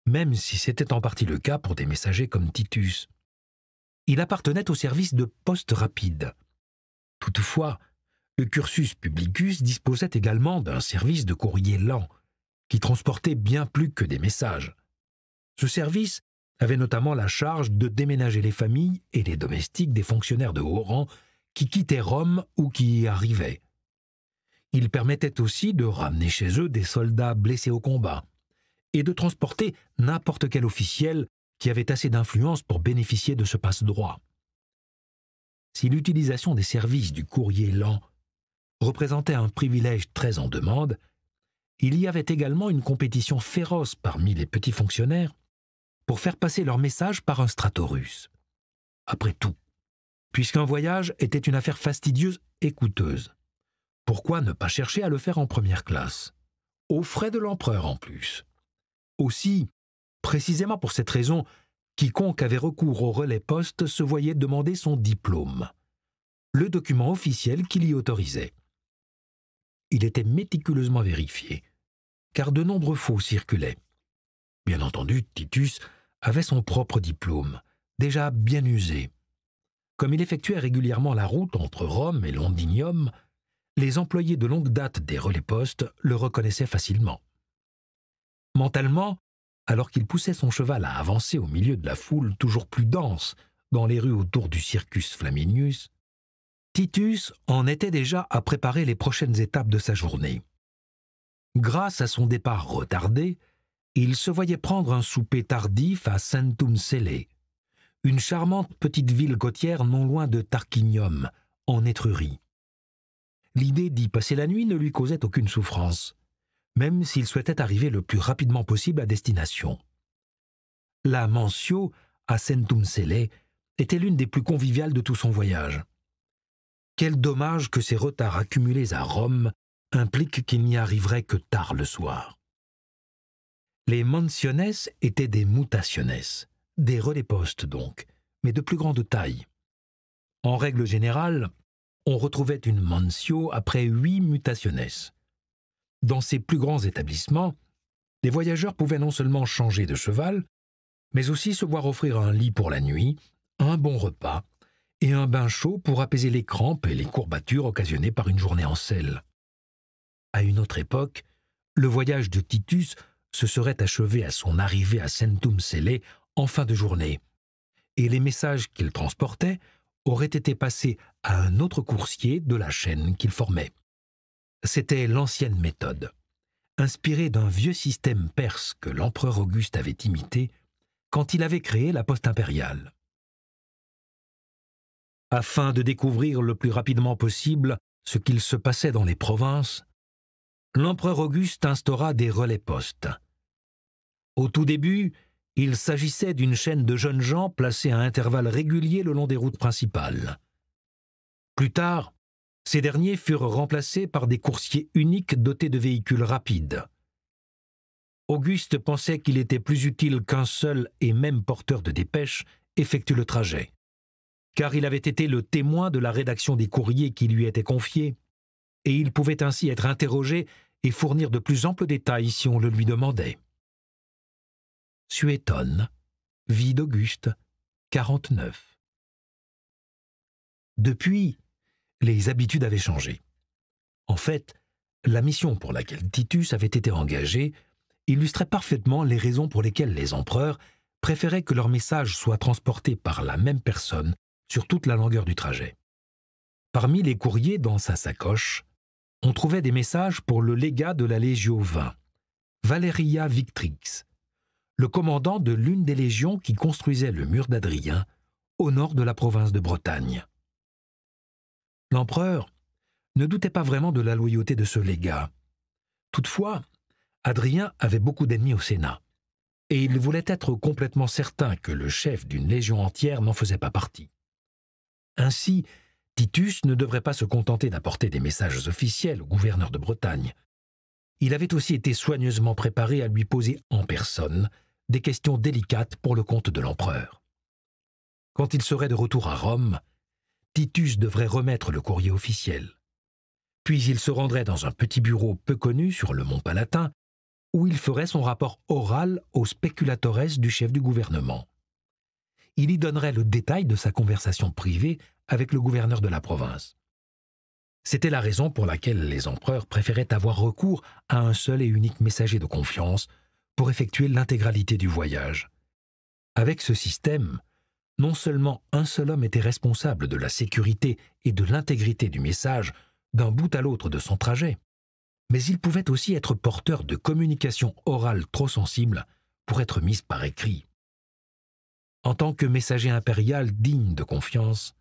même si c'était en partie le cas pour des messagers comme Titus. Il appartenait au service de poste rapide. Toutefois, le cursus publicus disposait également d'un service de courrier lent, qui transportait bien plus que des messages. Ce service avait notamment la charge de déménager les familles et les domestiques des fonctionnaires de haut rang qui quittaient Rome ou qui y arrivaient. Il permettait aussi de ramener chez eux des soldats blessés au combat et de transporter n'importe quel officiel qui avait assez d'influence pour bénéficier de ce passe-droit. Si l'utilisation des services du courrier lent représentait un privilège très en demande, il y avait également une compétition féroce parmi les petits fonctionnaires pour faire passer leur message par un stratorus. Après tout, puisqu'un voyage était une affaire fastidieuse et coûteuse, pourquoi ne pas chercher à le faire en première classe Aux frais de l'empereur en plus. Aussi, précisément pour cette raison, quiconque avait recours au relais poste se voyait demander son diplôme, le document officiel qui l'y autorisait. Il était méticuleusement vérifié, car de nombreux faux circulaient. Bien entendu, Titus avait son propre diplôme, déjà bien usé. Comme il effectuait régulièrement la route entre Rome et Londinium, les employés de longue date des relais postes le reconnaissaient facilement. Mentalement, alors qu'il poussait son cheval à avancer au milieu de la foule toujours plus dense dans les rues autour du Circus Flaminius, Titus en était déjà à préparer les prochaines étapes de sa journée. Grâce à son départ retardé, il se voyait prendre un souper tardif à Centum Sele, une charmante petite ville côtière non loin de Tarquinium, en Étrurie l'idée d'y passer la nuit ne lui causait aucune souffrance, même s'il souhaitait arriver le plus rapidement possible à destination. La Mancio à Sentumsele était l'une des plus conviviales de tout son voyage. Quel dommage que ces retards accumulés à Rome impliquent qu'il n'y arriverait que tard le soir. Les mansiones étaient des Mutaciones, des relais-postes donc, mais de plus grande taille. En règle générale, on retrouvait une mansio après huit mutationes. Dans ces plus grands établissements, les voyageurs pouvaient non seulement changer de cheval, mais aussi se voir offrir un lit pour la nuit, un bon repas et un bain chaud pour apaiser les crampes et les courbatures occasionnées par une journée en selle. À une autre époque, le voyage de Titus se serait achevé à son arrivée à Centum Sele en fin de journée, et les messages qu'il transportait aurait été passé à un autre coursier de la chaîne qu'il formait. C'était l'ancienne méthode. Inspirée d'un vieux système perse que l'empereur Auguste avait imité quand il avait créé la poste impériale. Afin de découvrir le plus rapidement possible ce qu'il se passait dans les provinces, l'empereur Auguste instaura des relais-postes. Au tout début, il s'agissait d'une chaîne de jeunes gens placés à intervalles réguliers le long des routes principales. Plus tard, ces derniers furent remplacés par des coursiers uniques dotés de véhicules rapides. Auguste pensait qu'il était plus utile qu'un seul et même porteur de dépêche effectue le trajet, car il avait été le témoin de la rédaction des courriers qui lui étaient confiés, et il pouvait ainsi être interrogé et fournir de plus amples détails si on le lui demandait. Suétone, vie d'Auguste, 49. Depuis, les habitudes avaient changé. En fait, la mission pour laquelle Titus avait été engagé illustrait parfaitement les raisons pour lesquelles les empereurs préféraient que leur message soient transportés par la même personne sur toute la longueur du trajet. Parmi les courriers dans sa sacoche, on trouvait des messages pour le légat de la Légio 20, Valeria Victrix, le commandant de l'une des légions qui construisait le mur d'Adrien, au nord de la province de Bretagne. L'empereur ne doutait pas vraiment de la loyauté de ce légat. Toutefois, Adrien avait beaucoup d'ennemis au Sénat, et il voulait être complètement certain que le chef d'une légion entière n'en faisait pas partie. Ainsi, Titus ne devrait pas se contenter d'apporter des messages officiels au gouverneur de Bretagne, il avait aussi été soigneusement préparé à lui poser en personne des questions délicates pour le compte de l'empereur. Quand il serait de retour à Rome, Titus devrait remettre le courrier officiel. Puis il se rendrait dans un petit bureau peu connu sur le mont Palatin, où il ferait son rapport oral aux spéculatores du chef du gouvernement. Il y donnerait le détail de sa conversation privée avec le gouverneur de la province. C'était la raison pour laquelle les empereurs préféraient avoir recours à un seul et unique messager de confiance pour effectuer l'intégralité du voyage. Avec ce système, non seulement un seul homme était responsable de la sécurité et de l'intégrité du message d'un bout à l'autre de son trajet, mais il pouvait aussi être porteur de communications orales trop sensibles pour être mises par écrit. En tant que messager impérial digne de confiance,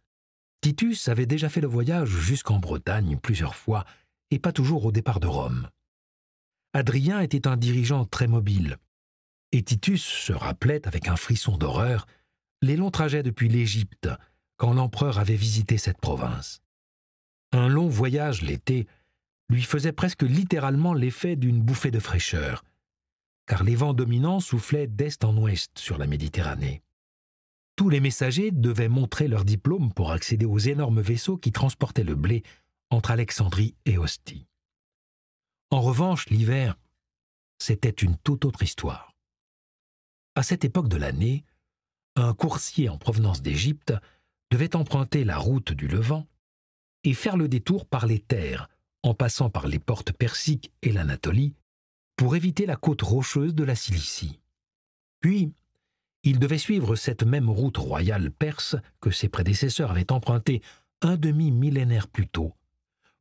Titus avait déjà fait le voyage jusqu'en Bretagne plusieurs fois, et pas toujours au départ de Rome. Adrien était un dirigeant très mobile, et Titus se rappelait avec un frisson d'horreur les longs trajets depuis l'Égypte quand l'empereur avait visité cette province. Un long voyage l'été lui faisait presque littéralement l'effet d'une bouffée de fraîcheur, car les vents dominants soufflaient d'est en ouest sur la Méditerranée. Tous les messagers devaient montrer leur diplôme pour accéder aux énormes vaisseaux qui transportaient le blé entre Alexandrie et Ostie. En revanche, l'hiver, c'était une toute autre histoire. À cette époque de l'année, un coursier en provenance d'Égypte devait emprunter la route du Levant et faire le détour par les terres, en passant par les portes persiques et l'Anatolie, pour éviter la côte rocheuse de la Cilicie. Puis, il devait suivre cette même route royale perse que ses prédécesseurs avaient empruntée un demi-millénaire plus tôt,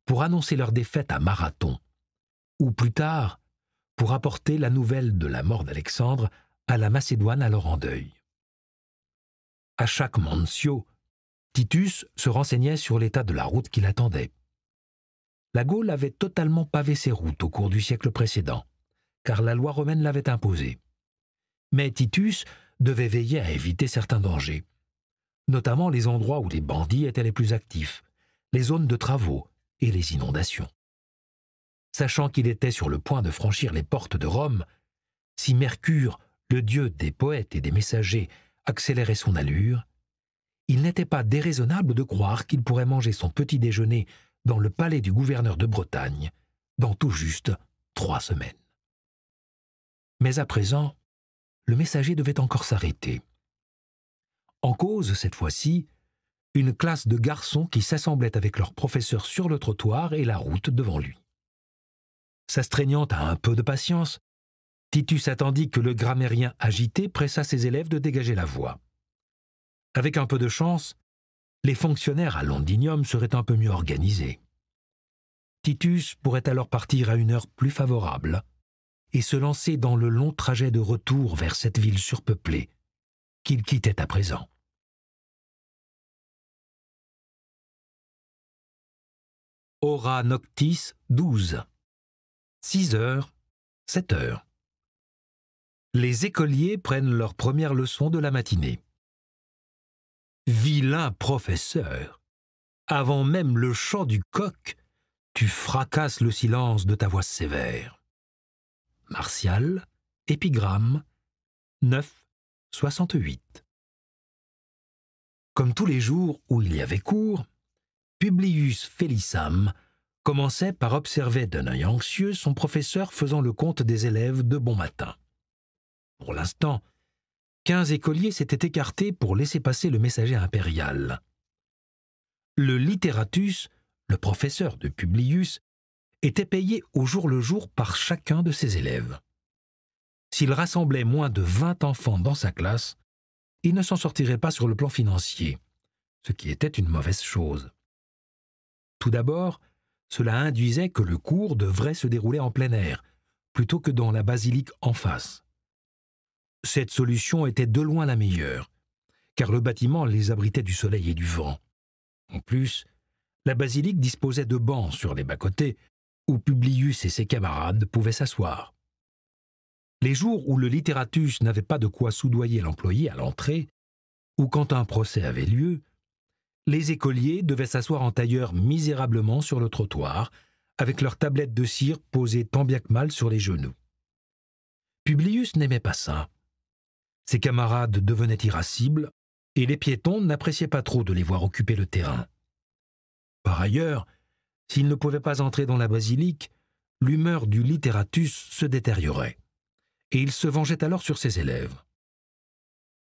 pour annoncer leur défaite à Marathon, ou plus tard, pour apporter la nouvelle de la mort d'Alexandre à la Macédoine alors en deuil. À chaque Mancio, Titus se renseignait sur l'état de la route qui l'attendait. La Gaule avait totalement pavé ses routes au cours du siècle précédent, car la loi romaine l'avait imposée. Mais Titus devait veiller à éviter certains dangers, notamment les endroits où les bandits étaient les plus actifs, les zones de travaux et les inondations. Sachant qu'il était sur le point de franchir les portes de Rome, si Mercure, le dieu des poètes et des messagers, accélérait son allure, il n'était pas déraisonnable de croire qu'il pourrait manger son petit déjeuner dans le palais du gouverneur de Bretagne dans tout juste trois semaines. Mais à présent, le messager devait encore s'arrêter. En cause, cette fois-ci, une classe de garçons qui s'assemblaient avec leur professeur sur le trottoir et la route devant lui. S'astreignant à un peu de patience, Titus attendit que le grammairien agité pressa ses élèves de dégager la voie. Avec un peu de chance, les fonctionnaires à Londinium seraient un peu mieux organisés. Titus pourrait alors partir à une heure plus favorable et se lancer dans le long trajet de retour vers cette ville surpeuplée qu'il quittait à présent. Hora Noctis 12 6 heures, 7 heures. Les écoliers prennent leur première leçon de la matinée. Vilain professeur, avant même le chant du coq, tu fracasses le silence de ta voix sévère. Martial, épigramme 9.68. Comme tous les jours où il y avait cours, Publius Felissam commençait par observer d'un œil anxieux son professeur faisant le compte des élèves de bon matin. Pour l'instant, quinze écoliers s'étaient écartés pour laisser passer le messager impérial. Le littératus, le professeur de Publius, était payé au jour le jour par chacun de ses élèves. S'il rassemblait moins de vingt enfants dans sa classe, il ne s'en sortirait pas sur le plan financier, ce qui était une mauvaise chose. Tout d'abord, cela induisait que le cours devrait se dérouler en plein air, plutôt que dans la basilique en face. Cette solution était de loin la meilleure, car le bâtiment les abritait du soleil et du vent. En plus, la basilique disposait de bancs sur les bas-côtés où Publius et ses camarades pouvaient s'asseoir. Les jours où le littératus n'avait pas de quoi soudoyer l'employé à l'entrée, ou quand un procès avait lieu, les écoliers devaient s'asseoir en tailleur misérablement sur le trottoir, avec leurs tablettes de cire posées tant bien que mal sur les genoux. Publius n'aimait pas ça. Ses camarades devenaient irascibles, et les piétons n'appréciaient pas trop de les voir occuper le terrain. Par ailleurs, s'il ne pouvait pas entrer dans la basilique, l'humeur du littératus se détériorait, et il se vengeait alors sur ses élèves.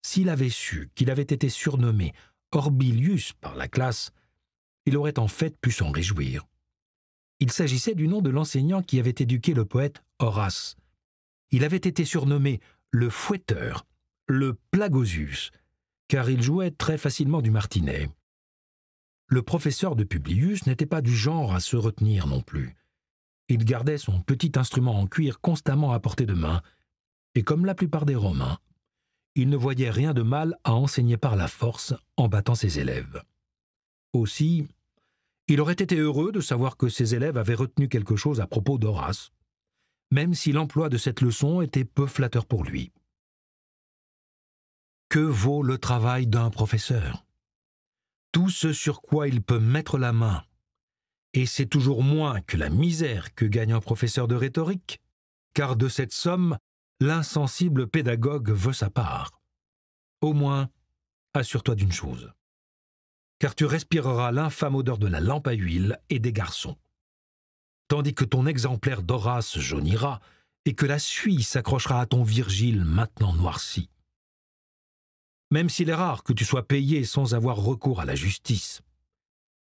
S'il avait su qu'il avait été surnommé Orbilius par la classe, il aurait en fait pu s'en réjouir. Il s'agissait du nom de l'enseignant qui avait éduqué le poète Horace. Il avait été surnommé le fouetteur, le plagosus, car il jouait très facilement du martinet le professeur de Publius n'était pas du genre à se retenir non plus. Il gardait son petit instrument en cuir constamment à portée de main, et comme la plupart des Romains, il ne voyait rien de mal à enseigner par la force en battant ses élèves. Aussi, il aurait été heureux de savoir que ses élèves avaient retenu quelque chose à propos d'Horace, même si l'emploi de cette leçon était peu flatteur pour lui. Que vaut le travail d'un professeur tout ce sur quoi il peut mettre la main. Et c'est toujours moins que la misère que gagne un professeur de rhétorique, car de cette somme, l'insensible pédagogue veut sa part. Au moins, assure-toi d'une chose, car tu respireras l'infâme odeur de la lampe à huile et des garçons, tandis que ton exemplaire d'Horace jaunira et que la suie s'accrochera à ton Virgile maintenant noirci même s'il est rare que tu sois payé sans avoir recours à la justice.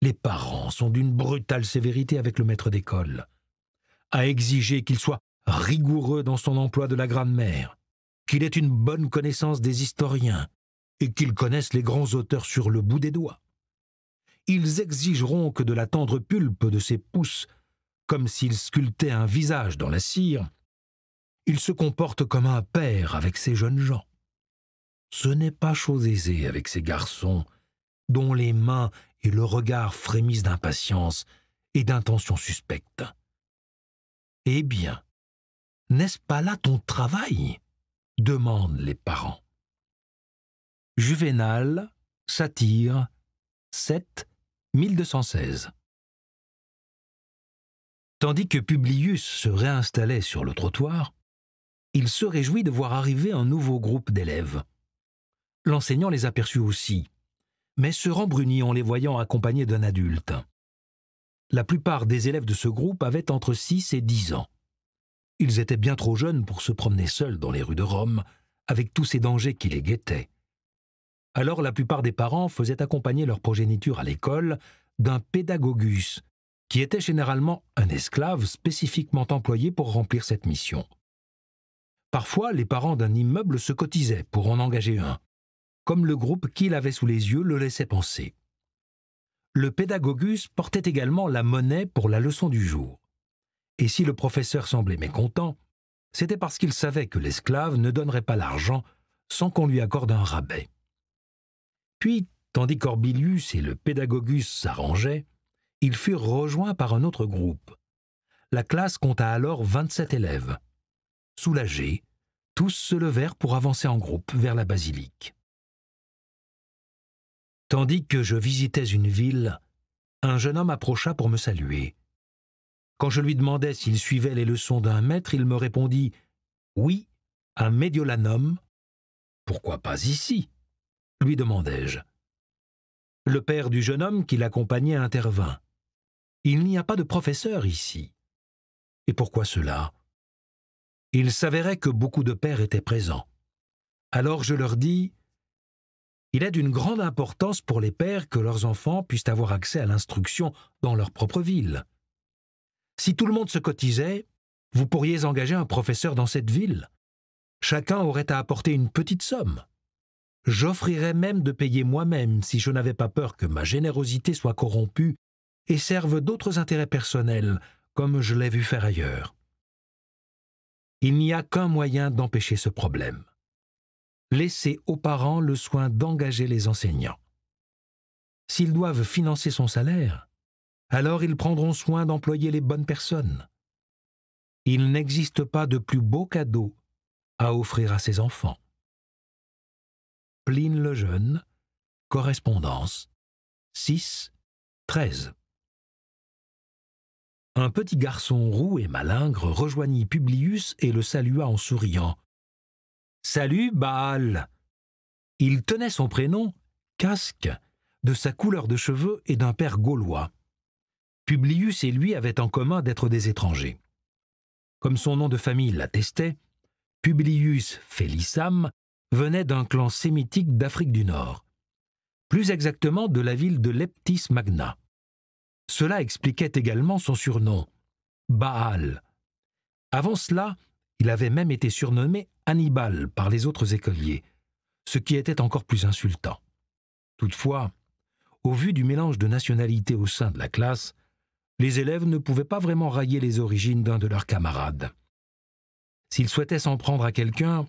Les parents sont d'une brutale sévérité avec le maître d'école, à exiger qu'il soit rigoureux dans son emploi de la mère, qu'il ait une bonne connaissance des historiens et qu'il connaisse les grands auteurs sur le bout des doigts. Ils exigeront que de la tendre pulpe de ses pouces, comme s'ils sculptaient un visage dans la cire, il se comporte comme un père avec ses jeunes gens ce n'est pas chose aisée avec ces garçons, dont les mains et le regard frémissent d'impatience et d'intentions suspectes. Eh bien, n'est-ce pas là ton travail demandent les parents. Juvénal, Satire, 7, 1216. Tandis que Publius se réinstallait sur le trottoir, il se réjouit de voir arriver un nouveau groupe d'élèves. L'enseignant les aperçut aussi, mais se rembrunit en les voyant accompagnés d'un adulte. La plupart des élèves de ce groupe avaient entre 6 et 10 ans. Ils étaient bien trop jeunes pour se promener seuls dans les rues de Rome, avec tous ces dangers qui les guettaient. Alors la plupart des parents faisaient accompagner leur progéniture à l'école d'un pédagogus, qui était généralement un esclave spécifiquement employé pour remplir cette mission. Parfois, les parents d'un immeuble se cotisaient pour en engager un, comme le groupe qu'il avait sous les yeux le laissait penser. Le pédagogus portait également la monnaie pour la leçon du jour. Et si le professeur semblait mécontent, c'était parce qu'il savait que l'esclave ne donnerait pas l'argent sans qu'on lui accorde un rabais. Puis, tandis qu'Orbilius et le pédagogus s'arrangeaient, ils furent rejoints par un autre groupe. La classe compta alors 27 élèves. Soulagés, tous se levèrent pour avancer en groupe vers la basilique. Tandis que je visitais une ville, un jeune homme approcha pour me saluer. Quand je lui demandais s'il suivait les leçons d'un maître, il me répondit Oui, un médiolanum. »« Pourquoi pas ici lui demandai-je. Le père du jeune homme qui l'accompagnait intervint. Il n'y a pas de professeur ici. Et pourquoi cela Il s'avérait que beaucoup de pères étaient présents. Alors je leur dis il est d'une grande importance pour les pères que leurs enfants puissent avoir accès à l'instruction dans leur propre ville. Si tout le monde se cotisait, vous pourriez engager un professeur dans cette ville. Chacun aurait à apporter une petite somme. J'offrirais même de payer moi-même si je n'avais pas peur que ma générosité soit corrompue et serve d'autres intérêts personnels, comme je l'ai vu faire ailleurs. Il n'y a qu'un moyen d'empêcher ce problème. Laissez aux parents le soin d'engager les enseignants. S'ils doivent financer son salaire, alors ils prendront soin d'employer les bonnes personnes. Il n'existe pas de plus beau cadeau à offrir à ses enfants. Pline le Jeune, correspondance 6, 13. Un petit garçon roux et malingre rejoignit Publius et le salua en souriant. Salut Baal Il tenait son prénom, Casque, de sa couleur de cheveux et d'un père gaulois. Publius et lui avaient en commun d'être des étrangers. Comme son nom de famille l'attestait, Publius Felissam venait d'un clan sémitique d'Afrique du Nord, plus exactement de la ville de Leptis Magna. Cela expliquait également son surnom, Baal. Avant cela, il avait même été surnommé Hannibal par les autres écoliers, ce qui était encore plus insultant. Toutefois, au vu du mélange de nationalités au sein de la classe, les élèves ne pouvaient pas vraiment railler les origines d'un de leurs camarades. S'ils souhaitaient s'en prendre à quelqu'un,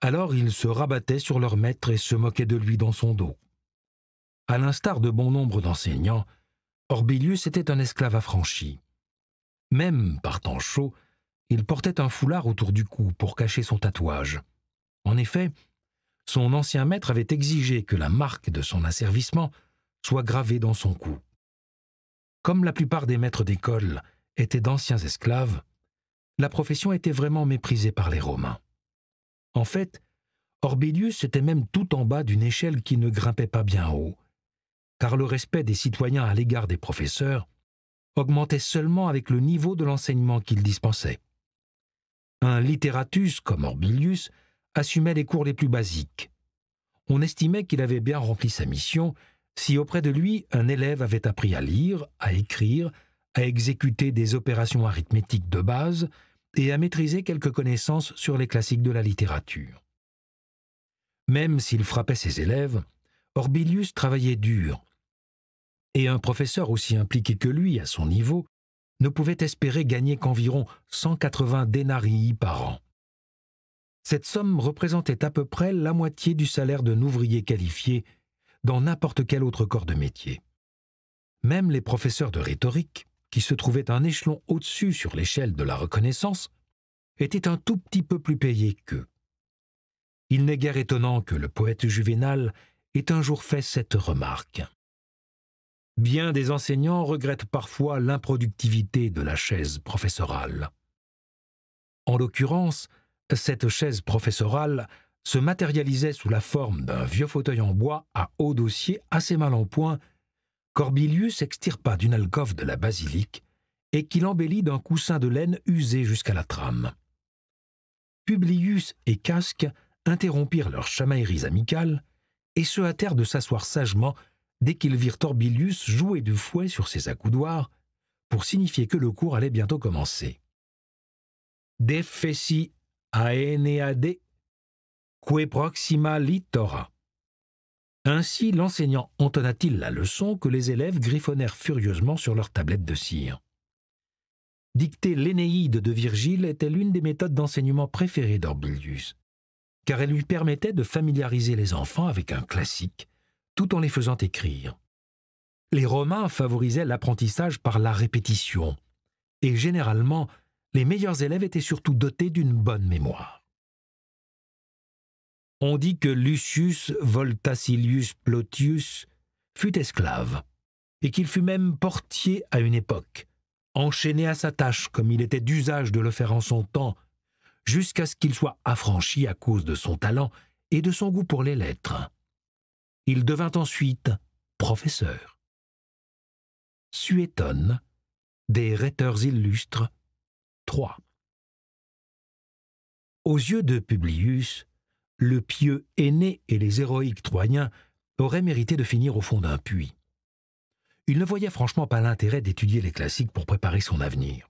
alors ils se rabattaient sur leur maître et se moquaient de lui dans son dos. À l'instar de bon nombre d'enseignants, Orbilius était un esclave affranchi. Même par temps chaud, il portait un foulard autour du cou pour cacher son tatouage. En effet, son ancien maître avait exigé que la marque de son asservissement soit gravée dans son cou. Comme la plupart des maîtres d'école étaient d'anciens esclaves, la profession était vraiment méprisée par les Romains. En fait, Orbilius était même tout en bas d'une échelle qui ne grimpait pas bien haut, car le respect des citoyens à l'égard des professeurs augmentait seulement avec le niveau de l'enseignement qu'ils dispensaient un littératus comme Orbilius assumait les cours les plus basiques. On estimait qu'il avait bien rempli sa mission si auprès de lui un élève avait appris à lire, à écrire, à exécuter des opérations arithmétiques de base et à maîtriser quelques connaissances sur les classiques de la littérature. Même s'il frappait ses élèves, Orbilius travaillait dur. Et un professeur aussi impliqué que lui à son niveau ne pouvait espérer gagner qu'environ 180 denarii par an. Cette somme représentait à peu près la moitié du salaire d'un ouvrier qualifié dans n'importe quel autre corps de métier. Même les professeurs de rhétorique, qui se trouvaient un échelon au-dessus sur l'échelle de la reconnaissance, étaient un tout petit peu plus payés qu'eux. Il n'est guère étonnant que le poète juvénal ait un jour fait cette remarque. Bien des enseignants regrettent parfois l'improductivité de la chaise professorale. En l'occurrence, cette chaise professorale se matérialisait sous la forme d'un vieux fauteuil en bois à haut dossier assez mal en point qu'Orbilius extirpa d'une alcôve de la basilique et qu'il embellit d'un coussin de laine usé jusqu'à la trame. Publius et Casque interrompirent leurs chamailleries amicales et se hâtèrent de s'asseoir sagement dès qu'ils virent Orbilius jouer du fouet sur ses accoudoirs pour signifier que le cours allait bientôt commencer. Defeci aeneade que proxima litora. Ainsi l'enseignant entonna-t-il la leçon que les élèves griffonnèrent furieusement sur leur tablette de cire. Dicter l'Énéide de Virgile était l'une des méthodes d'enseignement préférées d'Orbilius, car elle lui permettait de familiariser les enfants avec un classique tout en les faisant écrire. Les Romains favorisaient l'apprentissage par la répétition, et généralement, les meilleurs élèves étaient surtout dotés d'une bonne mémoire. On dit que Lucius Voltacilius Plotius fut esclave, et qu'il fut même portier à une époque, enchaîné à sa tâche comme il était d'usage de le faire en son temps, jusqu'à ce qu'il soit affranchi à cause de son talent et de son goût pour les lettres. Il devint ensuite professeur. Suétone, des rhéteurs illustres, 3. Aux yeux de Publius, le pieux aîné et les héroïques troyens auraient mérité de finir au fond d'un puits. Il ne voyait franchement pas l'intérêt d'étudier les classiques pour préparer son avenir.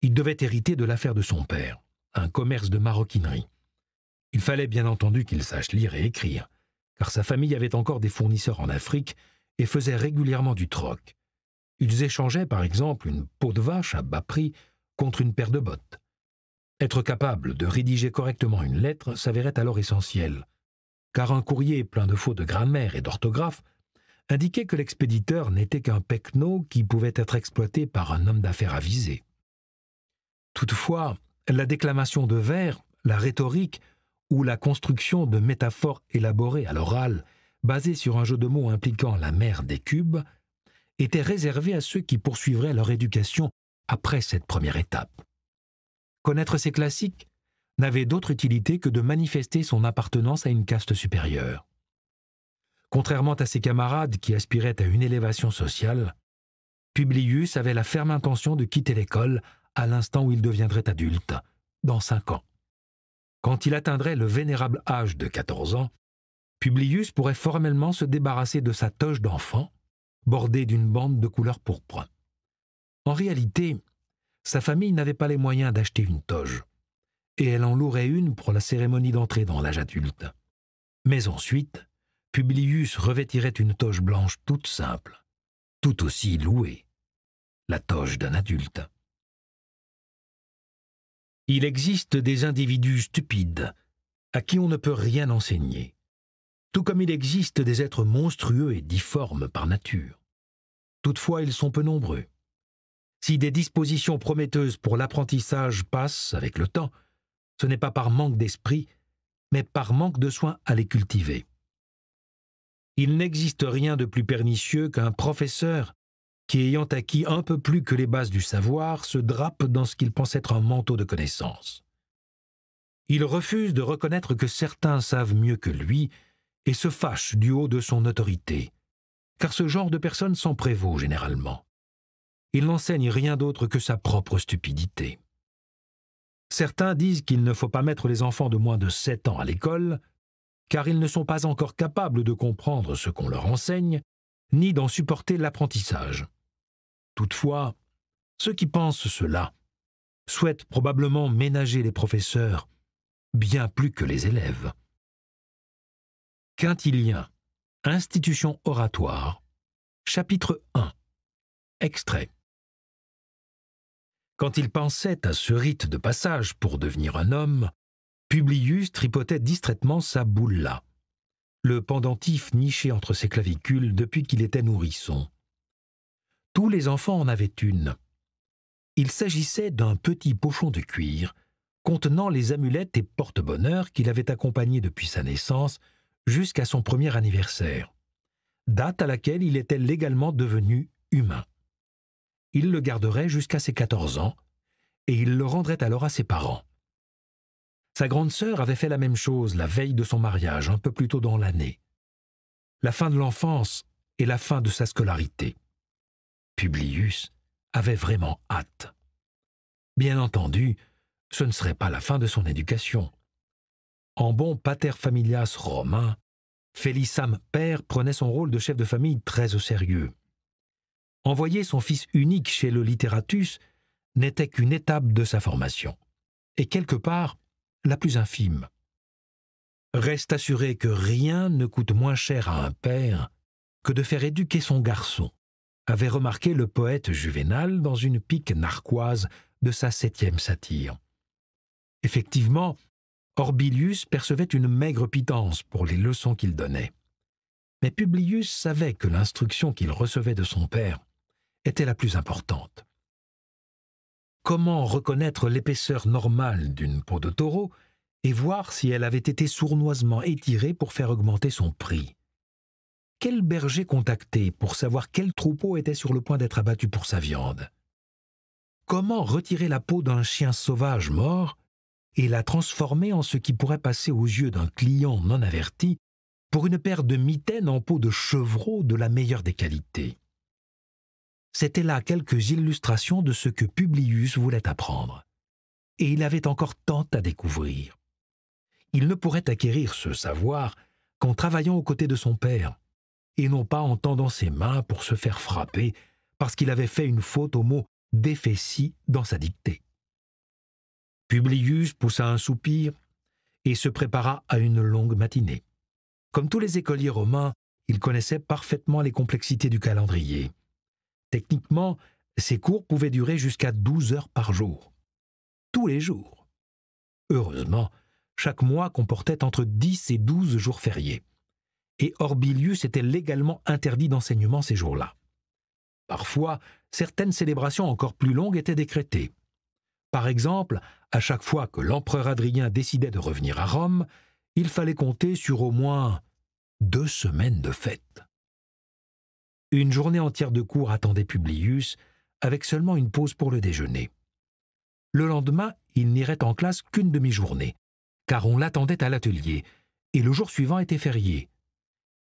Il devait hériter de l'affaire de son père, un commerce de maroquinerie. Il fallait bien entendu qu'il sache lire et écrire, car sa famille avait encore des fournisseurs en Afrique et faisait régulièrement du troc. Ils échangeaient par exemple une peau de vache à bas prix contre une paire de bottes. Être capable de rédiger correctement une lettre s'avérait alors essentiel, car un courrier plein de faux de grammaire et d'orthographe indiquait que l'expéditeur n'était qu'un pecno qui pouvait être exploité par un homme d'affaires avisé. Toutefois, la déclamation de vers, la rhétorique, où la construction de métaphores élaborées à l'oral, basées sur un jeu de mots impliquant la mère des cubes, était réservée à ceux qui poursuivraient leur éducation après cette première étape. Connaître ces classiques n'avait d'autre utilité que de manifester son appartenance à une caste supérieure. Contrairement à ses camarades qui aspiraient à une élévation sociale, Publius avait la ferme intention de quitter l'école à l'instant où il deviendrait adulte, dans cinq ans. Quand il atteindrait le vénérable âge de 14 ans, Publius pourrait formellement se débarrasser de sa toge d'enfant, bordée d'une bande de couleur pourpre. En réalité, sa famille n'avait pas les moyens d'acheter une toge, et elle en louerait une pour la cérémonie d'entrée dans l'âge adulte. Mais ensuite, Publius revêtirait une toge blanche toute simple, tout aussi louée, la toge d'un adulte. Il existe des individus stupides à qui on ne peut rien enseigner, tout comme il existe des êtres monstrueux et difformes par nature. Toutefois, ils sont peu nombreux. Si des dispositions prometteuses pour l'apprentissage passent avec le temps, ce n'est pas par manque d'esprit, mais par manque de soins à les cultiver. Il n'existe rien de plus pernicieux qu'un professeur qui, ayant acquis un peu plus que les bases du savoir, se drape dans ce qu'il pense être un manteau de connaissances. Il refuse de reconnaître que certains savent mieux que lui et se fâche du haut de son autorité, car ce genre de personne s'en prévaut généralement. Il n'enseigne rien d'autre que sa propre stupidité. Certains disent qu'il ne faut pas mettre les enfants de moins de 7 ans à l'école, car ils ne sont pas encore capables de comprendre ce qu'on leur enseigne ni d'en supporter l'apprentissage. Toutefois, ceux qui pensent cela souhaitent probablement ménager les professeurs bien plus que les élèves. Quintilien, Institution oratoire, chapitre 1, extrait. Quand il pensait à ce rite de passage pour devenir un homme, Publius tripotait distraitement sa boule-là le pendentif niché entre ses clavicules depuis qu'il était nourrisson. Tous les enfants en avaient une. Il s'agissait d'un petit pochon de cuir contenant les amulettes et porte-bonheur qu'il avait accompagnés depuis sa naissance jusqu'à son premier anniversaire, date à laquelle il était légalement devenu humain. Il le garderait jusqu'à ses 14 ans et il le rendrait alors à ses parents. Sa grande sœur avait fait la même chose la veille de son mariage, un peu plus tôt dans l'année. La fin de l'enfance et la fin de sa scolarité. Publius avait vraiment hâte. Bien entendu, ce ne serait pas la fin de son éducation. En bon pater familias romain, felissam père prenait son rôle de chef de famille très au sérieux. Envoyer son fils unique chez le littératus n'était qu'une étape de sa formation. Et quelque part, la plus infime. Reste assuré que rien ne coûte moins cher à un père que de faire éduquer son garçon, avait remarqué le poète Juvénal dans une pique narquoise de sa septième satire. Effectivement, Orbilius percevait une maigre pitance pour les leçons qu'il donnait. Mais Publius savait que l'instruction qu'il recevait de son père était la plus importante. Comment reconnaître l'épaisseur normale d'une peau de taureau et voir si elle avait été sournoisement étirée pour faire augmenter son prix Quel berger contacter pour savoir quel troupeau était sur le point d'être abattu pour sa viande Comment retirer la peau d'un chien sauvage mort et la transformer en ce qui pourrait passer aux yeux d'un client non averti pour une paire de mitaines en peau de chevreau de la meilleure des qualités C'étaient là quelques illustrations de ce que Publius voulait apprendre. Et il avait encore tant à découvrir. Il ne pourrait acquérir ce savoir qu'en travaillant aux côtés de son père, et non pas en tendant ses mains pour se faire frapper parce qu'il avait fait une faute au mot défessie » dans sa dictée. Publius poussa un soupir et se prépara à une longue matinée. Comme tous les écoliers romains, il connaissait parfaitement les complexités du calendrier. Techniquement, ces cours pouvaient durer jusqu'à 12 heures par jour. Tous les jours. Heureusement, chaque mois comportait entre 10 et 12 jours fériés. Et Orbilius était légalement interdit d'enseignement ces jours-là. Parfois, certaines célébrations encore plus longues étaient décrétées. Par exemple, à chaque fois que l'empereur Adrien décidait de revenir à Rome, il fallait compter sur au moins deux semaines de fêtes. Une journée entière de cours attendait Publius, avec seulement une pause pour le déjeuner. Le lendemain, il n'irait en classe qu'une demi-journée, car on l'attendait à l'atelier, et le jour suivant était férié.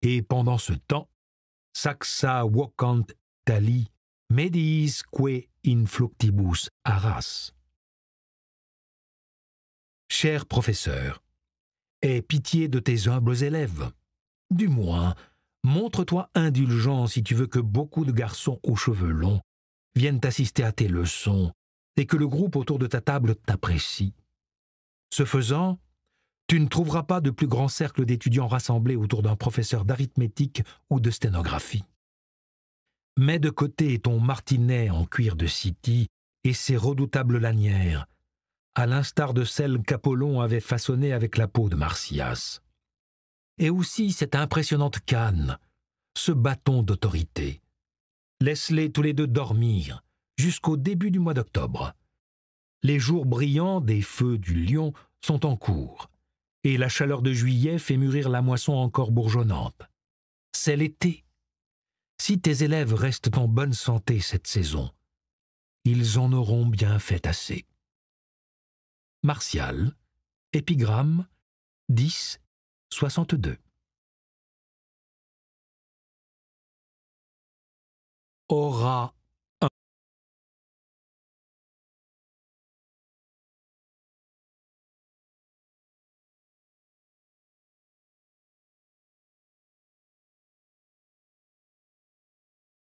Et pendant ce temps, Saxa vocant tali medis que influctibus aras. Cher professeur, aie pitié de tes humbles élèves. Du moins, Montre-toi indulgent si tu veux que beaucoup de garçons aux cheveux longs viennent assister à tes leçons et que le groupe autour de ta table t'apprécie. Ce faisant, tu ne trouveras pas de plus grand cercle d'étudiants rassemblés autour d'un professeur d'arithmétique ou de sténographie. Mets de côté ton martinet en cuir de City et ses redoutables lanières, à l'instar de celles qu'Apollon avait façonnées avec la peau de Marsyas et aussi cette impressionnante canne, ce bâton d'autorité. Laisse-les tous les deux dormir jusqu'au début du mois d'octobre. Les jours brillants des feux du lion sont en cours, et la chaleur de juillet fait mûrir la moisson encore bourgeonnante. C'est l'été. Si tes élèves restent en bonne santé cette saison, ils en auront bien fait assez. Martial, épigramme 10 62. Aura